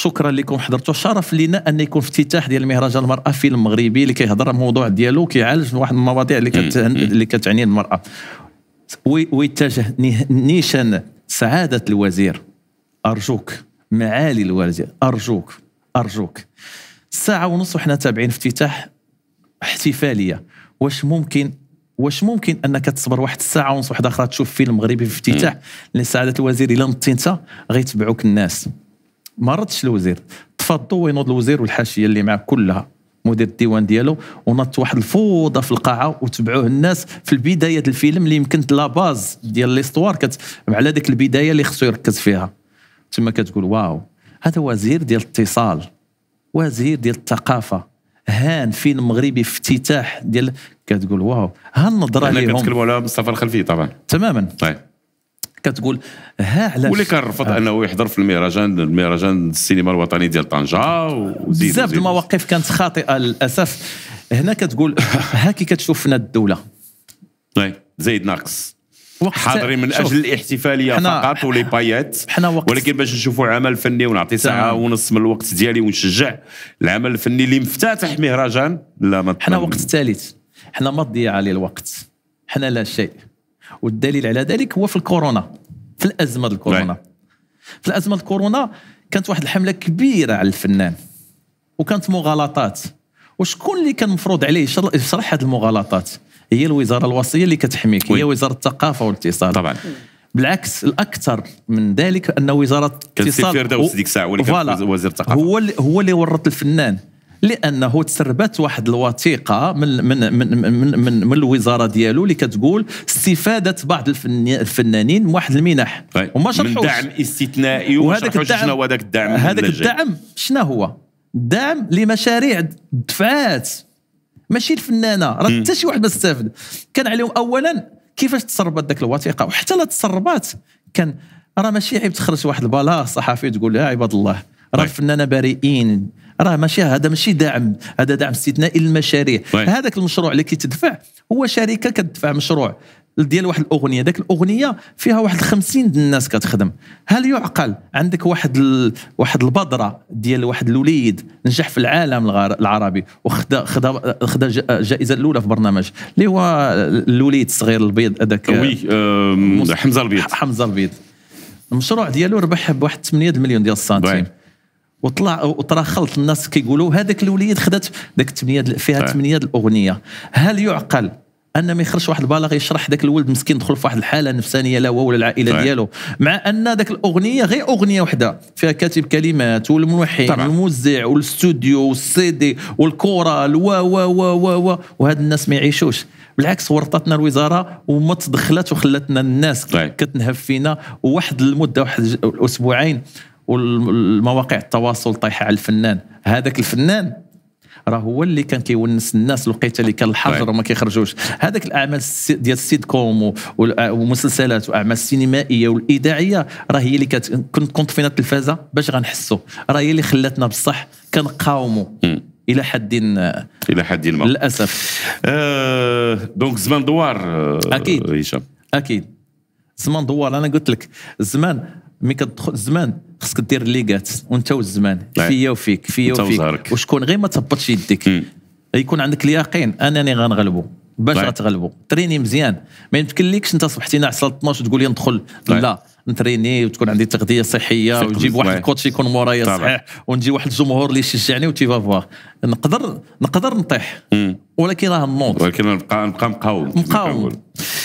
شكرا لكم حضرتوا شرف لنا ان يكون افتتاح ديال مهرجان المراه فيلم مغربي اللي كيهضر الموضوع ديالو كيعالج واحد المواضيع اللي كت... اللي كتعني المراه ويتجه نيشان سعاده الوزير ارجوك معالي الوزير ارجوك ارجوك ساعه ونص وحنا تابعين افتتاح احتفاليه واش ممكن واش ممكن انك تصبر واحد الساعه ونص وحده اخرى تشوف فيلم مغربي في افتتاح لسعاده الوزير الا نطي انت غيتبعوك الناس ما ردش الوزير تفضوا الضو وينوض الوزير والحاشيه اللي معاه كلها مدير الديوان ديالو ونط واحد الفوضى في القاعه وتبعوه الناس في البدايه الفيلم اللي يمكن لا باز ديال ليستوار كت على ديك البدايه اللي خصو يركز فيها تما كتقول واو هذا وزير ديال الاتصال وزير ديال الثقافه هان فيلم مغربي افتتاح ديال كتقول واو ها النظره اللي كنتكلموا على مصطفى الخلفي طبعا تماما طيب. كتقول ها علاش واللي كان رفض آه. انه يحضر في المهرجان المهرجان السينما الوطني ديال طنجه وزيد بزاف المواقف كانت خاطئه للاسف هنا كتقول ها كي كتشوف فينا الدوله زايد ناقص حاضرين من اجل الاحتفاليه فقط ولي بايات ولكن باش نشوفوا عمل فني ونعطي ساعه ونص من الوقت ديالي ونشجع العمل الفني اللي مفتتح مهرجان لا ما حنا وقت ثالث حنا ما تضيع عليه الوقت حنا لا شيء والدليل على ذلك هو في الكورونا في الازمه الكورونا نعم. في الازمه الكورونا كانت واحد الحمله كبيره على الفنان وكانت مغالطات وشكون اللي كان مفروض عليه يشرح هذه المغالطات هي الوزاره الوصيه اللي كتحميك هي وزاره الثقافه والاتصال طبعا بالعكس الاكثر من ذلك ان وزاره الاتصال كان السير ديك الساعه وزير الثقافه هو اللي هو اللي ورط الفنان لانه تسربت واحد الوثيقه من من من من, من, من الوزاره ديالو اللي كتقول استفاده بعض الفنانين من واحد المنح طيب، وما شرحوش من دعم استثنائي وما شرحوش شنو هو هذاك الدعم هذاك الدعم شنو هو؟ دعم لمشاريع دفعات ماشي الفنانه راه حتى شي واحد ما استفد كان عليهم اولا كيفاش تسربت ذاك الوثيقه وحتى لا تسربات كان راه ماشي عيب تخرج واحد البلاغ صحفي تقول يا عباد الله راه طيب. الفنانه بريئين راه ماشي هذا ماشي دعم هذا دعم استثنائي للمشاريع هذاك المشروع اللي كيتدفع هو شركه كتدفع مشروع ديال واحد الاغنيه ذاك الاغنيه فيها واحد 50 الناس كتخدم هل يعقل عندك واحد ال... واحد البدره ديال واحد الوليد نجح في العالم العربي وخدا خدا خدا الجائزه الاولى في برنامج اللي هو الوليد الصغير البيض هذاك وي أم... حمزه البيض حمزه البيض المشروع ديالو ربح بواحد 8 مليون ديال السنتيم وطلع وطرا خلط الناس كيقولوا هذاك الوليد خدات ذاك الثمانيه فيها ثمانيه الاغنيه هل يعقل ان ما يخرجش واحد البلاغ يشرح ذاك الولد مسكين دخل في واحد الحاله نفسانيه لا هو ولا العائله طيب. ديالو مع ان ذاك الاغنيه غير اغنيه وحده فيها كاتب كلمات والملحن والموزع والاستوديو والسي دي والكورال و و و و و وهاد الناس ما يعيشوش بالعكس ورطتنا الوزاره وما تدخلت وخلاتنا الناس طيب. كتنهب فينا وواحد المده واحد الاسبوعين والمواقع التواصل طايحه على الفنان هذاك الفنان راه هو اللي كان كيونس الناس لقيت اللي كان الحجر طيب. وما كيخرجوش هذاك الاعمال ديال السيد كوم ومسلسلات واعمال السينمائيه والاذاعيه راه هي اللي كانت كنت كنت فينا التلفازه باش غنحسوا راه هي اللي خلاتنا بصح كنقاوموا الى حد الى حد ما للاسف آه دونك زمان دوار آه اكيد هشام اكيد زمان دوار انا قلت لك زمان مي كتدخل زمان خصك دير ليغات وانت والزمان نعم. فيا وفيك فيا وفيك وشكون غير ما تهبطش يديك يكون عندك اليقين انني غنغلبو باش نعم. غتغلبو تريني مزيان ما ليكش انت صبحتينا على 12 تقول لي ندخل نعم. لا نتريني وتكون عندي تغذيه صحيه ونجيب واحد الكوتش يكون مورايا صحيح ونجي واحد الجمهور اللي يشجعني وتيفا فواغ نقدر نقدر نطيح ولكن راه نوض ولكن نبقى نبقى مقاوم مقاوم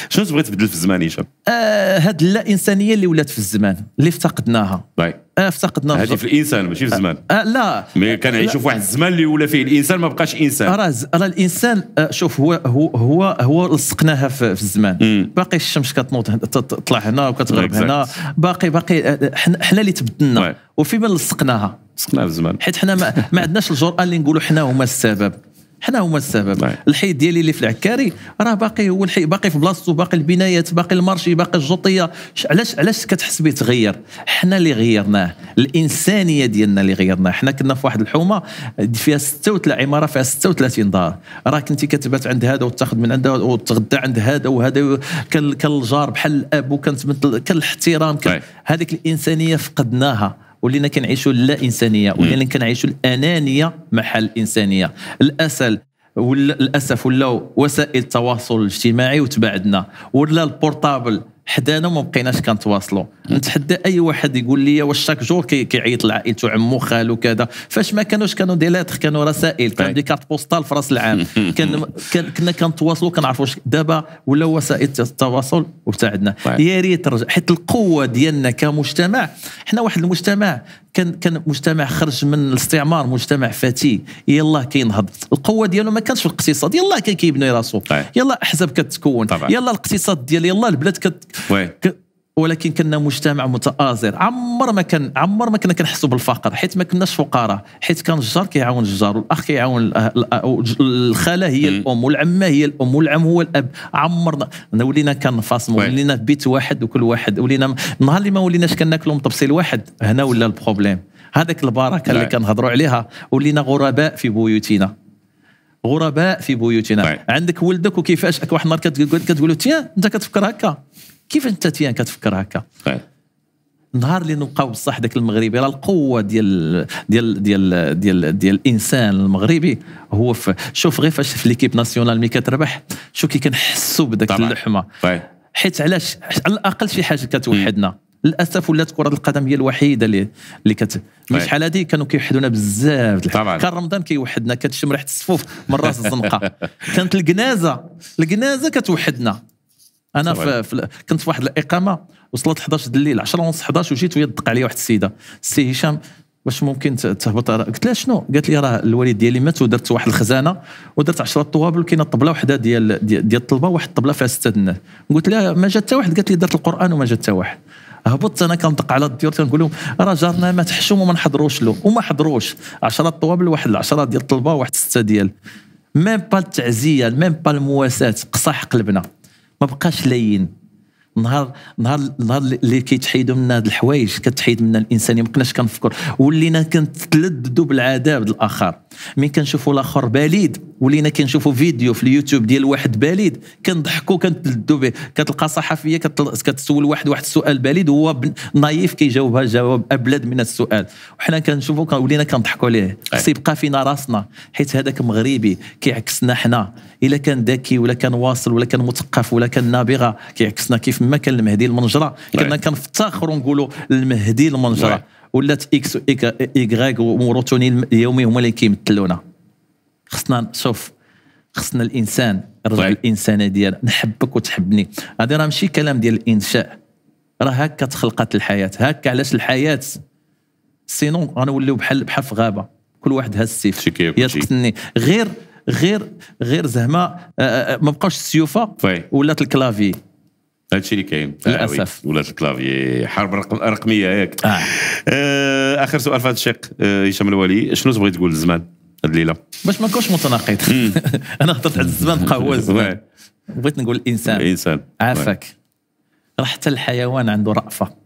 شنو تبغي تبدل في الزمان هشام؟ آه هاد اللا انسانيه اللي ولات في الزمان اللي افتقدناها باي. اه افتقدنا هذه في الانسان ماشي في أه، الزمان آه لا مي كان في واحد الزمان اللي ولا فيه الانسان ما بقاش انسان راه راه الانسان أه، شوف هو هو هو, هو لصقناها في, في الزمان مم. باقي الشمس كتنوض تطلع هنا وكتغرب هنا باقي باقي أه، حنا اللي تبدلنا وفيما لصقناها لصقناها في الزمان حيت حنا ما, ما عندناش الجرأه اللي نقولوا حنا هما السبب حنا هما السبب نعم. الحي ديالي اللي في العكاري راه باقي هو الحي باقي في بلاصتو باقي البنايات باقي المارشي باقي الجوطيه علاش علاش كتحس به تغير حنا اللي غيرناه الانسانيه ديالنا اللي غيرناه حنا كنا في واحد الحومه فيها 36 عماره فيها 36 دار راه كنتي كتبات عند هذا وتاخذ من عند هذا وتغدى عند هذا وهذا كان الجار بحال الاب وكانت كان الاحترام نعم. هذيك الانسانيه فقدناها ولينا كنعيشوا اللا انسانيه ولينا كنعيشوا الانانيه محل الانسانيه الاسل ولا للاسف ولاو وسائل التواصل الاجتماعي وتبعدنا ولا البورتابل حدانا وما بقيناش كنتواصلوا نتحدى اي واحد يقول لي واش شاك جور كيعيط لعائلته عمو خالو كذا فاش ما كانوش كانوا دي لاتر كانوا رسائل كان طيب. دي كارت بوستال في راس العام كان كنا كنتواصلوا كنعرفوا دابا ولا وسائل التواصل وابتعدنا طيب. يا ريت ترجع حيت القوه ديالنا كمجتمع حنا واحد المجتمع كان كان مجتمع خرج من الاستعمار مجتمع فتي يلا كينهض القوه ديالو ما كانش في الاقتصاد يلا كان كيبني راسو طيب. يلا احزاب كتكون يلا الاقتصاد ديال يلا البلاد كت ولكن كنا مجتمع متآزر عمر ما كان عمر ما كنا كنحسوا بالفقر حيت ما كناش فقراء حيت كان الجار كيعاون الجار والاخ كيعاون الخاله هي الام والعمه هي الام والعم هو الاب عمرنا ولينا كنفاصموا ولينا في بيت واحد وكل واحد ولينا النهار اللي ما وليناش كناكلوا مطبسيل واحد هنا ولا البروبليم هذاك البركه اللي نعم. كنهضروا عليها ولينا غرباء في بيوتنا غرباء في بيوتنا عندك ولدك وكيفاش واحد النهار كتقول له تيان انت كتفكر هكا كيف انت تيان كتفكر هكا طيب. نهار اللي نلقاو بصح ذاك المغربي راه القوه ديال ديال ديال ديال ديال الانسان المغربي هو في شوف غير فاش في ليكيب ناسيونال مي كتربح شو كي كنحسوا بداك اللحمه طيب. حيت علاش على الاقل شي حاجه كتوحدنا للاسف ولات كره القدم هي الوحيده اللي اللي كت طيب. شحال هذه كانوا كيوحدونا بزاف طبعا كان رمضان كيوحدنا كتشم ريحه الصفوف من راس الزنقه كانت الجنازه الجنازه كتوحدنا انا في, في كنت في واحد الاقامه وصلت 11 الليل 10 ونص 11 وجيت وهي دق عليا واحد السيده السي هشام واش ممكن تهبط قلت لها شنو قالت لي راه الوالد ديالي مات ودرت واحد الخزانه ودرت 10 طوابل كاينه طبله وحده ديال ديال الطلبه واحد الطبله فيها سته الناس قلت لها ما جات حتى واحد قالت لي درت القران وما جات حتى واحد هبطت انا كندق على الديور تنقول لهم راه جارنا ما تحشم وما نحضروش له وما حضروش 10 طوابل واحد 10 ديال الطلبه وواحد سته ديال ميم با التعزيه ميم با المواساه قصاح قلبنا ما بقاش لين نهار نهار نهار اللي كيتحيدوا منا هاد الحوايج كتحيد منا الانسانيه ما بقناش كنفكر ولينا كنتلذذوا بالعذاب الاخر مين كنشوفوا الاخر بليد ولينا كنشوفوا فيديو في اليوتيوب ديال واحد بليد كنضحكوا كنتلذوا به كتلقى صحفيه كتل... كتسول واحد واحد السؤال بليد وهو نايف كيجاوبها جواب ابلد من السؤال وحنا كنشوفوا ولينا كنضحكوا عليه خص يبقى فينا راسنا حيت هذاك مغربي كيعكسنا حنا الا كان ذكي ولا كان واصل ولا كان مثقف ولا كان نابغه كيعكسنا كيف ما كان المهدي المنجره طيب. كنا كنفتخروا نقولوا المهدي المنجره طيب. ولات اكس ايغريك وموروتوني اليومي هما اللي كيمثلونا خصنا شوف خصنا الانسان نرجع طيب. الانسانيه ديالنا نحبك وتحبني هذا راه ماشي كلام ديال الانشاء راه هكا تخلقت الحياه هكا علاش الحياه سينون غنوليو بحال بحال في غابه كل واحد هاز السيف يا تقتلني غير غير غير زعما آه، آه، آه، ما بقاوش السيوفه ولات الكلافي هادشي اللي كاين للاسف ولات الكلافي حرب رقميه ياك آه. اخر سؤال في هذا الشق هشام الوالي الولي شنو تبغي تقول للزمان هاد الليله باش ما نكونش متناقض انا هضرت على الزمان بقى هو الزمان بغيت نقول الانسان الانسان عافاك راه حتى الحيوان عنده رأفه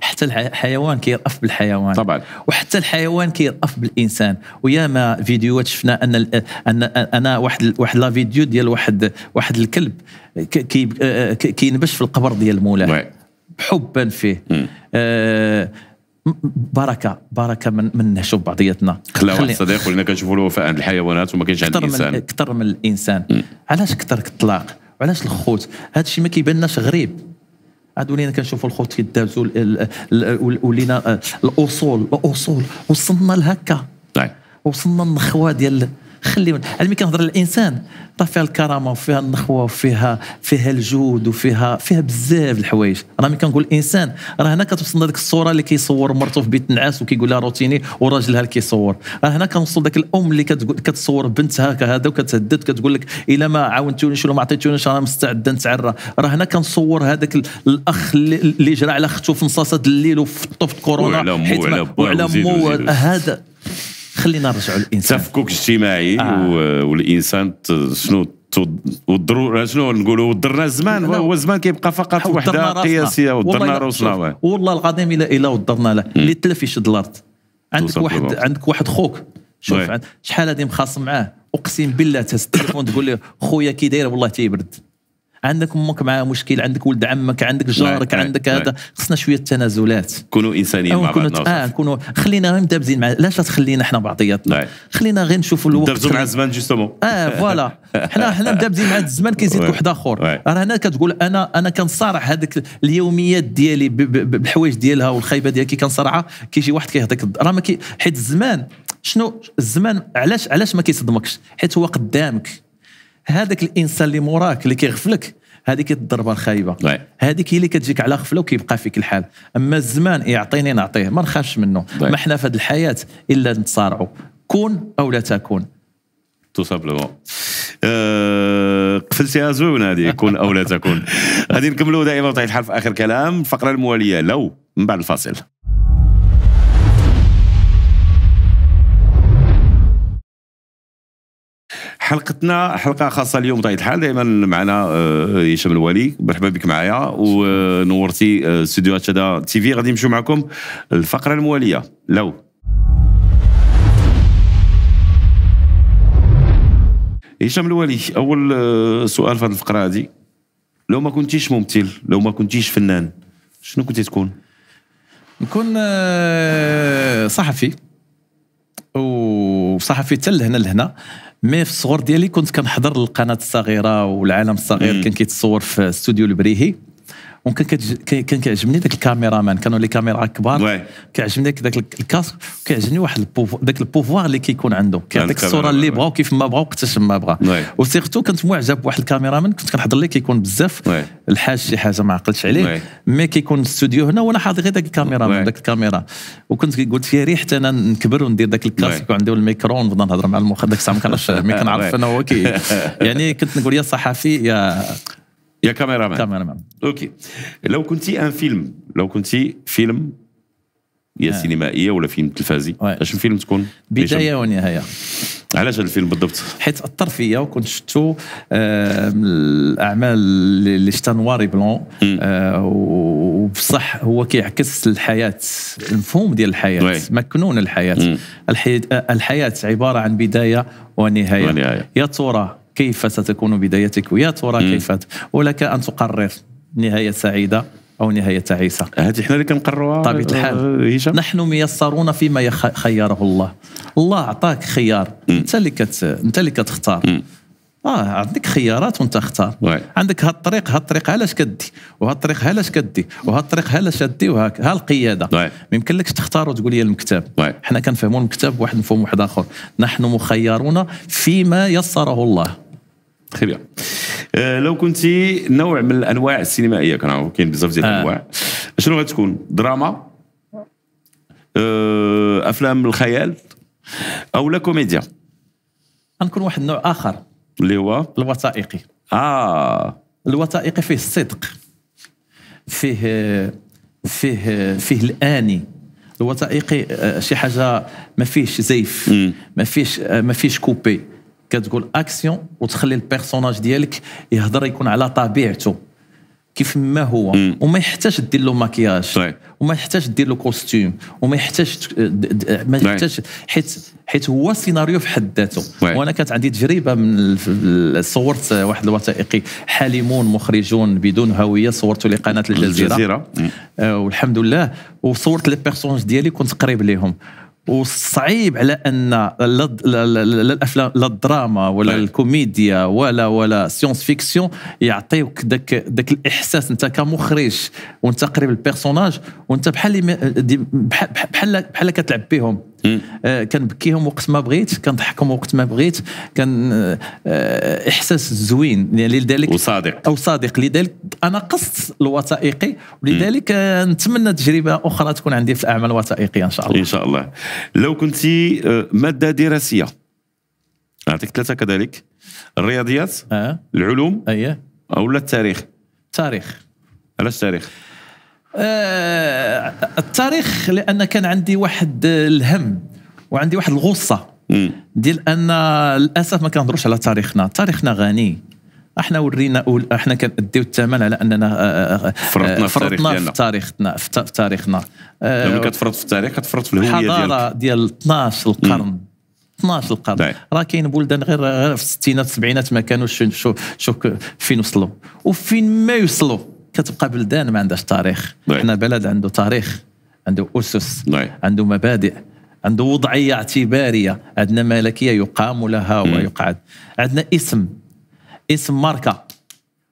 حتى الحيوان كيرأف بالحيوان طبعا وحتى الحيوان كيرأف بالانسان وياما فيديوهات شفنا ان ان انا واحد واحد لا فيديو ديال واحد واحد الكلب آه، آه، كينبش في القبر ديال مولاه حبا فيه آه، بركه بركه من من نهشوا بعضياتنا خلا واحد الصديق ولينا كنشوفوا الوفاء عند الحيوانات وما كاينش عند الانسان اكثر من الانسان علاش كثر الطلاق وعلاش الخوت هذا الشيء ما كيبانناش غريب هذولينا كنشوفوا الخوت كيدابزوا ولينا آه، الاصول الاصول وصلنا لهكا نعم. وصلنا النخوه ديال خلي علمي كنهضر الانسان راه طيب فيها الكرامه وفيها النخوه وفيها فيها الجود وفيها فيها بزاف الحوايج راه ملي كنقول الانسان راه هنا كتوصلنا ديك الصوره اللي كيصور مرته في بيت نعاس وكيقول لها روتيني وراجلها اللي كيصور راه هنا كنوصل داك الام اللي كتصور بنتها كهذا وكتهدد كتقول لك الا ما عاونتونيش ولا ما عطيتونيش انا مستعده نتعرى راه هنا كنصور هذاك الاخ اللي جرى على اخته في نصاصه الليل وفطو في كورونا وعلى مو وعلى مو هذا خلينا نرجعوا للانسان تفكك اجتماعي آه. والانسان شنو والضروره شنو نقولوا ودرنا الزمان هو الزمان كيبقى فقط وحده قياسيه ودرنا روسنا والله العظيم الى الى ودرنا له اللي تلف يشد الارض عندك واحد عندك واحد خوك شوف شحال هذه مخاصم معاه اقسم بالله تهز التليفون تقول له خويا كي داير والله تيبرد عندك امك معها مشكل عندك ولد عمك عندك جارك عندك هذا خصنا شويه تنازلات كونوا انسانيين مع بعضنا اه كونوا خلينا غير مدابزين مع لاش تخلينا حنا بعضياتنا خلينا غير نشوفوا الوقت مدابزين مع الزمان جوستومون اه فوالا حنا حنا مدابزين مع الزمان كيزيدك واحد اخر راه هنا كتقول انا انا كنصارع هذيك اليوميات ديالي بالحوايج ديالها والخايبه ديالها كي كنصارعها كيجي واحد كيهضك راه ما كي حيت الزمان شنو الزمان علاش علاش ما كيصدمكش حيت هو قدامك هذاك الانسان اللي موراك اللي كيغفلك هذيك الضربه الخايبه هذيك هي اللي كتجيك على غفله وكيبقى فيك الحال اما الزمان يعطيني نعطيه ما نخافش منه ما حنا في هذه الحياه الا نتصارعوا كون او لا تكون تو سامبلومون قفلتيها زوينه هذه كون او لا تكون غادي نكملوا دائما طيب الحال في اخر كلام الفقره المواليه لو من بعد الفاصل حلقتنا حلقه خاصه اليوم بطبيعه الحال دائما معنا آه، هشام الوالي مرحبا بك معايا ونورتي آه، استديوهات شدا تي في غادي نمشيو معكم الفقره المواليه لو هشام الوالي اول آه، سؤال في هذه الفقره هذه لو ما كنتيش ممثل لو ما كنتيش فنان شنو كنتي تكون؟ نكون صحفي وصحفي حتى لهنا لهنا مي في الصغر ديالي كنت كنحضر القناه الصغيره والعالم الصغير كان كيتصور في استوديو البريهي وكان كان كيعجبني ذاك الكاميرا مان كانوا لي كاميرا كبار كيعجبني ذاك الكاسك كيعجبني واحد البوفوار ذاك البوفوار اللي كيكون عنده كيعطيك الصوره اللي بغا وكيف ما بغا وقتاش ما بغا وسيرتو كنت معجب بواحد الكاميرا مان كنت كنحضر ليه كيكون بزاف الحاج شي حاجه ما عقلتش عليه مي كيكون الاستوديو هنا وانا حاضر غير ذاك الكاميرا مان ذاك الكاميرا وكنت قلت يا ريحت انا نكبر وندير ذاك الكاسك وعندي الميكرو ونبدا نهضر مع المخ ذاك الساعه ما كنعرفش ما كنعرف انا هو كي يعني كنت نقول يا صحفي يا يا كاميرا مان كاميرا مان اوكي لو كنتي ان فيلم لو كنتي فيلم يا آه. سينمائيه ولا فيلم تلفازي اش فيلم تكون بدايه ونهايه علاش هذا الفيلم بالضبط حيت اثر فيا وكنت شفتو آه من الاعمال اللي شتا نواري بلون آه وبصح هو كيعكس الحياه المفهوم ديال الحياه وي. مكنون الحياه الحياه الحياه عباره عن بدايه ونهايه, ونهاية. يا ترى كيف ستكون بدايتك ويا ترى كيف ولك ان تقرر نهايه سعيده او نهايه تعيسه هذه حنا اللي كنقروها طبيعه الحال آه، نحن ميسرون فيما خيره الله الله عطاك خيار انت اللي كت... انت اللي كتختار اه عندك خيارات وانت اختار واي. عندك هالطريق هالطريق علاش كدي وهالطريق علاش كدي وهالطريق علاش كدي وهاك ها القياده ما يمكنلكش تختار وتقول لي المكتب واي. حنا كنفهموا المكتب بواحد مفهوم واحد اخر نحن مخيرون فيما يسره الله خير euh, لو كنت نوع من الانواع السينمائيه كنعرف كاين بزاف ديال آه. الانواع آه. شنو غتكون دراما آه، افلام الخيال او لا كوميديا غنكون واحد النوع اخر اللي هو الوثائقي اه الوثائقي فيه الصدق فيه فيه فيه الاني الوثائقي آه، شي حاجه ما فيهش زيف ما فيهش آه، ما فيهش كوبي كتقول اكسيون وتخلي البيرسوناج ديالك يهضر يكون على طبيعته كيف ما هو مم. وما يحتاج دير له ماكياج وما يحتاج دير له كوستيم وما يحتاج ما يحتاج حيت حيت هو سيناريو في حد ذاته وانا كانت عندي تجربه من صورت واحد الوثائقي حالمون مخرجون بدون هويه صورته لقناه الجزيره, الجزيرة. آه، والحمد لله وصورت لي ديالي كنت قريب ليهم وصعيب على ان لا الافلام لا الدراما ولا طيب. الكوميديا ولا ولا سيونس فيكسيون يعطيوك داك داك الاحساس انت كمخرج وانت قريب البيرسوناج وانت بحال بحال بحال كتلعب بهم آه كنبكيهم وقت ما بغيت كنضحكهم وقت ما بغيت كان آه، آه، احساس زوين يعني لذلك وصادق او صادق لذلك انا قصت الوثائقي ولذلك آه، نتمنى تجربه اخرى تكون عندي في الاعمال الوثائقيه ان شاء الله ان شاء الله لو كنت ماده دراسيه نعطيك ثلاثه كذلك الرياضيات آه. العلوم اييه او التاريخ التاريخ علاش التاريخ آه التاريخ لان كان عندي واحد الهم وعندي واحد الغصه ديال ان للاسف ما كنهضروش على تاريخنا تاريخنا غني احنا ورينا احنا كنديو الثمن على اننا آه، آه، آه، فرطنا في فرطنا في تاريخنا في تاريخنا ملي كتفرط في التاريخ كتفرط في الهويه ديالك الحضاره ديال 12 القرن مم. 12 القرن نعم. راه كاين بلدان غير غير في الستينات السبعينات ما كانوش شوف شوف فين وصلوا وفين ما يوصلوا كتبقى بلدان ما عندهاش تاريخ نعم. حنا بلد عنده تاريخ عنده اسس نعم. عنده مبادئ عنده وضعيه اعتباريه عندنا ملكيه يقام لها ويقعد عندنا اسم اسم ماركه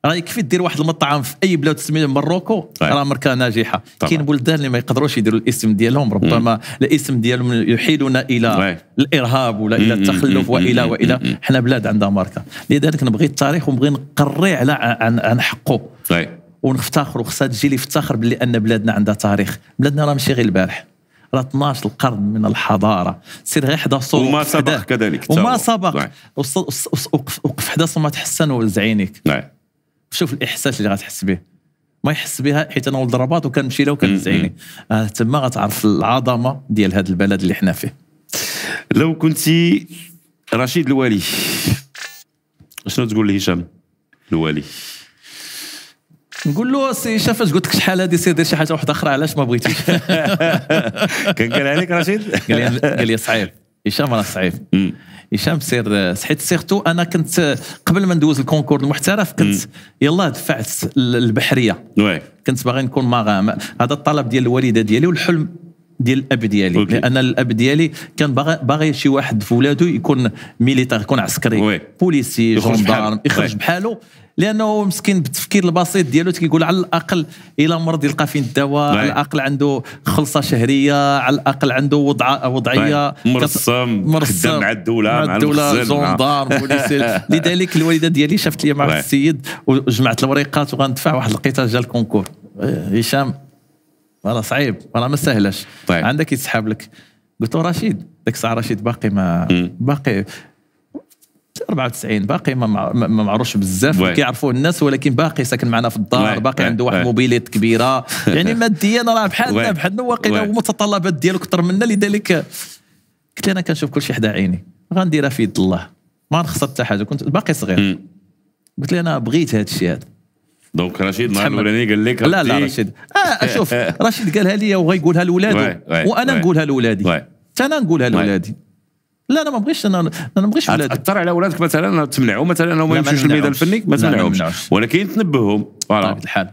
راه يكفي دير واحد المطعم في اي بلاد تسميه مروكو نعم. راه ماركه ناجحه كاين بلدان اللي ما يقدروش يديروا الاسم ديالهم ربما مم. الاسم ديالهم يحيلنا الى مم. الارهاب ولا الى التخلف والى والى حنا بلاد عندها ماركه لذلك نبغي التاريخ ونبغي نقري على عن, عن حقه مم. ونفتخروا وخصها تجي لي يفتخر باللي ان بلادنا عندها تاريخ بلادنا راه ماشي غير البارح راه 12 القرن من الحضاره سير غير حدا صوت وما سبق كذلك وما سبق نعم. وقف حدا صمت حسن نعم شوف الاحساس اللي غتحس به ما يحس بها حيت انا ولد الرباط وكنمشي لها وكنزعيني آه تما غتعرف العظمه ديال هذا البلد اللي حنا فيه لو كنتي رشيد الوالي شنو تقول لهشام الوالي نقول له سي شافاش قلت لك شحال هذه سير دير شي حاجه واحده اخرى علاش ما بغيتيش كان قال عليك رشيد قال لي صعيب هشام راه صعيب هشام سير حيت سيرتو انا كنت قبل ما ندوز الكونكور المحترف كنت يلا دفعت البحريه كنت باغي نكون مغام هذا الطلب ديال الوالده ديالي والحلم ديال الاب ديالي أوكي. لان الاب ديالي كان باغي باغي شي واحد في ولاده يكون ميليتار يكون عسكري وي. بوليسي جوندارم يخرج بحاله لانه مسكين بالتفكير البسيط ديالو تيقول على الاقل الا مرض يلقى فين الدواء على نعم. الاقل عنده خلصه شهريه على الاقل عنده وضع وضعيه مرسم نعم. مرسم مع الدوله مع الدوله جوندار لذلك الوالده ديالي شافت لي مع نعم. السيد وجمعت الوريقات وغندفع واحد القطاع جا الكونكور آه، هشام راه صعيب راه ما سهلاش طيب. عندك يسحاب لك قلت له رشيد ديك الساعه رشيد باقي ما باقي 94 باقي ما ما معروفش بزاف كيعرفوه الناس ولكن باقي ساكن معنا في الدار باقي عنده واحد موبيليت كبيره يعني ماديا راه بحالنا بحالنا واقيلا المتطلبات ديالو كثر منا لذلك قلت انا كنشوف كل شيء حدا عيني غنديرها في يد الله ما نخسر حتى حاجه كنت باقي صغير قلت لي انا بغيت هذا الشيء هذا دونك رشيد النهار الاولاني قال لك لا لا رشيد اه, آه، شوف رشيد قالها لي وغيقولها لولادو وانا نقولها لولادي حتى انا نقولها لولادي لا انا ما بغيتش انا انا ما بغيتش ولادك تاثر على ولادك مثلا تمنعهم مثلا انهم ما يمشوش للميدان الفني ما تمنعهمش ولكن تنبههم بطبيعه طيب، الحال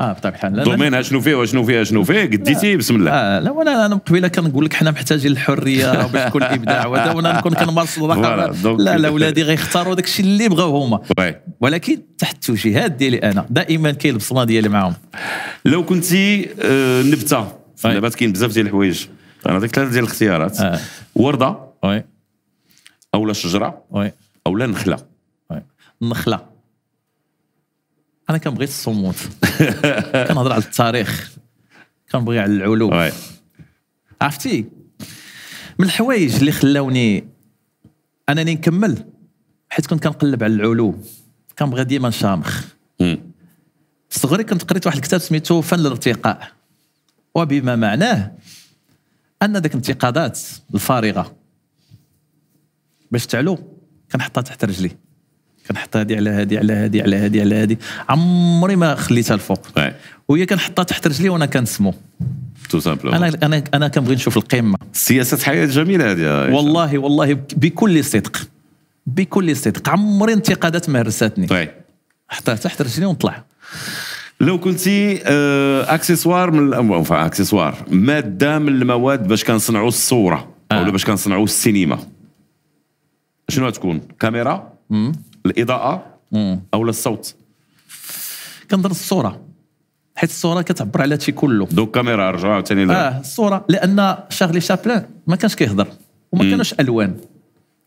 اه بطبيعه طيب، الحال الدومين شنو فيه وشنو فيه شنو فيه قديتي بسم الله اه لا وانا انا قبيله كنقول لك حنا محتاجين الحريه باش تكون الابداع وهذا وانا نكون كنمارس الرقابه لا لا ولادي غيختاروا داك الشيء اللي بغاو هما ولكن تحت التوجيهات ديالي انا دائما كاين البصمه ديالي معاهم لو كنتي آه، نبته دابا كاين بزاف ديال الحوايج انا عطيك ثلاثه ديال الاختيارات آه. ورده وي او لا شجره او لا نخله نخله النخله انا كنبغي الصمود كنهضر على التاريخ كنبغي على العلوم عرفتي من الحوايج اللي خلاوني انني نكمل حيت كنت كنقلب على العلوم كنبغي ديما نشامخ في صغري كنت قريت واحد الكتاب سميتو فن الارتقاء وبما معناه ان ذاك الانتقادات الفارغه باش تعلو كنحطها تحت رجلي كنحط هذه على هذه على هذه على هذه على هذه عمري ما خليتها الفوق وهي كنحطها تحت رجلي وانا كنسمو تو سامبلومون انا انا انا كنبغي نشوف القمه سياسه حياه جميله هذه والله والله بكل صدق بكل صدق عمري انتقادات ما هرستني حطها تحت رجلي ونطلع لو كنتي اكسسوار آه، من الاموال اكسسوار ماده من المواد باش كنصنعوا الصوره آه. ولا باش كنصنعوا السينما شنو غتكون كاميرا مم. الاضاءه مم. او الصوت كنظن الصوره حيت الصوره كتعبر على شي كله دوك كاميرا رجعوا عاوتاني اه الصوره لان شارلي شابلان ما كانش كيهضر وما كانوش الوان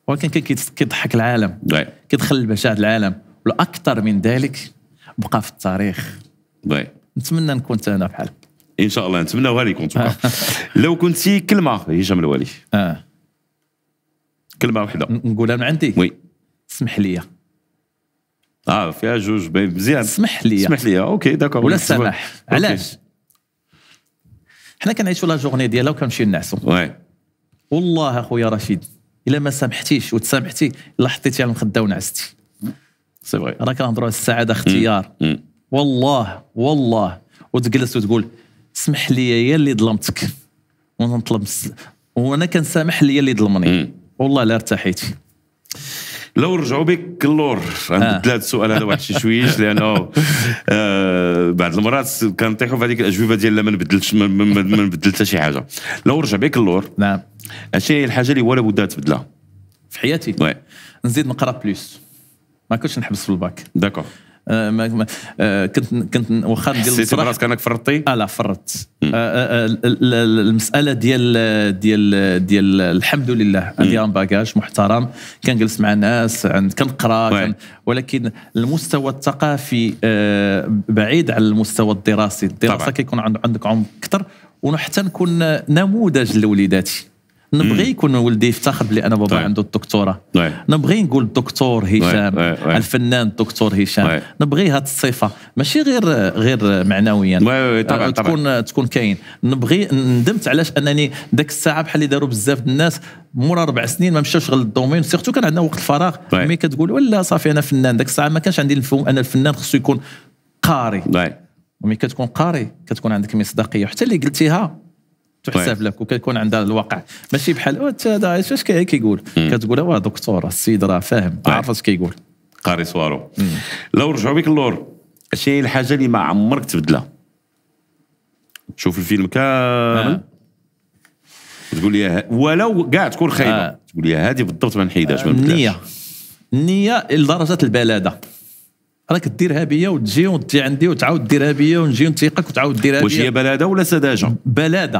ولكن كان كيضحك العالم كيدخل البشاعه العالم والاكثر من ذلك بقى في التاريخ باي. نتمنى نكون انا بحال ان شاء الله نتمنى غادي كنت لو كنتي كلمه هشام الوالي اه كلمه واحده نقولها من عندي وي اسمح لي اه فيها جوج مزيان اسمح لي اسمح لي اوكي داكور ولا سمح علاش حنا كنعيشوا لا جورني ديالها وكنمشيو نعسو وي والله اخويا رشيد الا ما سامحتيش وتسامحتي الا حطيتي على المخده ونعستي سي فري راه كنهضروا على السعاده اختيار مم. Mm. Mm. والله والله وتجلس وتقول سمح لي يا اللي ظلمتك ونطلب وانا كنسامح لي اللي ظلمني mm. والله لا ارتحيت لو رجعوا بك اللور غنبدل هذا السؤال آه. هذا واحد شي شويش لانه آه بعض المرات كنطيحوا في هذيك الاجوبه ديال ما نبدلش ما نبدل شي حاجه لو رجع بك اللور نعم اش هي الحاجه اللي ولا بد تبدلها في حياتي وي نزيد نقرا بلوس ما كنتش نحبس في الباك داكور آه، آه، كنت كنت واخا نقول حسيت براسك انك فرطتي؟ اه لا فرطت آه، المساله ديال ديال ديال الحمد لله عندي ان باكاج محترم كنجلس مع ناس كنقرا ولكن المستوى الثقافي بعيد على المستوى الدراسي الدراسه كيكون عندك عمق اكثر وحتى نكون نموذج لوليداتي نبغي يكون ولدي يفتخر بلي انا بابا طيب. عنده الدكتوراه طيب. نبغي نقول الدكتور طيب، هشام الفنان الدكتور هشام نبغي هذه الصفه ماشي غير غير معنويا طيب. تكون تكون كاين نبغي ندمت علاش انني ذاك الساعه بحال اللي داروا بزاف الناس مورا اربع سنين ما مشاوش غير للدومين سيرتو كان عندنا وقت الفراغ مي كتقول ولا صافي انا فنان ذاك الساعه ما كانش عندي المفهوم ان الفنان خصو يكون قاري ومي كتكون قاري كتكون عندك مصداقيه وحتى اللي قلتيها تحسب طيب. لك وكيكون عندها الواقع ماشي بحال هذا اش كيقول كتقول واه دكتور السيد راه فاهم طيب. عارف اش كيقول قاري سوارو لو رجعوا بك اللور اش هي الحاجه اللي ما عمرك تبدلها تشوف الفيلم كامل آه. تقول لي ولو كاع تكون خايبه آه. تقول لي هذه بالضبط ما نحيدهاش النيه النيه لدرجه البلاده راك ديرها بيا وتجي وتجي عندي وتعاود ديرها بيا ونجي نتيقك وتعاود ديرها بيا واش هي بلاده ولا سذاجه بلاده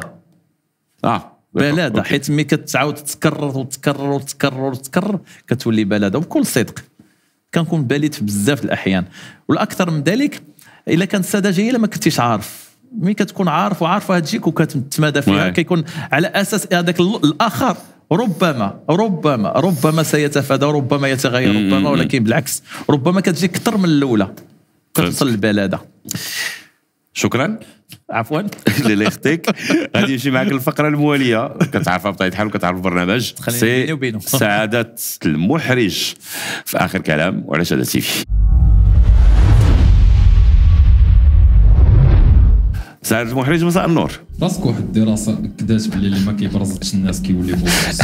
اه بلاده حيت ملي كتعاود تكرر وتكرر وتكرر وتكرر كتولي بلاده وبكل صدق كنكون باليت في بزاف الاحيان والاكثر من ذلك الا كانت الساده جايه الا ما كنتيش عارف ملي كتكون عارف وعارف هتجيك وكتتمادى فيها كيكون على اساس هذاك الاخر ربما ربما ربما سيتفادى ربما يتغير ربما ولكن بالعكس ربما كتجي اكثر من الاولى كتوصل البلاده شكرا عفوا للاختك غادي يمشي معك الفقره المواليه كتعرفها بطبيعه الحال وكتعرف البرنامج سي سعاده المحرج في اخر كلام وعلى هذا تيفي سعد المحرج مساء النور باسكو واحد الدراسه اكدات بلي اللي ما كيبرزطش الناس كيولي بوكس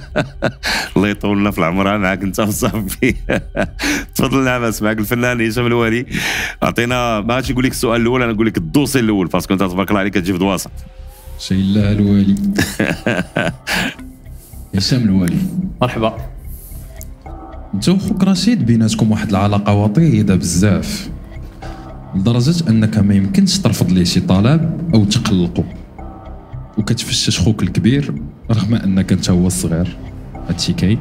الله يطول لنا في العمر معاك انت وصافي تفضل نعم اسمعك الفنان هشام الوالي اعطينا ما غاديش نقول لك السؤال الاول انا نقول لك الدوسي الاول باسكو انت تبارك الله عليك كتجي في دواسه شي الله الوالي هشام الوالي مرحبا انت وخوك رشيد بيناتكم واحد العلاقه وطيده بزاف لدرجه انك ما يمكنش ترفض ليه شي طلب او تقلقه وكتفشش خوك الكبير رغم انك انت هو الصغير هادشي كاين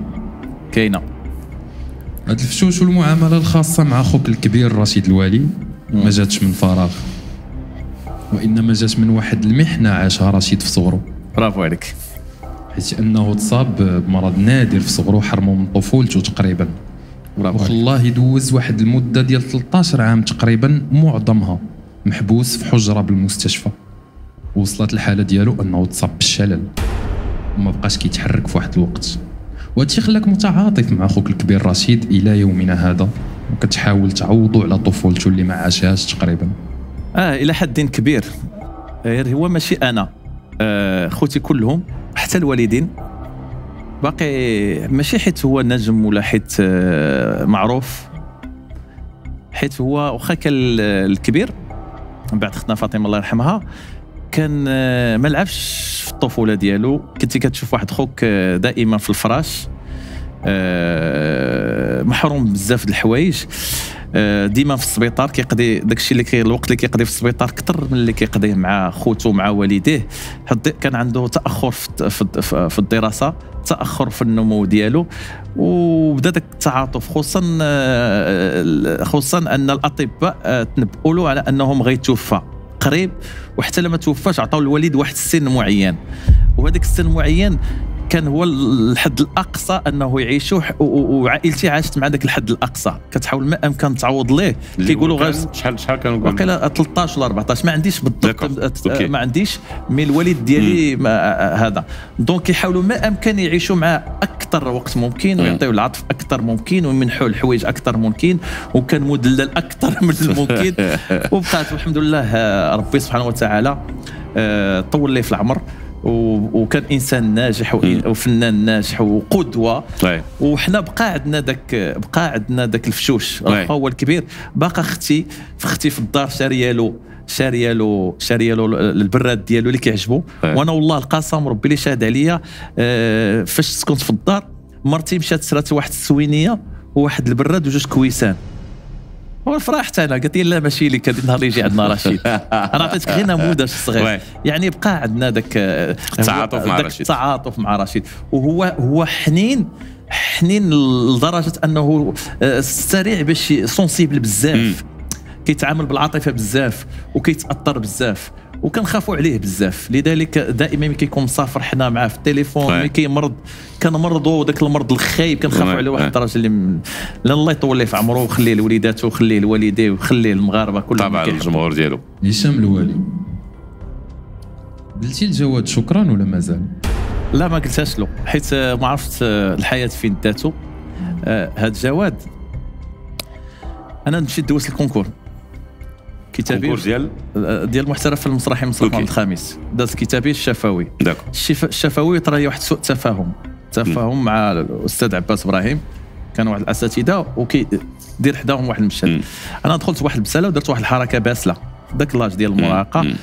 كاينه هاد الفشوش والمعامله الخاصه مع خوك الكبير رشيد الوالي ما جاتش من فراغ وانما جات من واحد المحنه عاشها رشيد في صغره برافو عليك حيت انه تصاب بمرض نادر في صغره حرمه من طفولته تقريبا وخلاه يدوز واحد المده ديال 13 عام تقريبا معظمها محبوس في حجره بالمستشفى وصلت الحاله ديالو انه تصاب بالشلل وما بقاش كيتحرك في واحد الوقت وهادشي خلاك متعاطف مع اخوك الكبير رشيد الى يومنا هذا وكتحاول تعوضو على طفولته اللي ما عاشهاش تقريبا اه الى حد كبير غير آه، هو ماشي انا آه خوتي كلهم حتى الوالدين باقي ماشي حيت هو نجم ولا حيت آه، معروف حيت هو واخا كان الكبير من بعد ختنا فاطمه الله يرحمها كان آه، ما لعبش في الطفوله ديالو كنتي كتشوف واحد خوك آه، دائما في الفراش محروم بزاف د الحوايج آه، ديما في السبيطار كيقضي داكشي اللي كي الوقت اللي كيقضي في السبيطار اكثر من اللي كيقضيه مع خوتو مع والديه حيت كان عنده تاخر في, في, في الدراسه تاخر في النمو ديالو وبدا داك التعاطف خصوصا آه، خصوصا ان الاطباء آه، تنبؤوا له على انهم غيتوفى قريب وحتى لما توفاش عطاو الوالد واحد السن معين وهذاك السن معين كان هو الحد الاقصى انه يعيش وعائلتي عاشت مع ذاك الحد الاقصى كتحاول ما امكن تعوض ليه كيقولوا غير شحال شحال كانوا واقيلا 13 ولا 14 ما عنديش بالضبط ما عنديش مي الوالد ديالي mm. هذا دونك كيحاولوا ما امكن يعيشوا مع اكثر وقت ممكن mm. ويعطيو العطف اكثر ممكن ويمنحوا الحوايج اكثر ممكن وكان مدلل اكثر من الممكن وبقات الحمد لله آه، ربي سبحانه وتعالى آه، طول لي في العمر وكان انسان ناجح وفنان ناجح وقدوه وحنا بقى عندنا ذاك بقى عندنا ذاك الفشوش هو الكبير باقا اختي في اختي في الدار شاريه له شاريه له شاريه له البراد ديالو اللي كيعجبو وانا والله القسم ربي اللي شاهد عليا آه، فاش سكنت في الدار مرتي مشات سرات واحد السوينيه وواحد البراد وجوج كويسان فرحت انا قالت لي لا ماشي لي هذا النهار يجي عندنا رشيد انا عطيتك غير نموذج صغير يعني بقى عندنا ذاك التعاطف مع رشيد التعاطف مع رشيد وهو هو حنين حنين لدرجه انه آه، سريع باش سونسيبل بزاف كيتعامل بالعاطفه بزاف وكيتاثر بزاف وكنخافوا عليه بزاف لذلك دائما ملي كيكون مسافر حنا معاه في التليفون ملي كيمرض كنمرضوا وداك المرض الخايب كنخافوا على واحد الدرجه اللي م... لا الله يطول ليه في عمره وخليه لوليداته وخليه لوالديه وخليه للمغاربه كلهم طبعا الجمهور ديالو هشام الوالي قلتي لجواد شكرا ولا مازال؟ لا ما قلتهاش له حيت ما عرفت الحياه فين داتو هذا آه، جواد انا مشيت دوزت الكونكور كتابي ديال آه، ديال محترف المسرحي مصر محمد الخامس داز كتابي الشفوي الشف... الشفوي طرا واحد سوء تفاهم تفاهم مع الاستاذ عباس ابراهيم كان واحد الاساتذه دير حداهم واحد المشهد انا دخلت واحد البساله ودرت واحد الحركه باسله داك لاج ديال المراهقه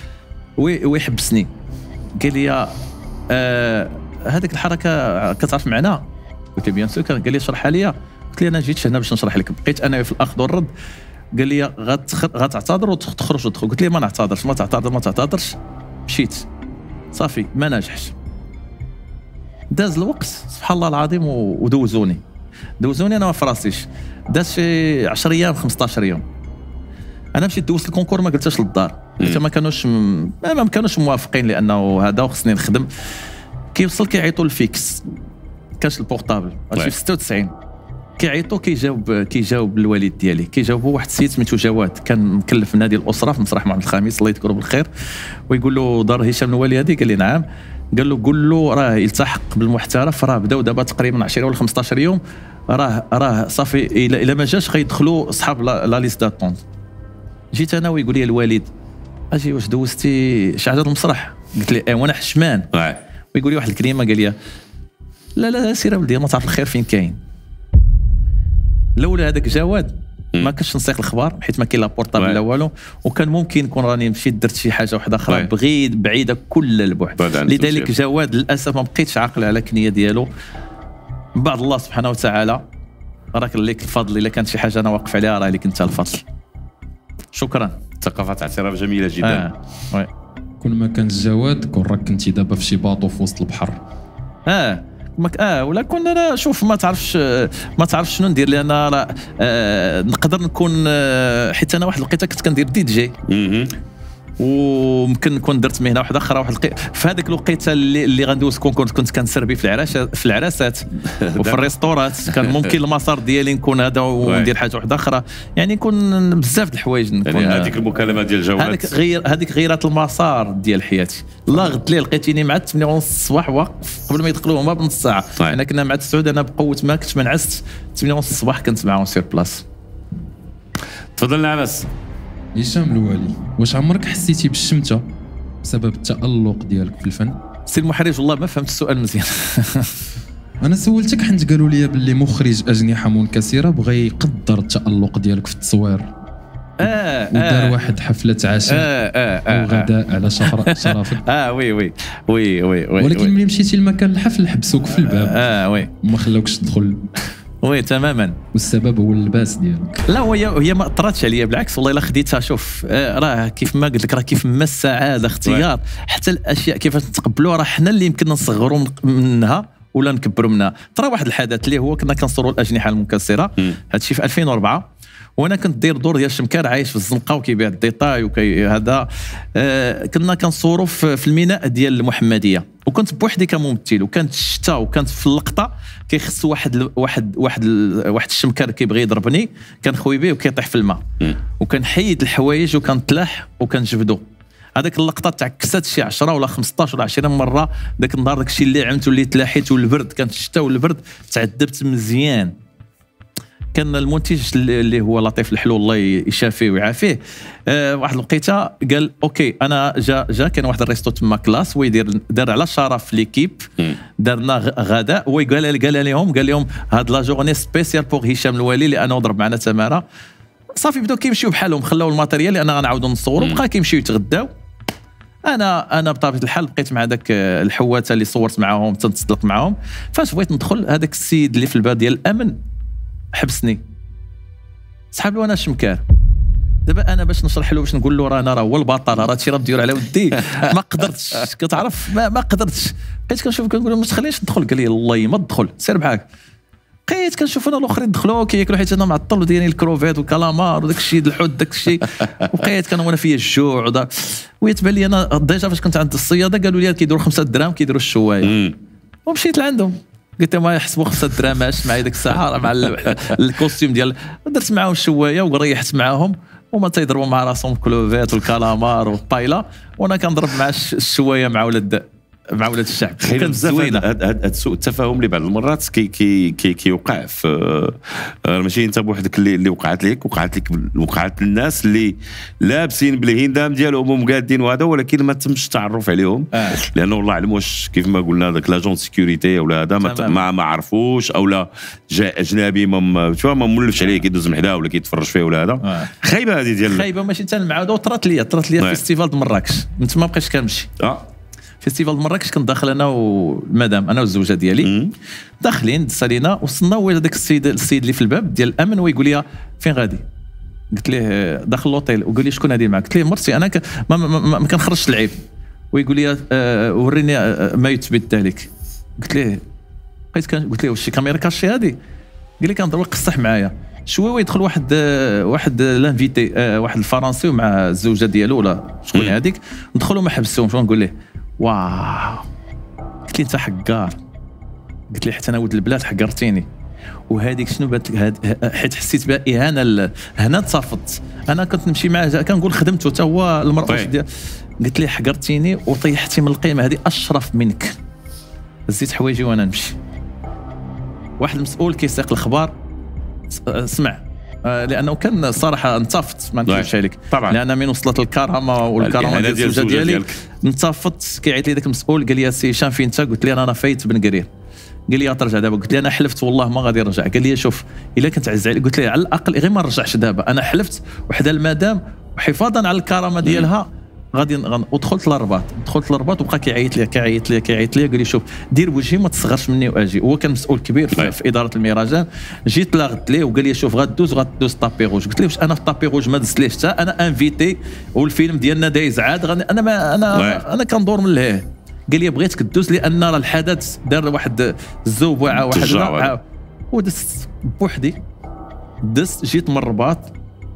ويحبسني قال لي آه هذيك الحركه كتعرف معناها قلت له بيان سو قال لي اشرحها لي قلت لي انا جيت هنا باش نشرح لك بقيت انا في الاخذ والرد قال لي غتعتذر وتخرج وتدخل قلت له ما نعتذرش ما تعتذر ما تعتذرش مشيت صافي ما نجحش داز الوقت سبحان الله العظيم ودوزوني دوزوني انا ما فراسيش داز شي 10 ايام 15 يوم انا مشيت دوزت الكونكور ما قلتش للدار حتى ما كانوش م... ما كانوش موافقين لانه هذا وخصني نخدم كيوصل كيعيطوا الفيكس كاش البورتابل 96 كيعيطوا كيجاوب كيجاوب الوالد ديالي كيجاوبوا واحد السيد سميتو جواد كان مكلف نادي الاسره في مسرح محمد الخامس الله يذكره بالخير ويقول له دار هشام الوالي هذه قال لي نعم قال له قول له راه التحق بالمحترف راه بداو دابا تقريبا 10 ولا 15 يوم راه راه صافي الا ما جاش غيدخلوا اصحاب لا ليست داتون جيت انا ويقول لي الوالد اجي واش دوزتي شي حاجه المسرح قلت له ايه وانا حشمان نعم. ويقول لي واحد الكلمه قال لي لا لا سير ولدي ما تعرف الخير فين كاين لولا هذاك جواد ما كنتش نسيق الاخبار حيت ما كاين لا بورطابل لا والو وكان ممكن نكون راني مشيت درت شي حاجه واحده اخرى بغيت بعيده كل البعد لذلك جواد للاسف ما بقيتش عاقل على كنيه ديالو من بعد الله سبحانه وتعالى راك ليك الفضل الا كانت شي حاجه انا واقف عليها راه ليك انت الفضل شكرا ثقافه اعتراف جميله جدا آه. كل ما كان الزواد كون راك كنتي دابا في شي باطو في وسط البحر اه مك... اه ولا كون انا شوف ما تعرفش ما تعرفش شنو ندير لان راه آه نقدر نكون آه حيت انا واحد الوقيته كنت كندير دي جي وممكن نكون درت مهنه واحده اخرى واحد في هذيك الوقيته اللي, اللي غندوز كونكور كنت كنسربي في العراشة في العراسات وفي الريستورات كان ممكن المسار ديالي نكون هذا وندير حاجه واحده اخرى يعني نكون بزاف د الحوايج يعني هذيك المكالمه ديال جواد هذيك غير هذيك غيرات المسار ديال حياتي الله غد لي لقيتيني مع 8 ونص الصباح واقف قبل ما يدخلوا هما بنص ساعه حنا طيب. كنا مع 9 انا بقوه ما كنت ما نعست 8 ونص الصباح كنت معاهم سير بلاص تفضل نعمس هشام الوالي واش عمرك حسيتي بالشمته بسبب التالق ديالك في الفن سي المحرج والله ما فهمت السؤال مزيان انا سولتك حنت قالوا لي باللي مخرج اجنحه منكسره بغى يقدر التالق ديالك في التصوير آه, آه. ودار آه واحد حفله عشاء آه آه, آه، أو وغداء آه على شهر شرفك اه وي وي وي وي, وي ولكن ملي مشيتي لمكان الحفل حبسوك في الباب اه, آه، وي ما خلاوكش تدخل وي تماما والسبب هو اللباس ديالك لا هي هي ما اثرتش عليا بالعكس والله الا خديتها شوف آه، راه كيف ما قلت لك راه كيف ما السعاده اختيار حتى الاشياء كيفاش نتقبلوا راه حنا اللي يمكن نصغروا منها ولا نكبروا منها ترى واحد الحدث اللي هو كنا كنصوروا الاجنحه المكسره هذا الشيء في 2004 وانا كنت داير دور ديال الشمكار عايش في الزنقه وكيبيع الديطاي وكي هذا آه كنا كنصوروا في, في الميناء ديال المحمديه وكنت بوحدي كممثل وكانت الشتاء وكانت في اللقطه كيخص واحد واحد واحد واحد الشمكار كيبغي يضربني كنخوي به وكيطيح في الماء وكنحيد الحوايج وكنطلح وكنجبدو هذيك اللقطه تعكست شي 10 ولا 15 ولا 20 مره ذاك النهار داك الشيء اللي عمت واللي تلاحيت والبرد كانت الشتاء والبرد تعذبت مزيان كان المنتج اللي هو لطيف الحلو الله يشافيه ويعافيه أه واحد الوقيته قال اوكي انا جا جا كان واحد الريستو تما كلاس ويدير دار على شرف ليكيب درنا غداء وقال قال لهم قال لهم هاد لا جورني سبيسيال بوغ هشام الوالي لانه ضرب معنا تماره صافي بداو كيمشيو بحالهم خلاو الماتيريال لان غنعاودو نصوروا بقى كيمشيو يتغداو انا انا بطبيعه الحال بقيت مع ذاك الحواته اللي صورت معاهم تنتصدق معاهم فاش بغيت ندخل هذاك السيد اللي في الباب ديال الامن حبسني سحاب له انا شمكار دابا انا باش نشرح له باش نقول له رانا راه هو البطل راه هادشي راه دير على ودي ما قدرتش كتعرف ما, ما قدرتش بقيت كنشوف كنقول له ما تخلينيش تدخل قال لي الله ما تدخل سير معاك بقيت كنشوف انا الاخرين دخلوا كياكلوا حيت انا معطل وديرين الكروفيت والكالامار وداك الشيء الحوت داك الشيء وبقيت كان وانا فيا الجوع ودا ويتبان لي انا ديجا فاش كنت عند الصياده قالوا لي كيديروا خمسه دراهم كيديروا الشوايه ومشيت لعندهم قلت ما يحسبوا خمسه دراهم عشت معايا ديك الساعه مع الكوستيم ديال درت معاهم شويه وريحت معاهم هما تيضربوا مع راسهم كلوفيت والكالامار والطايله وانا كنضرب مع الشوايه مع ولاد مع ولاد الشعب كانت زوينه هاد سوء التفاهم اللي بعض المرات كي كي كي كيوقع في آه، آه، ماشي انت بوحدك اللي اللي وقعت لك وقعت لك وقعت للناس اللي لابسين بالهندام ديالهم ومقادين وهذا ولكن ما تمش التعرف عليهم آه. لانه والله اعلم واش كيف ما قلنا ذاك لاجون سيكوريتي ولا هذا ما ما عرفوش او لا جاء اجنبي ما شو ما مولفش عليه كيدوز من حداه ولا كيتفرج فيه ولا هذا آه. خايبه هذه ديال خايبه ماشي انت مع هذا وطرات ليا طرات ليا فيستيفال مراكش من تما ما بقيتش كنمشي آه. فيستيفال مراكش كنت داخل انا والمدام انا والزوجه ديالي داخلين سالينا وصلنا وجد داك السيد السيد اللي في الباب ديال الامن ويقول لي فين غادي قلت ليه آه، داخل لوطيل وقال لي شكون هذه معك قلت ليه مرتي انا ك... ما, ما, ما, ما كنخرجش العيب ويقول لي آه, آه، وريني آه، ما يثبت ذلك قلت ليه بقيت كان... قلت ليه واش كاميرا كاشي هادي قال لي كنضرب قصح معايا شويه ويدخل واحد واحد لانفيتي واحد الفرنسي ومع الزوجه ديالو ولا شكون هذيك ندخلوا ما حبسوهمش ونقول ليه واو قلت لي انت حقار قلت لي حتى انا ولد البلاد حقرتيني وهذيك شنو بات هاد حيت حسيت بها اهانه ل... هنا تصرفت انا كنت نمشي معاه كنقول خدمته حتى هو المراه طيب. قلت لي حقرتيني وطيحتي من القيمه هذه اشرف منك زيت حوايجي وانا نمشي واحد المسؤول كيسيق الاخبار آه، سمع آه، لانه كان صراحه انتفضت ما نكذبش طيب. عليك طبعا لان من وصلت الكرامه والكرامه ديال الزوجه ديالي انتفضت كيعيط لي ذاك المسؤول قال لي سي شان فين انت قلت لي انا فايت بن قرير قال لي ترجع دابا قلت لي انا حلفت والله ما غادي نرجع قال لي شوف الا كنت عز عليك قلت لي على الاقل غير ما نرجعش دابا انا حلفت وحدا المدام وحفاظا على الكرامه ديالها غادي ودخلت للرباط دخلت للرباط وبقى كيعيط لي كيعيط لي كيعيط لي قال لي شوف دير وجهي ما تصغرش مني واجي هو كان مسؤول كبير في, نعم. في اداره المهرجان جيت لاغت ليه وقال لي شوف غدوز غدوز طابي روج قلت له واش انا في طابي روج ما دزتليش حتى انا انفيتي والفيلم ديالنا دايز عاد انا ما انا نعم. انا كندور من لهيه قال لي بغيتك دوز لان راه الحدث دار واحد الزوبعه واحد ودست بوحدي دست جيت من الرباط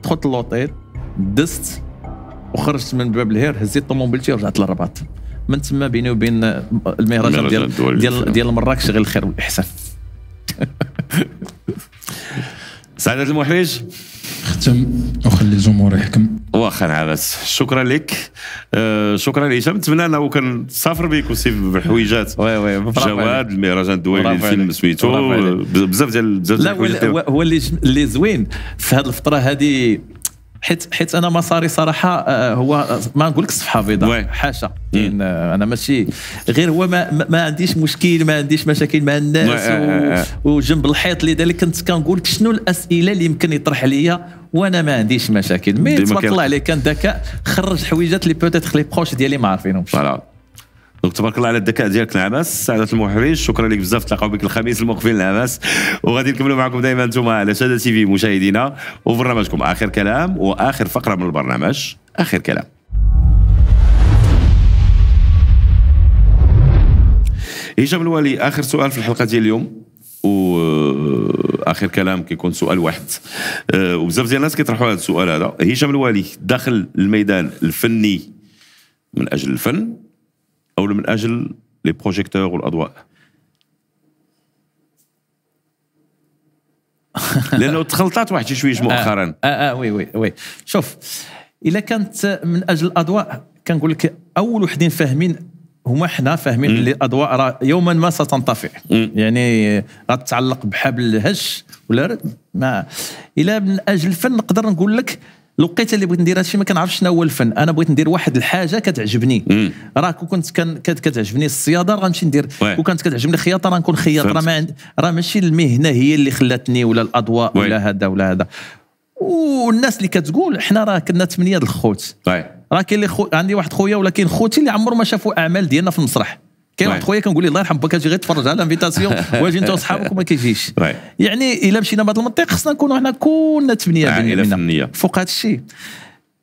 دخلت للوطيل دست وخرجت من باب الهير هزيت طوموبيلتي ورجعت للرباط من تما بيني وبين المهرجان ديال ديال ديال, ديال مراكش غير الخير والاحسان سعادة المحرج ختم وخلي الجمهور يحكم واخا نعبس شكرا لك آه شكرا لهشام نتمنى انه سافر بك وسيف بحويجات وي وي جواد المهرجان الدولي الفيلم سميتو بزاف ديال بزاف ديال لا هو اللي اللي زوين في هذه الفتره هذه حيت حيت انا مصاري صراحه آه، هو آه، ما نقول لك صفحه بيضاء حاشا كاين آه، انا ماشي غير هو ما, ما عنديش مشكل ما عنديش مشاكل مع الناس وجنب الحيط لذلك كنت كنقول لك شنو الاسئله اللي يمكن يطرح عليا وانا ما عنديش مشاكل مي تبارك الله عليك كان ذكاء خرج حويجات اللي بوتيتر لي بروش ديالي ما عارفينهمش دونك تبارك الله على الذكاء ديالك العباس سعادة المحرج شكرا لك بزاف تلاقاو بك الخميس المقبل العباس وغادي نكملوا معكم دائما انتم على شاده تي في مشاهدينا وبرنامجكم اخر كلام واخر فقره من البرنامج اخر كلام هشام الوالي اخر سؤال في الحلقه ديال اليوم واخر آه، كلام كيكون سؤال واحد أه وبزاف ديال الناس كيطرحوا هذا السؤال هذا هشام الوالي داخل الميدان الفني من اجل الفن أو من أجل لي بروجيكتور والأضواء لانه تخلطات واحد شويش مؤخرا آه،, اه اه وي وي وي شوف الا كانت من اجل الاضواء كنقول لك اول وحدين فاهمين هما حنا فاهمين اللي الاضواء راه يوما ما ستنطفئ يعني غتتعلق بحبل هش ولا ما الا من اجل الفن نقدر نقول لك الوقيته اللي بغيت ندير هادشي ما كنعرفش شنو هو الفن انا بغيت ندير واحد الحاجه كتعجبني راه كون كنت كان كتعجبني الصياده راه غنمشي ندير وكانت كتعجبني الخياطه راه نكون خياط راه ما راه ماشي المهنه هي اللي خلاتني ولا الاضواء ولا هذا ولا هذا والناس اللي كتقول حنا راه كنا ثمانيه د الخوت راه كاين اللي خو... عندي واحد خويا ولا كاين خوتي اللي عمرهم ما شافوا اعمال ديالنا في المسرح كاين واحد خويا كنقول له الله يرحم باك غير تفرج على الانفيتاسيون واجي انت وصحابك وما كيجيش يعني الا مشينا بهذا المنطق خصنا نكونوا حنا كلنا تبنيه آه، بيننا فوق هذا الشيء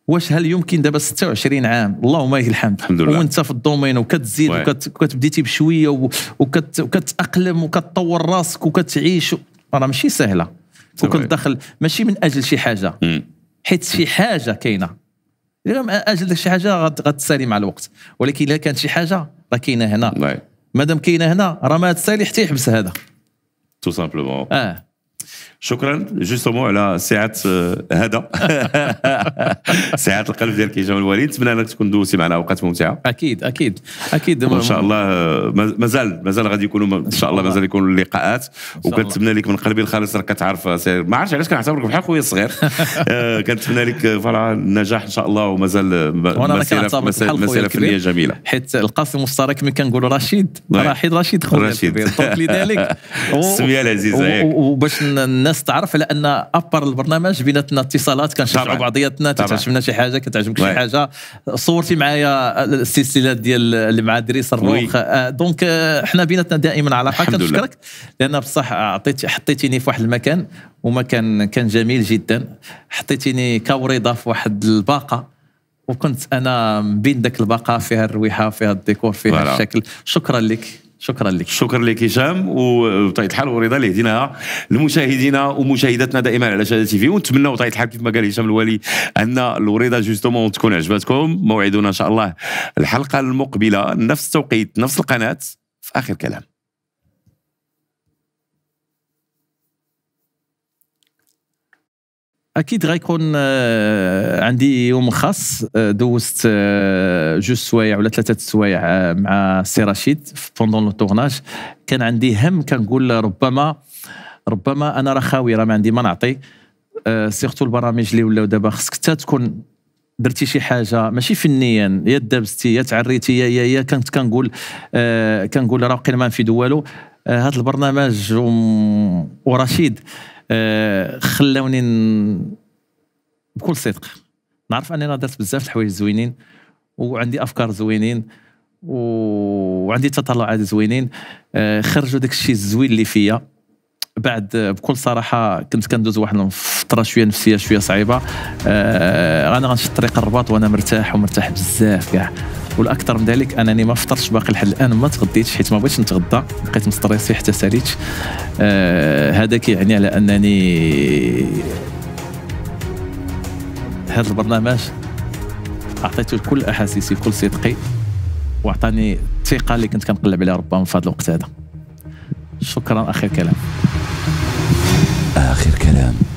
واش هل يمكن دابا 26 عام اللهم لك الحمد الحمد لله وانت في الدومين وكتزيد وكتبديتي بشويه وكت وكتاقلم وكتطور راسك وكتعيش راه ماشي سهله وكنت داخل ماشي من اجل شي حاجه حيت شي حاجه كاينه اجل شي حاجه غتسالي مع الوقت ولكن الا كانت شي حاجه راه كاينه هنا مادام نعم. كاينه هنا راه ما تسالي حتى يحبس هذا تو سامبلومون اه شكرا جوستومون على سعه هذا سعه القلب ديالك هشام الوليد نتمنى انك تكون دوسي معنا اوقات ممتعه اكيد اكيد اكيد وان شاء الله آه، مازال مازال غادي يكونوا ان شاء الله مازال يكونوا اللقاءات وكنتمنى لك من قلبي الخالص راك كتعرف آه، ما عرفتش علاش كنعتبرك بحال خويا الصغير آه، كنتمنى لك فرح النجاح ان شاء الله ومازال مسيره فنيه جميله حيت القاسم المشترك من كنقولوا رشيد رشيد رشيد خويا رشيد لذلك السميه العزيزه وباش الناس تعرف على ان ابر البرنامج بيناتنا اتصالات كنشجعوا بعضياتنا تعجبنا شي حاجه كتعجبك شي حاجه صورتي معايا السلسله ديال اللي مع دريس الروخ آه، دونك آه، حنا بيناتنا دائما علاقه كنشكرك لان بصح عطيت حطيتيني في واحد المكان ومكان كان جميل جدا حطيتيني كوريضه في واحد الباقه وكنت انا بين ذاك الباقه فيها الرويحه فيها الديكور فيها الشكل شكرا لك شكرا لك شكرا لك هشام وبطبيعه الحال ورضا اللي هديناها لمشاهدينا ومشاهداتنا دائما على شاده تي في ونتمنى بطبيعه الحال ما قال هشام الوالي ان الوريضه جوستومون تكون عجبتكم موعدنا ان شاء الله الحلقه المقبله نفس التوقيت نفس القناه في اخر كلام اكيد غيكون آه، عندي يوم خاص آه، دوزت آه، جوج سوايع ولا ثلاثه سوايع مع سي رشيد بوندون لو تورناج كان عندي هم كنقول ربما ربما انا راه خاوي راه ما عندي ما نعطي سيرتو البرامج اللي ولاو دابا خصك حتى تكون درتي شي حاجه ماشي فنيا يا دابستي يا تعريتي يا يا يا كنت كنقول كنقول راه وقيل ما نفيدو والو هذا البرنامج ورشيد آه، خلاوني بكل صدق نعرف اني درت بزاف الحوايج زوينين وعندي افكار زوينين وعندي تطلعات زوينين آه، خرجوا داك الشيء الزوين اللي فيا بعد بكل صراحه كنت كندوز واحد الفتره شويه نفسيه شويه صعيبه آه انا غنشد طريق الرباط وانا مرتاح ومرتاح بزاف كاع والاكثر من ذلك انني ما فطرتش باقي لحد الان ما تغديتش حيت ما بغيتش نتغدى بقيت مستريسي حتى ساليت آه، هذا كيعني على انني هذا البرنامج اعطيته كل احاسيسي كل صدقي واعطاني الثقه اللي كنت كنقلب عليها ربما في هذا الوقت هذا شكرا اخر كلام آخر كلام